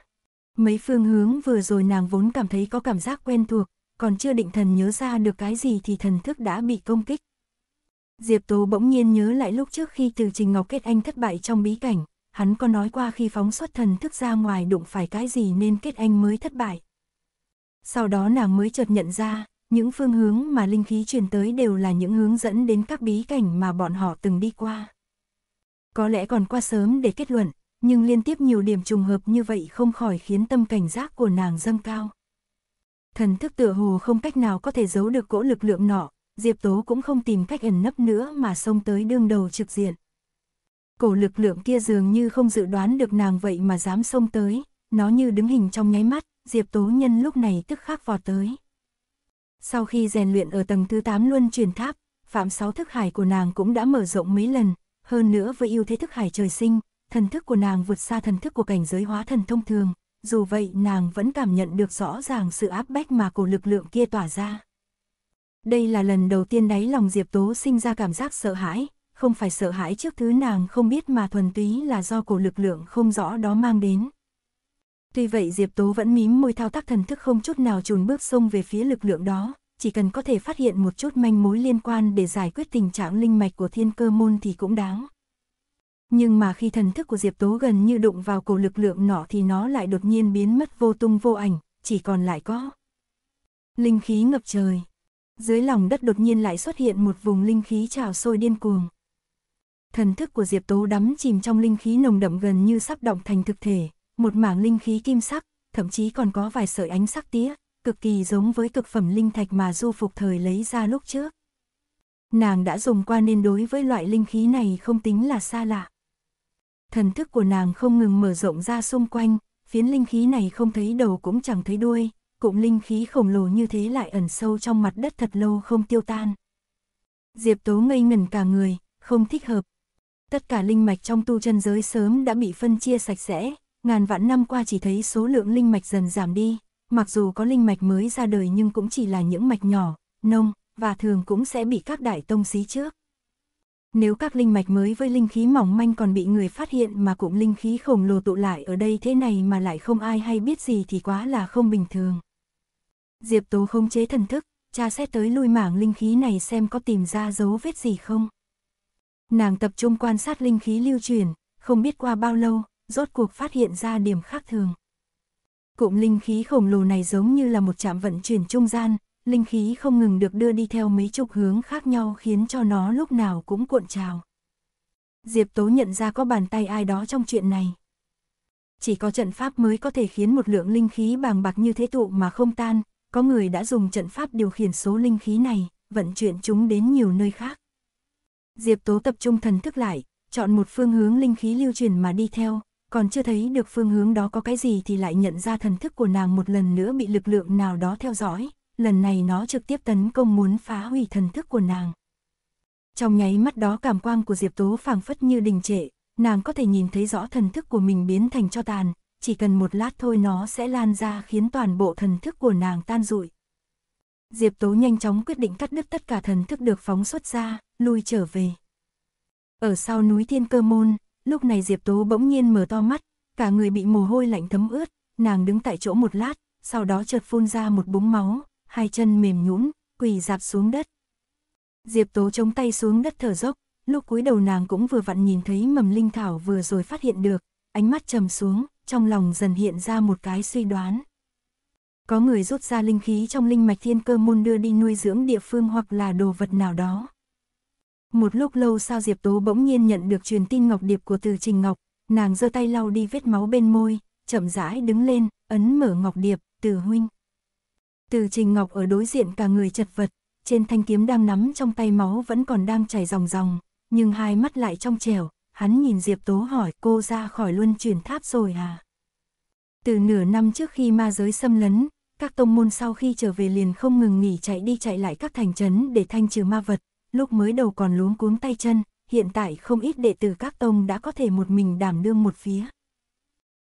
Mấy phương hướng vừa rồi nàng vốn cảm thấy có cảm giác quen thuộc, còn chưa định thần nhớ ra được cái gì thì thần thức đã bị công kích. Diệp Tố bỗng nhiên nhớ lại lúc trước khi từ Trình Ngọc Kết Anh thất bại trong bí cảnh, hắn có nói qua khi phóng xuất thần thức ra ngoài đụng phải cái gì nên Kết Anh mới thất bại. Sau đó nàng mới chợt nhận ra, những phương hướng mà linh khí truyền tới đều là những hướng dẫn đến các bí cảnh mà bọn họ từng đi qua. Có lẽ còn quá sớm để kết luận, nhưng liên tiếp nhiều điểm trùng hợp như vậy không khỏi khiến tâm cảnh giác của nàng dâng cao. Thần thức tựa hồ không cách nào có thể giấu được cỗ lực lượng nọ, Diệp Tố cũng không tìm cách ẩn nấp nữa mà xông tới đương đầu trực diện. Cổ lực lượng kia dường như không dự đoán được nàng vậy mà dám xông tới, nó như đứng hình trong nháy mắt, Diệp Tố Nhân lúc này tức khắc vọt tới. Sau khi rèn luyện ở tầng thứ 8 luân truyền tháp, phạm sáu thức hải của nàng cũng đã mở rộng mấy lần, hơn nữa với ưu thế thức hải trời sinh, thần thức của nàng vượt xa thần thức của cảnh giới hóa thần thông thường, dù vậy nàng vẫn cảm nhận được rõ ràng sự áp bách mà cổ lực lượng kia tỏa ra. Đây là lần đầu tiên đáy lòng Diệp Tố sinh ra cảm giác sợ hãi, không phải sợ hãi trước thứ nàng không biết mà thuần túy là do cổ lực lượng không rõ đó mang đến. Tuy vậy Diệp Tố vẫn mím môi thao tác thần thức không chút nào chùn bước xông về phía lực lượng đó, chỉ cần có thể phát hiện một chút manh mối liên quan để giải quyết tình trạng linh mạch của thiên cơ môn thì cũng đáng nhưng mà khi thần thức của Diệp Tố gần như đụng vào cổ lực lượng nọ thì nó lại đột nhiên biến mất vô tung vô ảnh, chỉ còn lại có linh khí ngập trời. Dưới lòng đất đột nhiên lại xuất hiện một vùng linh khí trào sôi điên cuồng. Thần thức của Diệp Tố đắm chìm trong linh khí nồng đậm gần như sắp động thành thực thể, một mảng linh khí kim sắc, thậm chí còn có vài sợi ánh sắc tía, cực kỳ giống với cực phẩm linh thạch mà Du Phục Thời lấy ra lúc trước. Nàng đã dùng qua nên đối với loại linh khí này không tính là xa lạ thần thức của nàng không ngừng mở rộng ra xung quanh, phiến linh khí này không thấy đầu cũng chẳng thấy đuôi, cụm linh khí khổng lồ như thế lại ẩn sâu trong mặt đất thật lâu không tiêu tan. Diệp Tố ngây ngẩn cả người, không thích hợp. Tất cả linh mạch trong tu chân giới sớm đã bị phân chia sạch sẽ, ngàn vạn năm qua chỉ thấy số lượng linh mạch dần giảm đi, mặc dù có linh mạch mới ra đời nhưng cũng chỉ là những mạch nhỏ, nông, và thường cũng sẽ bị các đại tông xí trước. Nếu các linh mạch mới với linh khí mỏng manh còn bị người phát hiện mà cụm linh khí khổng lồ tụ lại ở đây thế này mà lại không ai hay biết gì thì quá là không bình thường. Diệp Tố không chế thần thức, cha xét tới lui mảng linh khí này xem có tìm ra dấu vết gì không. Nàng tập trung quan sát linh khí lưu truyền, không biết qua bao lâu, rốt cuộc phát hiện ra điểm khác thường. Cụm linh khí khổng lồ này giống như là một trạm vận chuyển trung gian, linh khí không ngừng được đưa đi theo mấy chục hướng khác nhau khiến cho nó lúc nào cũng cuộn trào. Diệp Tố nhận ra có bàn tay ai đó trong chuyện này. Chỉ có trận pháp mới có thể khiến một lượng linh khí bàng bạc như thế tụ mà không tan, có người đã dùng trận pháp điều khiển số linh khí này, vận chuyển chúng đến nhiều nơi khác. Diệp Tố tập trung thần thức lại, chọn một phương hướng linh khí lưu truyền mà đi theo, còn chưa thấy được phương hướng đó có cái gì thì lại nhận ra thần thức của nàng một lần nữa bị lực lượng nào đó theo dõi, lần này nó trực tiếp tấn công muốn phá hủy thần thức của nàng. Trong nháy mắt đó cảm quang của Diệp Tố phảng phất như đình trệ, nàng có thể nhìn thấy rõ thần thức của mình biến thành cho tàn, chỉ cần một lát thôi nó sẽ lan ra khiến toàn bộ thần thức của nàng tan rụi. Diệp Tố nhanh chóng quyết định cắt đứt tất cả thần thức được phóng xuất ra, lui trở về. Ở sau núi Thiên Cơ Môn, lúc này Diệp Tố bỗng nhiên mở to mắt, cả người bị mồ hôi lạnh thấm ướt, nàng đứng tại chỗ một lát, sau đó chợt phun ra một búng máu, hai chân mềm nhũn, quỳ dạp xuống đất. Diệp Tố chống tay xuống đất thở dốc, lúc cúi đầu nàng cũng vừa vặn nhìn thấy mầm linh thảo vừa rồi phát hiện được, ánh mắt trầm xuống, trong lòng dần hiện ra một cái suy đoán. Có người rút ra linh khí trong linh mạch thiên cơ môn đưa đi nuôi dưỡng địa phương hoặc là đồ vật nào đó. Một lúc lâu sau Diệp Tố bỗng nhiên nhận được truyền tin ngọc điệp của Từ Trình Ngọc, nàng giơ tay lau đi vết máu bên môi, chậm rãi đứng lên, ấn mở ngọc điệp, Từ huynh. Từ Trình Ngọc ở đối diện cả người chật vật, trên thanh kiếm đang nắm trong tay máu vẫn còn đang chảy ròng ròng, nhưng hai mắt lại trong trẻo, hắn nhìn Diệp Tố hỏi cô ra khỏi luân chuyển tháp rồi à? Từ nửa năm trước khi ma giới xâm lấn, các tông môn sau khi trở về liền không ngừng nghỉ chạy đi chạy lại các thành trấn để thanh trừ ma vật, lúc mới đầu còn luống cuống tay chân, hiện tại không ít đệ tử các tông đã có thể một mình đảm đương một phía.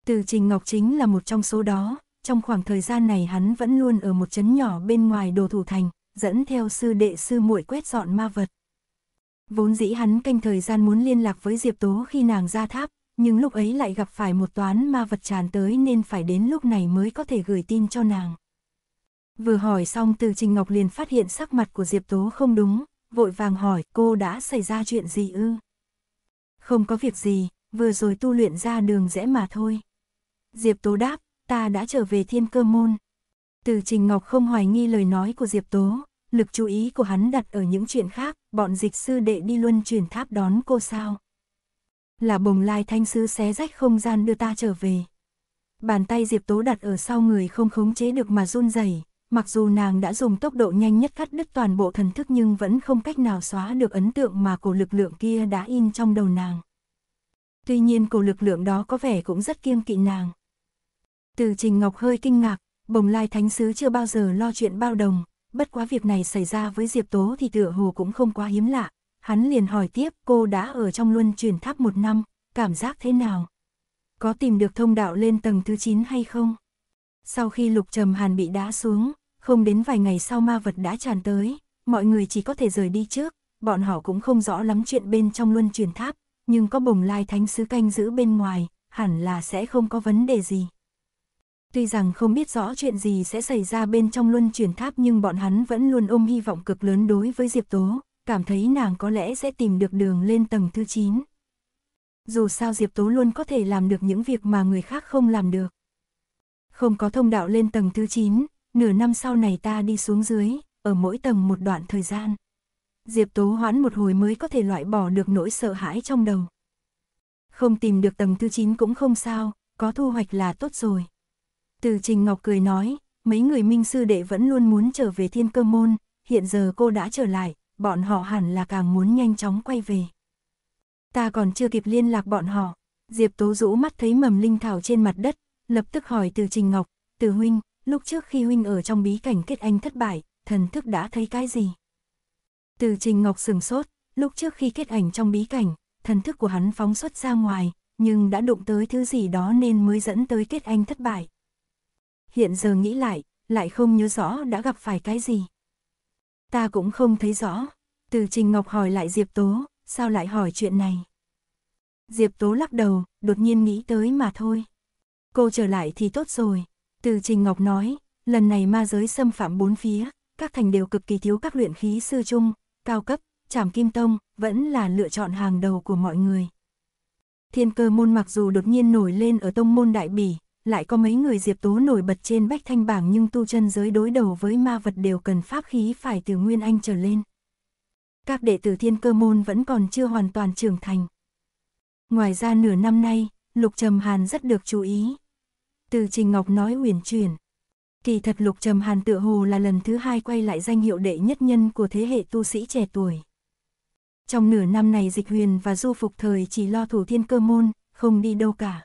Từ Trình Ngọc chính là một trong số đó, trong khoảng thời gian này hắn vẫn luôn ở một chấn nhỏ bên ngoài đồ thủ thành, dẫn theo sư đệ sư muội quét dọn ma vật. Vốn dĩ hắn canh thời gian muốn liên lạc với Diệp Tố khi nàng ra tháp, nhưng lúc ấy lại gặp phải một toán ma vật tràn tới nên phải đến lúc này mới có thể gửi tin cho nàng. Vừa hỏi xong từ Trình Ngọc liền phát hiện sắc mặt của Diệp Tố không đúng, vội vàng hỏi cô đã xảy ra chuyện gì ư? Không có việc gì, vừa rồi tu luyện ra đường rẽ mà thôi. Diệp Tố đáp, ta đã trở về thiên cơ môn. Từ Trình Ngọc không hoài nghi lời nói của Diệp Tố, lực chú ý của hắn đặt ở những chuyện khác, bọn dịch sư đệ đi luân chuyển tháp đón cô sao. Là bồng lai thanh sư xé rách không gian đưa ta trở về. Bàn tay Diệp Tố đặt ở sau người không khống chế được mà run rẩy. mặc dù nàng đã dùng tốc độ nhanh nhất cắt đứt toàn bộ thần thức nhưng vẫn không cách nào xóa được ấn tượng mà cổ lực lượng kia đã in trong đầu nàng. Tuy nhiên cổ lực lượng đó có vẻ cũng rất kiêng kỵ nàng. Từ Trình Ngọc hơi kinh ngạc, bồng lai thánh sứ chưa bao giờ lo chuyện bao đồng, bất quá việc này xảy ra với Diệp Tố thì tựa hồ cũng không quá hiếm lạ. Hắn liền hỏi tiếp cô đã ở trong luân truyền tháp một năm, cảm giác thế nào? Có tìm được thông đạo lên tầng thứ 9 hay không? Sau khi lục trầm hàn bị đá xuống, không đến vài ngày sau ma vật đã tràn tới, mọi người chỉ có thể rời đi trước, bọn họ cũng không rõ lắm chuyện bên trong luân truyền tháp, nhưng có bồng lai thánh sứ canh giữ bên ngoài, hẳn là sẽ không có vấn đề gì. Tuy rằng không biết rõ chuyện gì sẽ xảy ra bên trong luân chuyển tháp nhưng bọn hắn vẫn luôn ôm hy vọng cực lớn đối với Diệp Tố, cảm thấy nàng có lẽ sẽ tìm được đường lên tầng thứ 9. Dù sao Diệp Tố luôn có thể làm được những việc mà người khác không làm được. Không có thông đạo lên tầng thứ 9, nửa năm sau này ta đi xuống dưới, ở mỗi tầng một đoạn thời gian. Diệp Tố hoãn một hồi mới có thể loại bỏ được nỗi sợ hãi trong đầu. Không tìm được tầng thứ 9 cũng không sao, có thu hoạch là tốt rồi. Từ Trình Ngọc cười nói, mấy người minh sư đệ vẫn luôn muốn trở về thiên cơ môn, hiện giờ cô đã trở lại, bọn họ hẳn là càng muốn nhanh chóng quay về. Ta còn chưa kịp liên lạc bọn họ, Diệp Tố Dũ mắt thấy mầm linh thảo trên mặt đất, lập tức hỏi từ Trình Ngọc, từ huynh, lúc trước khi huynh ở trong bí cảnh kết anh thất bại, thần thức đã thấy cái gì? Từ Trình Ngọc sừng sốt, lúc trước khi kết ảnh trong bí cảnh, thần thức của hắn phóng xuất ra ngoài, nhưng đã đụng tới thứ gì đó nên mới dẫn tới kết anh thất bại hiện giờ nghĩ lại, lại không nhớ rõ đã gặp phải cái gì. Ta cũng không thấy rõ. Từ Trình Ngọc hỏi lại Diệp Tố, sao lại hỏi chuyện này? Diệp Tố lắc đầu, đột nhiên nghĩ tới mà thôi. Cô trở lại thì tốt rồi. Từ Trình Ngọc nói, lần này ma giới xâm phạm bốn phía, các thành đều cực kỳ thiếu các luyện khí sư trung, cao cấp, chảm kim tông, vẫn là lựa chọn hàng đầu của mọi người. Thiên cơ môn mặc dù đột nhiên nổi lên ở tông môn đại bỉ, lại có mấy người Diệp Tố nổi bật trên bách thanh bảng nhưng tu chân giới đối đầu với ma vật đều cần pháp khí phải từ Nguyên Anh trở lên. Các đệ tử thiên cơ môn vẫn còn chưa hoàn toàn trưởng thành. Ngoài ra nửa năm nay, Lục Trầm Hàn rất được chú ý. Từ Trình Ngọc nói uyển chuyển. Kỳ thật Lục Trầm Hàn tựa hồ là lần thứ hai quay lại danh hiệu đệ nhất nhân của thế hệ tu sĩ trẻ tuổi. Trong nửa năm này Dịch Huyền và Du Phục Thời chỉ lo thủ thiên cơ môn, không đi đâu cả.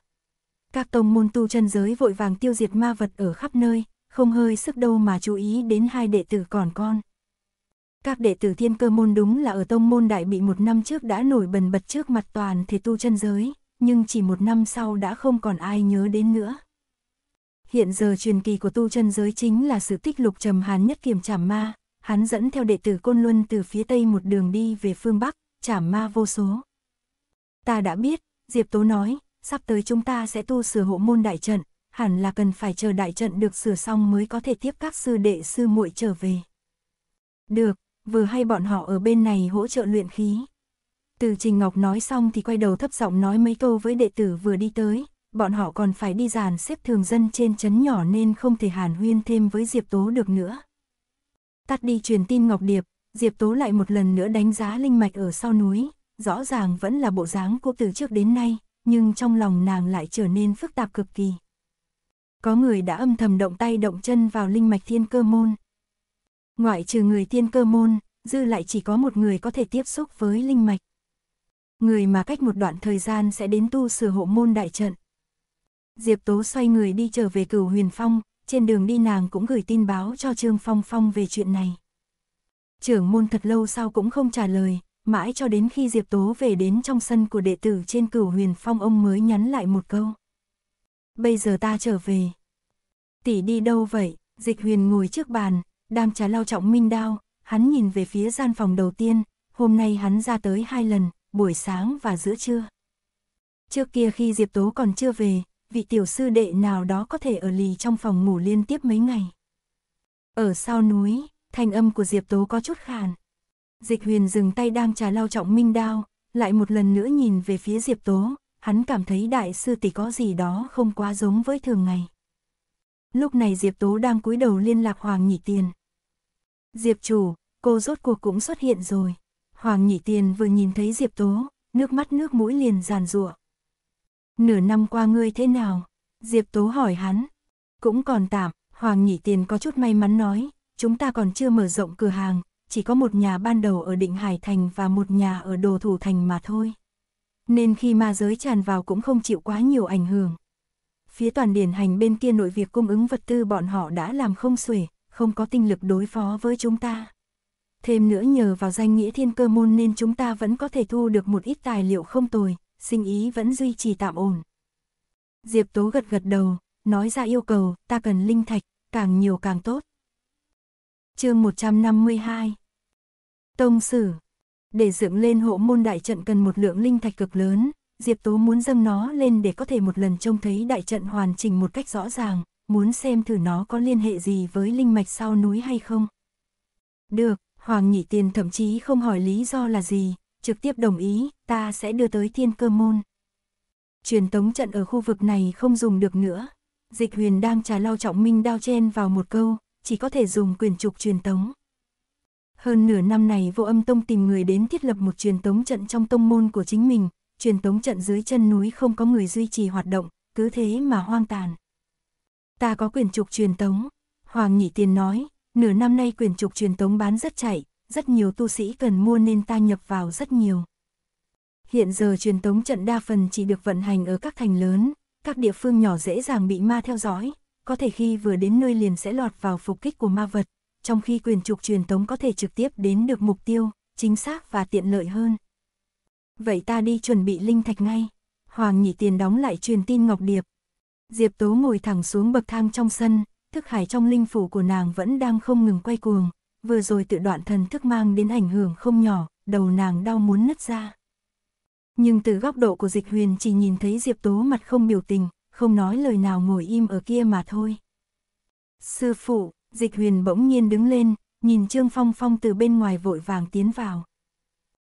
Các tông môn tu chân giới vội vàng tiêu diệt ma vật ở khắp nơi, không hơi sức đâu mà chú ý đến hai đệ tử còn con. Các đệ tử thiên cơ môn đúng là ở tông môn đại bị một năm trước đã nổi bần bật trước mặt toàn thể tu chân giới, nhưng chỉ một năm sau đã không còn ai nhớ đến nữa. Hiện giờ truyền kỳ của tu chân giới chính là sự tích lục trầm hán nhất kiểm trảm ma, hắn dẫn theo đệ tử Côn Luân từ phía tây một đường đi về phương bắc, trảm ma vô số. Ta đã biết, Diệp Tố nói, sắp tới chúng ta sẽ tu sửa hộ môn đại trận, hẳn là cần phải chờ đại trận được sửa xong mới có thể tiếp các sư đệ sư muội trở về. Được, vừa hay bọn họ ở bên này hỗ trợ luyện khí. Từ Trình Ngọc nói xong thì quay đầu thấp giọng nói mấy câu với đệ tử vừa đi tới, bọn họ còn phải đi dàn xếp thường dân trên chấn nhỏ nên không thể hàn huyên thêm với Diệp Tố được nữa. Tắt đi truyền tin Ngọc Điệp, Diệp Tố lại một lần nữa đánh giá linh mạch ở sau núi, rõ ràng vẫn là bộ dáng của từ trước đến nay, nhưng trong lòng nàng lại trở nên phức tạp cực kỳ. Có người đã âm thầm động tay động chân vào linh mạch thiên cơ môn. Ngoại trừ người thiên cơ môn, dư lại chỉ có một người có thể tiếp xúc với linh mạch. Người mà cách một đoạn thời gian sẽ đến tu sửa hộ môn đại trận. Diệp Tố xoay người đi trở về cửu huyền phong, trên đường đi nàng cũng gửi tin báo cho Trương Phong Phong về chuyện này. Trưởng môn thật lâu sau cũng không trả lời, mãi cho đến khi Diệp Tố về đến trong sân của đệ tử trên cửu huyền phong ông mới nhắn lại một câu. Bây giờ ta trở về. Tỷ đi đâu vậy? Dịch huyền ngồi trước bàn, đam trà lao trọng minh đao, hắn nhìn về phía gian phòng đầu tiên, hôm nay hắn ra tới hai lần, buổi sáng và giữa trưa. Trước kia khi Diệp Tố còn chưa về, vị tiểu sư đệ nào đó có thể ở lì trong phòng ngủ liên tiếp mấy ngày. Ở sau núi, thanh âm của Diệp Tố có chút khàn. Dịch huyền dừng tay đang trà lao trọng minh đao, lại một lần nữa nhìn về phía Diệp Tố, hắn cảm thấy đại sư tỷ có gì đó không quá giống với thường ngày. Lúc này Diệp Tố đang cúi đầu liên lạc Hoàng Nhị Tiền. Diệp chủ, cô rốt cuộc cũng xuất hiện rồi. Hoàng Nhị Tiền vừa nhìn thấy Diệp Tố, nước mắt nước mũi liền giàn giụa. Nửa năm qua ngươi thế nào? Diệp Tố hỏi hắn. Cũng còn tạm, Hoàng Nhị Tiền có chút may mắn nói, chúng ta còn chưa mở rộng cửa hàng, chỉ có một nhà ban đầu ở Định Hải Thành và một nhà ở Đồ Thủ Thành mà thôi. Nên khi ma giới tràn vào cũng không chịu quá nhiều ảnh hưởng. Phía toàn điển hành bên kia nội việc cung ứng vật tư bọn họ đã làm không xuể, không có tinh lực đối phó với chúng ta. Thêm nữa nhờ vào danh nghĩa thiên cơ môn nên chúng ta vẫn có thể thu được một ít tài liệu không tồi, sinh ý vẫn duy trì tạm ổn. Diệp Tố gật gật đầu, nói ra yêu cầu, ta cần linh thạch, càng nhiều càng tốt chương 152 Tông Sử Để dựng lên hộ môn đại trận cần một lượng linh thạch cực lớn, Diệp Tố muốn dâng nó lên để có thể một lần trông thấy đại trận hoàn chỉnh một cách rõ ràng, muốn xem thử nó có liên hệ gì với linh mạch sau núi hay không. Được, Hoàng Nhị Tiền thậm chí không hỏi lý do là gì, trực tiếp đồng ý, ta sẽ đưa tới thiên cơ môn. Truyền tống trận ở khu vực này không dùng được nữa. Dịch huyền đang trà lau trọng minh đao chen vào một câu, chỉ có thể dùng quyền trục truyền tống. Hơn nửa năm này vô âm tông tìm người đến thiết lập một truyền tống trận trong tông môn của chính mình, truyền tống trận dưới chân núi không có người duy trì hoạt động, cứ thế mà hoang tàn. Ta có quyền trục truyền tống, Hoàng Nhị tiên nói, nửa năm nay quyền trục truyền tống bán rất chạy, rất nhiều tu sĩ cần mua nên ta nhập vào rất nhiều. Hiện giờ truyền tống trận đa phần chỉ được vận hành ở các thành lớn, các địa phương nhỏ dễ dàng bị ma theo dõi, có thể khi vừa đến nơi liền sẽ lọt vào phục kích của ma vật, trong khi quyền trục truyền tống có thể trực tiếp đến được mục tiêu, chính xác và tiện lợi hơn. Vậy ta đi chuẩn bị linh thạch ngay. Hoàng Nhị Tiền đóng lại truyền tin Ngọc Điệp. Diệp Tố ngồi thẳng xuống bậc thang trong sân, thức hải trong linh phủ của nàng vẫn đang không ngừng quay cuồng, vừa rồi tự đoạn thần thức mang đến ảnh hưởng không nhỏ, đầu nàng đau muốn nứt ra. Nhưng từ góc độ của dịch huyền chỉ nhìn thấy Diệp Tố mặt không biểu tình, không nói lời nào ngồi im ở kia mà thôi. Sư phụ, dịch huyền bỗng nhiên đứng lên, nhìn Trương Phong Phong từ bên ngoài vội vàng tiến vào.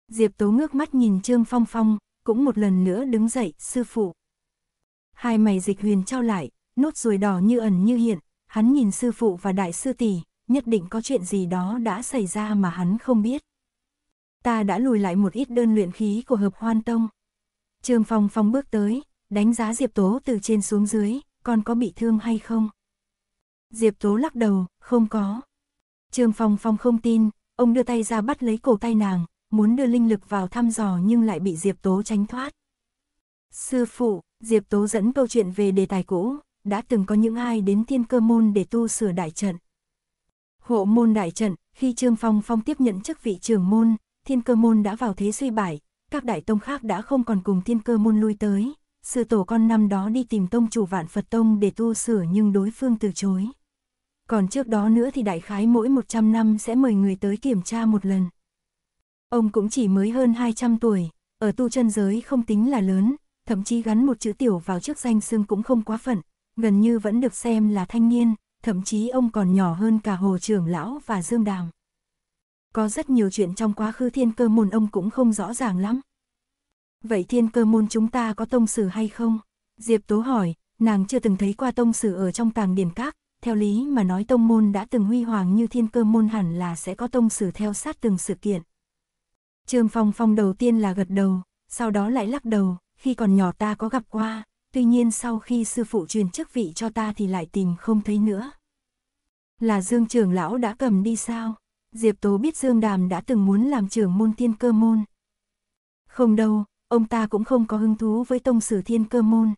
Diệp Tố ngước mắt nhìn Trương Phong Phong, cũng một lần nữa đứng dậy, sư phụ. Hai mày dịch huyền trao lại, nốt ruồi đỏ như ẩn như hiện, hắn nhìn sư phụ và đại sư tỷ, nhất định có chuyện gì đó đã xảy ra mà hắn không biết. Ta đã lùi lại một ít đơn luyện khí của hợp hoan tông. Trương Phong Phong bước tới, đánh giá Diệp Tố từ trên xuống dưới, con có bị thương hay không? Diệp Tố lắc đầu, không có. Trương Phong Phong không tin, ông đưa tay ra bắt lấy cổ tay nàng, muốn đưa linh lực vào thăm dò nhưng lại bị Diệp Tố tránh thoát. Sư phụ, Diệp Tố dẫn câu chuyện về đề tài cũ, đã từng có những ai đến thiên cơ môn để tu sửa đại trận. Hộ môn đại trận, khi Trương Phong Phong tiếp nhận chức vị trưởng môn, thiên cơ môn đã vào thế suy bại, các đại tông khác đã không còn cùng thiên cơ môn lui tới, sư tổ con năm đó đi tìm tông chủ vạn Phật Tông để tu sửa nhưng đối phương từ chối. Còn trước đó nữa thì đại khái mỗi 100 năm sẽ mời người tới kiểm tra một lần. Ông cũng chỉ mới hơn 200 tuổi, ở tu chân giới không tính là lớn, thậm chí gắn một chữ tiểu vào trước danh xưng cũng không quá phận, gần như vẫn được xem là thanh niên, thậm chí ông còn nhỏ hơn cả Hồ Trưởng Lão và Dương Đàm. Có rất nhiều chuyện trong quá khứ thiên cơ môn ông cũng không rõ ràng lắm, vậy thiên cơ môn chúng ta có tông sử hay không? Diệp Tố hỏi, nàng chưa từng thấy qua tông sử ở trong tàng điển các, theo lý mà nói tông môn đã từng huy hoàng như thiên cơ môn hẳn là sẽ có tông sử theo sát từng sự kiện. Trương Phong Phong đầu tiên là gật đầu, sau đó lại lắc đầu, khi còn nhỏ ta có gặp qua, tuy nhiên sau khi sư phụ truyền chức vị cho ta thì lại tìm không thấy nữa. Là Dương trưởng lão đã cầm đi sao? Diệp Tố biết Dương Đàm đã từng muốn làm trưởng môn thiên cơ môn. Không đâu, ông ta cũng không có hứng thú với tông sử thiên cơ môn.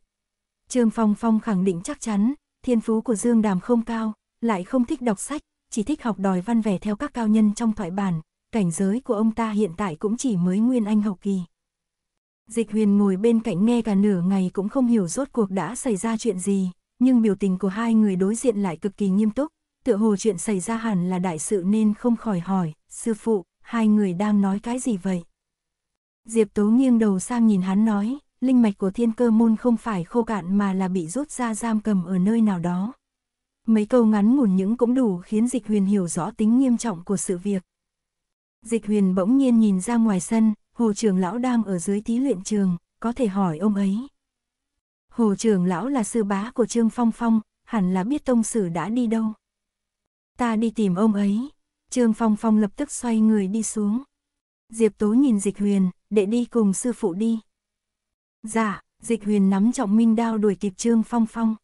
Trương Phong Phong khẳng định chắc chắn, thiên phú của Dương Đàm không cao, lại không thích đọc sách, chỉ thích học đòi văn vẻ theo các cao nhân trong thoại bản, cảnh giới của ông ta hiện tại cũng chỉ mới nguyên anh hậu kỳ. Dịch huyền ngồi bên cạnh nghe cả nửa ngày cũng không hiểu rốt cuộc đã xảy ra chuyện gì, nhưng biểu tình của hai người đối diện lại cực kỳ nghiêm túc, tựa hồ chuyện xảy ra hẳn là đại sự nên không khỏi hỏi, sư phụ, hai người đang nói cái gì vậy? Diệp Tố nghiêng đầu sang nhìn hắn nói, linh mạch của thiên cơ môn không phải khô cạn mà là bị rút ra giam cầm ở nơi nào đó. Mấy câu ngắn ngủn những cũng đủ khiến Dịch Huyền hiểu rõ tính nghiêm trọng của sự việc. Dịch Huyền bỗng nhiên nhìn ra ngoài sân, Hồ trưởng lão đang ở dưới tí luyện trường, có thể hỏi ông ấy. Hồ trưởng lão là sư bá của Trương Phong Phong, hẳn là biết tông sử đã đi đâu. Ta đi tìm ông ấy. Trương Phong Phong lập tức xoay người đi xuống. Diệp Tố nhìn Dịch Huyền, đệ đi cùng sư phụ đi. Dạ, dịch huyền nắm trọng minh đao đuổi kịp trương phong phong.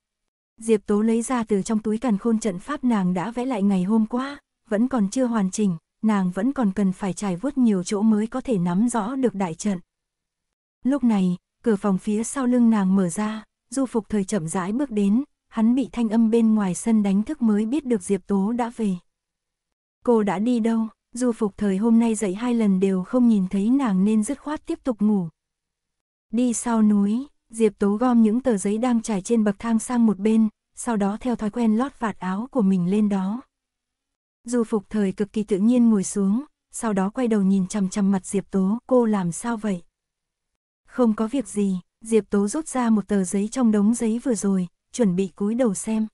Diệp Tố lấy ra từ trong túi càn khôn trận pháp nàng đã vẽ lại ngày hôm qua, vẫn còn chưa hoàn chỉnh, nàng vẫn còn cần phải trải vuốt nhiều chỗ mới có thể nắm rõ được đại trận. Lúc này, cửa phòng phía sau lưng nàng mở ra, du phục thời chậm rãi bước đến, hắn bị thanh âm bên ngoài sân đánh thức mới biết được Diệp Tố đã về. Cô đã đi đâu? Dù phục thời hôm nay dậy hai lần đều không nhìn thấy nàng nên dứt khoát tiếp tục ngủ. Đi sau núi, Diệp Tố gom những tờ giấy đang trải trên bậc thang sang một bên, sau đó theo thói quen lót vạt áo của mình lên đó. Dù phục thời cực kỳ tự nhiên ngồi xuống, sau đó quay đầu nhìn chằm chằm mặt Diệp Tố, cô làm sao vậy? Không có việc gì, Diệp Tố rút ra một tờ giấy trong đống giấy vừa rồi, chuẩn bị cúi đầu xem.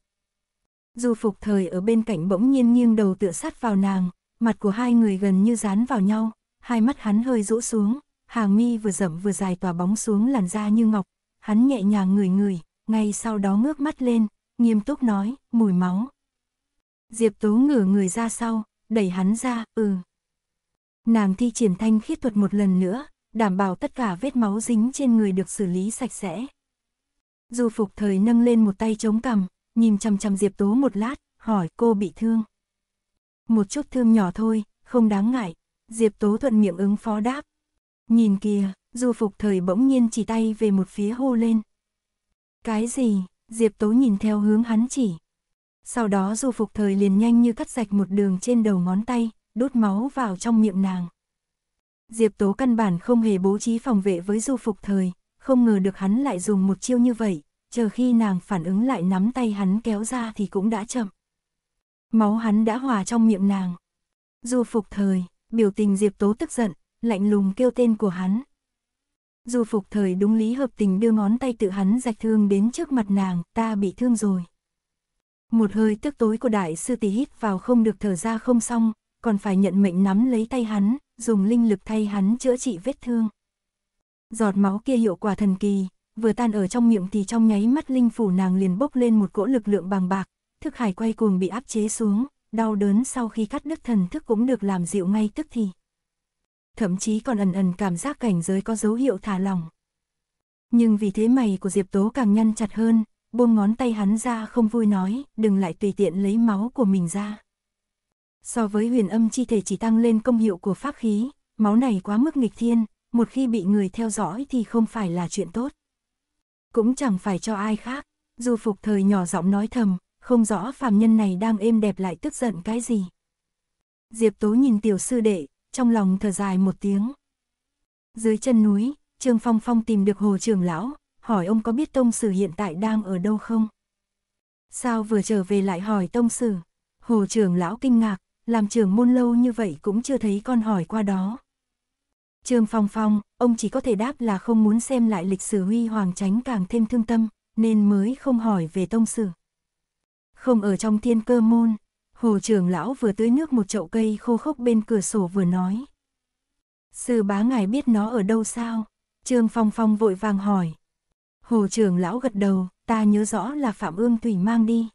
Dù phục thời ở bên cạnh bỗng nhiên nghiêng đầu tựa sát vào nàng, mặt của hai người gần như dán vào nhau, hai mắt hắn hơi rũ xuống, hàng mi vừa rậm vừa dài tỏa bóng xuống làn da như ngọc, hắn nhẹ nhàng ngửi ngửi, ngay sau đó ngước mắt lên, nghiêm túc nói, mùi máu. Diệp Tố ngửa người ra sau, đẩy hắn ra, ừ. Nàng thi triển thanh khiết thuật một lần nữa, đảm bảo tất cả vết máu dính trên người được xử lý sạch sẽ. Du phục thời nâng lên một tay chống cằm, nhìn chăm chăm Diệp Tố một lát, hỏi cô bị thương. Một chút thương nhỏ thôi, không đáng ngại. Diệp Tố thuận miệng ứng phó đáp. Nhìn kìa, du phục thời bỗng nhiên chỉ tay về một phía hô lên. Cái gì? Diệp Tố nhìn theo hướng hắn chỉ. Sau đó du phục thời liền nhanh như cắt sạch một đường trên đầu ngón tay, đốt máu vào trong miệng nàng. Diệp Tố căn bản không hề bố trí phòng vệ với du phục thời, không ngờ được hắn lại dùng một chiêu như vậy, chờ khi nàng phản ứng lại nắm tay hắn kéo ra thì cũng đã chậm. Máu hắn đã hòa trong miệng nàng. Du phục thời, biểu tình Diệp Tố tức giận, lạnh lùng kêu tên của hắn. Du phục thời đúng lý hợp tình đưa ngón tay tự hắn rạch thương đến trước mặt nàng, ta bị thương rồi. Một hơi tức tối của đại sư tỷ hít vào không được thở ra không xong, còn phải nhận mệnh nắm lấy tay hắn, dùng linh lực thay hắn chữa trị vết thương. Giọt máu kia hiệu quả thần kỳ, vừa tan ở trong miệng thì trong nháy mắt linh phủ nàng liền bốc lên một cỗ lực lượng bằng bạc, thức hải quay cuồng bị áp chế xuống, đau đớn sau khi cắt đứt thần thức cũng được làm dịu ngay tức thì. Thậm chí còn ẩn ẩn cảm giác cảnh giới có dấu hiệu thả lỏng. Nhưng vì thế mày của Diệp Tố càng nhăn chặt hơn, buông ngón tay hắn ra không vui nói, đừng lại tùy tiện lấy máu của mình ra. So với huyền âm chi thể chỉ tăng lên công hiệu của pháp khí, máu này quá mức nghịch thiên, một khi bị người theo dõi thì không phải là chuyện tốt. Cũng chẳng phải cho ai khác, du phục thời nhỏ giọng nói thầm, không rõ phàm nhân này đang êm đẹp lại tức giận cái gì. Diệp Tố nhìn tiểu sư đệ, trong lòng thở dài một tiếng. Dưới chân núi, Trương Phong Phong tìm được hồ trưởng lão, hỏi ông có biết tông sử hiện tại đang ở đâu không? Sao vừa trở về lại hỏi tông sử? Hồ trưởng lão kinh ngạc, làm trưởng môn lâu như vậy cũng chưa thấy con hỏi qua đó. Trương Phong Phong, ông chỉ có thể đáp là không muốn xem lại lịch sử huy hoàng tránh càng thêm thương tâm, nên mới không hỏi về tông sử. Không ở trong thiên cơ môn, hồ trưởng lão vừa tưới nước một chậu cây khô khốc bên cửa sổ vừa nói. Sư bá ngài biết nó ở đâu sao? Trương Phong Phong vội vàng hỏi. Hồ trưởng lão gật đầu, ta nhớ rõ là Phạm Ương Thủy mang đi.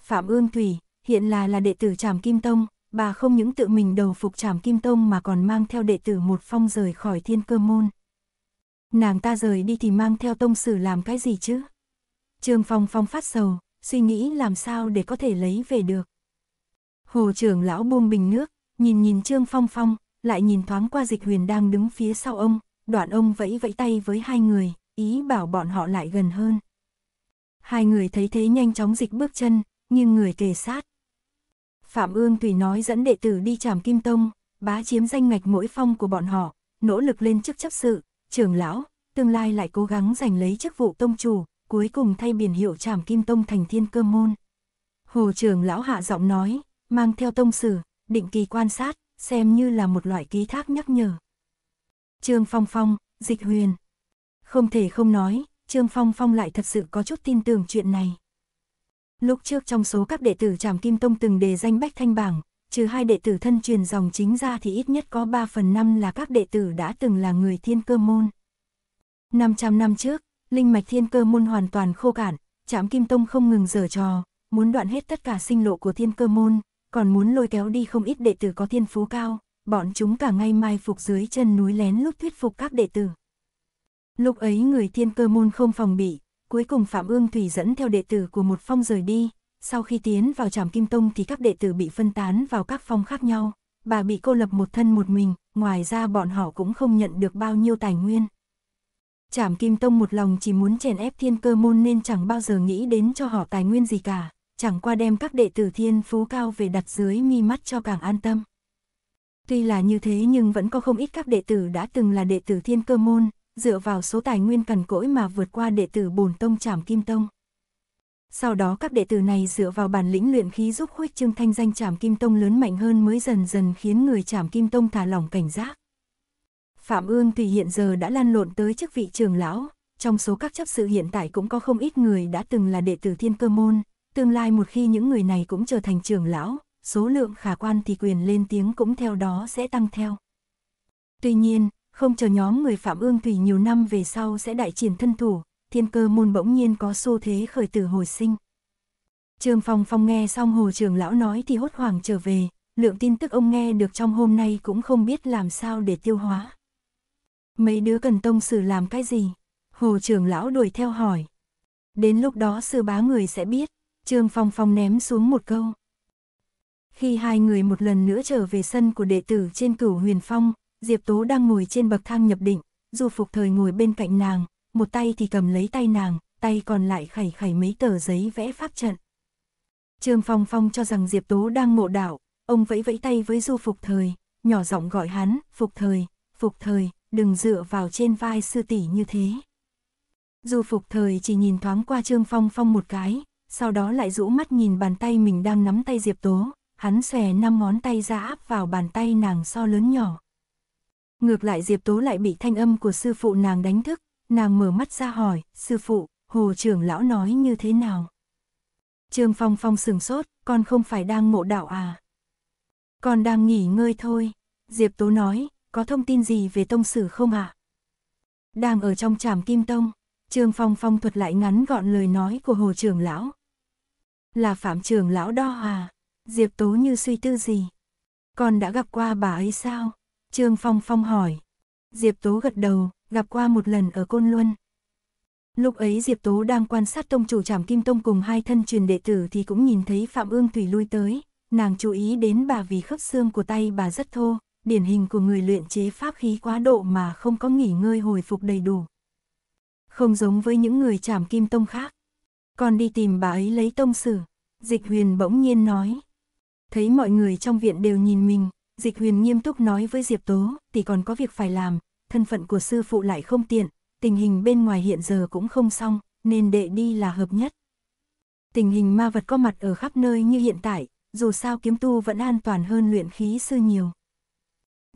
Phạm Ương Thủy, hiện là là đệ tử Trảm Kim Tông, bà không những tự mình đầu phục Trảm Kim Tông mà còn mang theo đệ tử một phong rời khỏi thiên cơ môn. Nàng ta rời đi thì mang theo tông sử làm cái gì chứ? Trương Phong Phong phát sầu, suy nghĩ làm sao để có thể lấy về được. Hồ trưởng lão buông bình nước, nhìn nhìn Trương Phong Phong, lại nhìn thoáng qua dịch huyền đang đứng phía sau ông, đoạn ông vẫy vẫy tay với hai người, ý bảo bọn họ lại gần hơn. Hai người thấy thế nhanh chóng dịch bước chân, nhưng người kề sát. Phạm Ương tùy nói dẫn đệ tử đi tràm Kim Tông, bá chiếm danh ngạch mỗi phong của bọn họ, nỗ lực lên chức chấp sự, trưởng lão, tương lai lại cố gắng giành lấy chức vụ tông chủ, cuối cùng thay biển hiệu trảm kim tông thành thiên cơ môn. Hồ trưởng lão hạ giọng nói, mang theo tông sử, định kỳ quan sát, xem như là một loại ký thác nhắc nhở. Trương Phong Phong, Dịch Huyền. Không thể không nói, Trương Phong Phong lại thật sự có chút tin tưởng chuyện này. Lúc trước trong số các đệ tử Trảm Kim Tông từng đề danh Bách Thanh Bảng, trừ hai đệ tử thân truyền dòng chính ra thì ít nhất có 3 phần 5 là các đệ tử đã từng là người thiên cơ môn. 500 năm trước, linh mạch thiên cơ môn hoàn toàn khô cạn, chạm kim tông không ngừng giở trò, muốn đoạn hết tất cả sinh lộ của thiên cơ môn, còn muốn lôi kéo đi không ít đệ tử có thiên phú cao, bọn chúng cả ngay mai phục dưới chân núi lén lút thuyết phục các đệ tử. Lúc ấy người thiên cơ môn không phòng bị, cuối cùng Phạm Ương Thủy dẫn theo đệ tử của một phong rời đi, sau khi tiến vào trảm kim tông thì các đệ tử bị phân tán vào các phong khác nhau, bà bị cô lập một thân một mình, ngoài ra bọn họ cũng không nhận được bao nhiêu tài nguyên. Trảm Kim Tông một lòng chỉ muốn chèn ép thiên cơ môn nên chẳng bao giờ nghĩ đến cho họ tài nguyên gì cả, chẳng qua đem các đệ tử thiên phú cao về đặt dưới mi mắt cho càng an tâm. Tuy là như thế nhưng vẫn có không ít các đệ tử đã từng là đệ tử thiên cơ môn, dựa vào số tài nguyên cằn cỗi mà vượt qua đệ tử bồn tông Trảm Kim Tông. Sau đó các đệ tử này dựa vào bản lĩnh luyện khí giúp khuếch trương thanh danh Trảm Kim Tông lớn mạnh hơn mới dần dần khiến người Trảm Kim Tông thả lỏng cảnh giác Phạm Ương tùy hiện giờ đã lan lộn tới chức vị trường lão, trong số các chấp sự hiện tại cũng có không ít người đã từng là đệ tử thiên cơ môn, tương lai một khi những người này cũng trở thành trường lão, số lượng khả quan thì quyền lên tiếng cũng theo đó sẽ tăng theo. Tuy nhiên, không chờ nhóm người Phạm Ương tùy nhiều năm về sau sẽ đại triển thân thủ, thiên cơ môn bỗng nhiên có xu thế khởi tử hồi sinh. Trường phòng phong nghe xong hồ trường lão nói thì hốt hoảng trở về, lượng tin tức ông nghe được trong hôm nay cũng không biết làm sao để tiêu hóa. Mấy đứa cần tông sư làm cái gì? Hồ trưởng lão đuổi theo hỏi. Đến lúc đó sư bá người sẽ biết, Trương Phong Phong ném xuống một câu. Khi hai người một lần nữa trở về sân của đệ tử trên cửu huyền phong, Diệp Tố đang ngồi trên bậc thang nhập định, Du Phục Thời ngồi bên cạnh nàng, một tay thì cầm lấy tay nàng, tay còn lại khẩy khẩy mấy tờ giấy vẽ pháp trận. Trương Phong Phong cho rằng Diệp Tố đang ngộ đạo, ông vẫy vẫy tay với Du Phục Thời, nhỏ giọng gọi hắn, Phục Thời, Phục Thời, đừng dựa vào trên vai sư tỷ như thế. Dù phục thời chỉ nhìn thoáng qua Trương Phong Phong một cái, sau đó lại rũ mắt nhìn bàn tay mình đang nắm tay Diệp Tố, hắn xòe năm ngón tay ra áp vào bàn tay nàng so lớn nhỏ. Ngược lại Diệp Tố lại bị thanh âm của sư phụ nàng đánh thức, nàng mở mắt ra hỏi, sư phụ, hồ trưởng lão nói như thế nào? Trương Phong Phong sừng sốt, con không phải đang mộ đạo à? Con đang nghỉ ngơi thôi, Diệp Tố nói, có thông tin gì về tông sử không ạ? À? Đang ở trong tràm kim tông, Trương Phong Phong thuật lại ngắn gọn lời nói của Hồ trưởng lão. Là phạm trưởng lão đo à? Diệp Tố như suy tư gì? Con đã gặp qua bà ấy sao? Trương Phong Phong hỏi. Diệp Tố gật đầu, gặp qua một lần ở Côn Luân. Lúc ấy Diệp Tố đang quan sát tông chủ trảm kim tông cùng hai thân truyền đệ tử thì cũng nhìn thấy Phạm Ương Thủy lui tới, nàng chú ý đến bà vì khớp xương của tay bà rất thô, điển hình của người luyện chế pháp khí quá độ mà không có nghỉ ngơi hồi phục đầy đủ. Không giống với những người chảm kim tông khác. Còn đi tìm bà ấy lấy tông sử, dịch huyền bỗng nhiên nói. Thấy mọi người trong viện đều nhìn mình, dịch huyền nghiêm túc nói với Diệp Tố, thì còn có việc phải làm, thân phận của sư phụ lại không tiện, tình hình bên ngoài hiện giờ cũng không xong, nên đệ đi là hợp nhất. Tình hình ma vật có mặt ở khắp nơi như hiện tại, dù sao kiếm tu vẫn an toàn hơn luyện khí sư nhiều.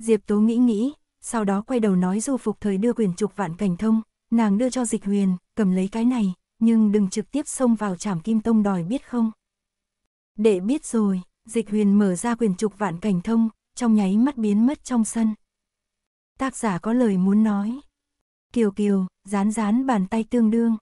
Diệp Tố nghĩ nghĩ, sau đó quay đầu nói du phục thời đưa quyển trục vạn cảnh thông, nàng đưa cho dịch huyền, cầm lấy cái này, nhưng đừng trực tiếp xông vào trảm kim tông đòi biết không. Để biết rồi, dịch huyền mở ra quyển trục vạn cảnh thông, trong nháy mắt biến mất trong sân. Tác giả có lời muốn nói. Kiều Kiều, dán dán bàn tay tương đương.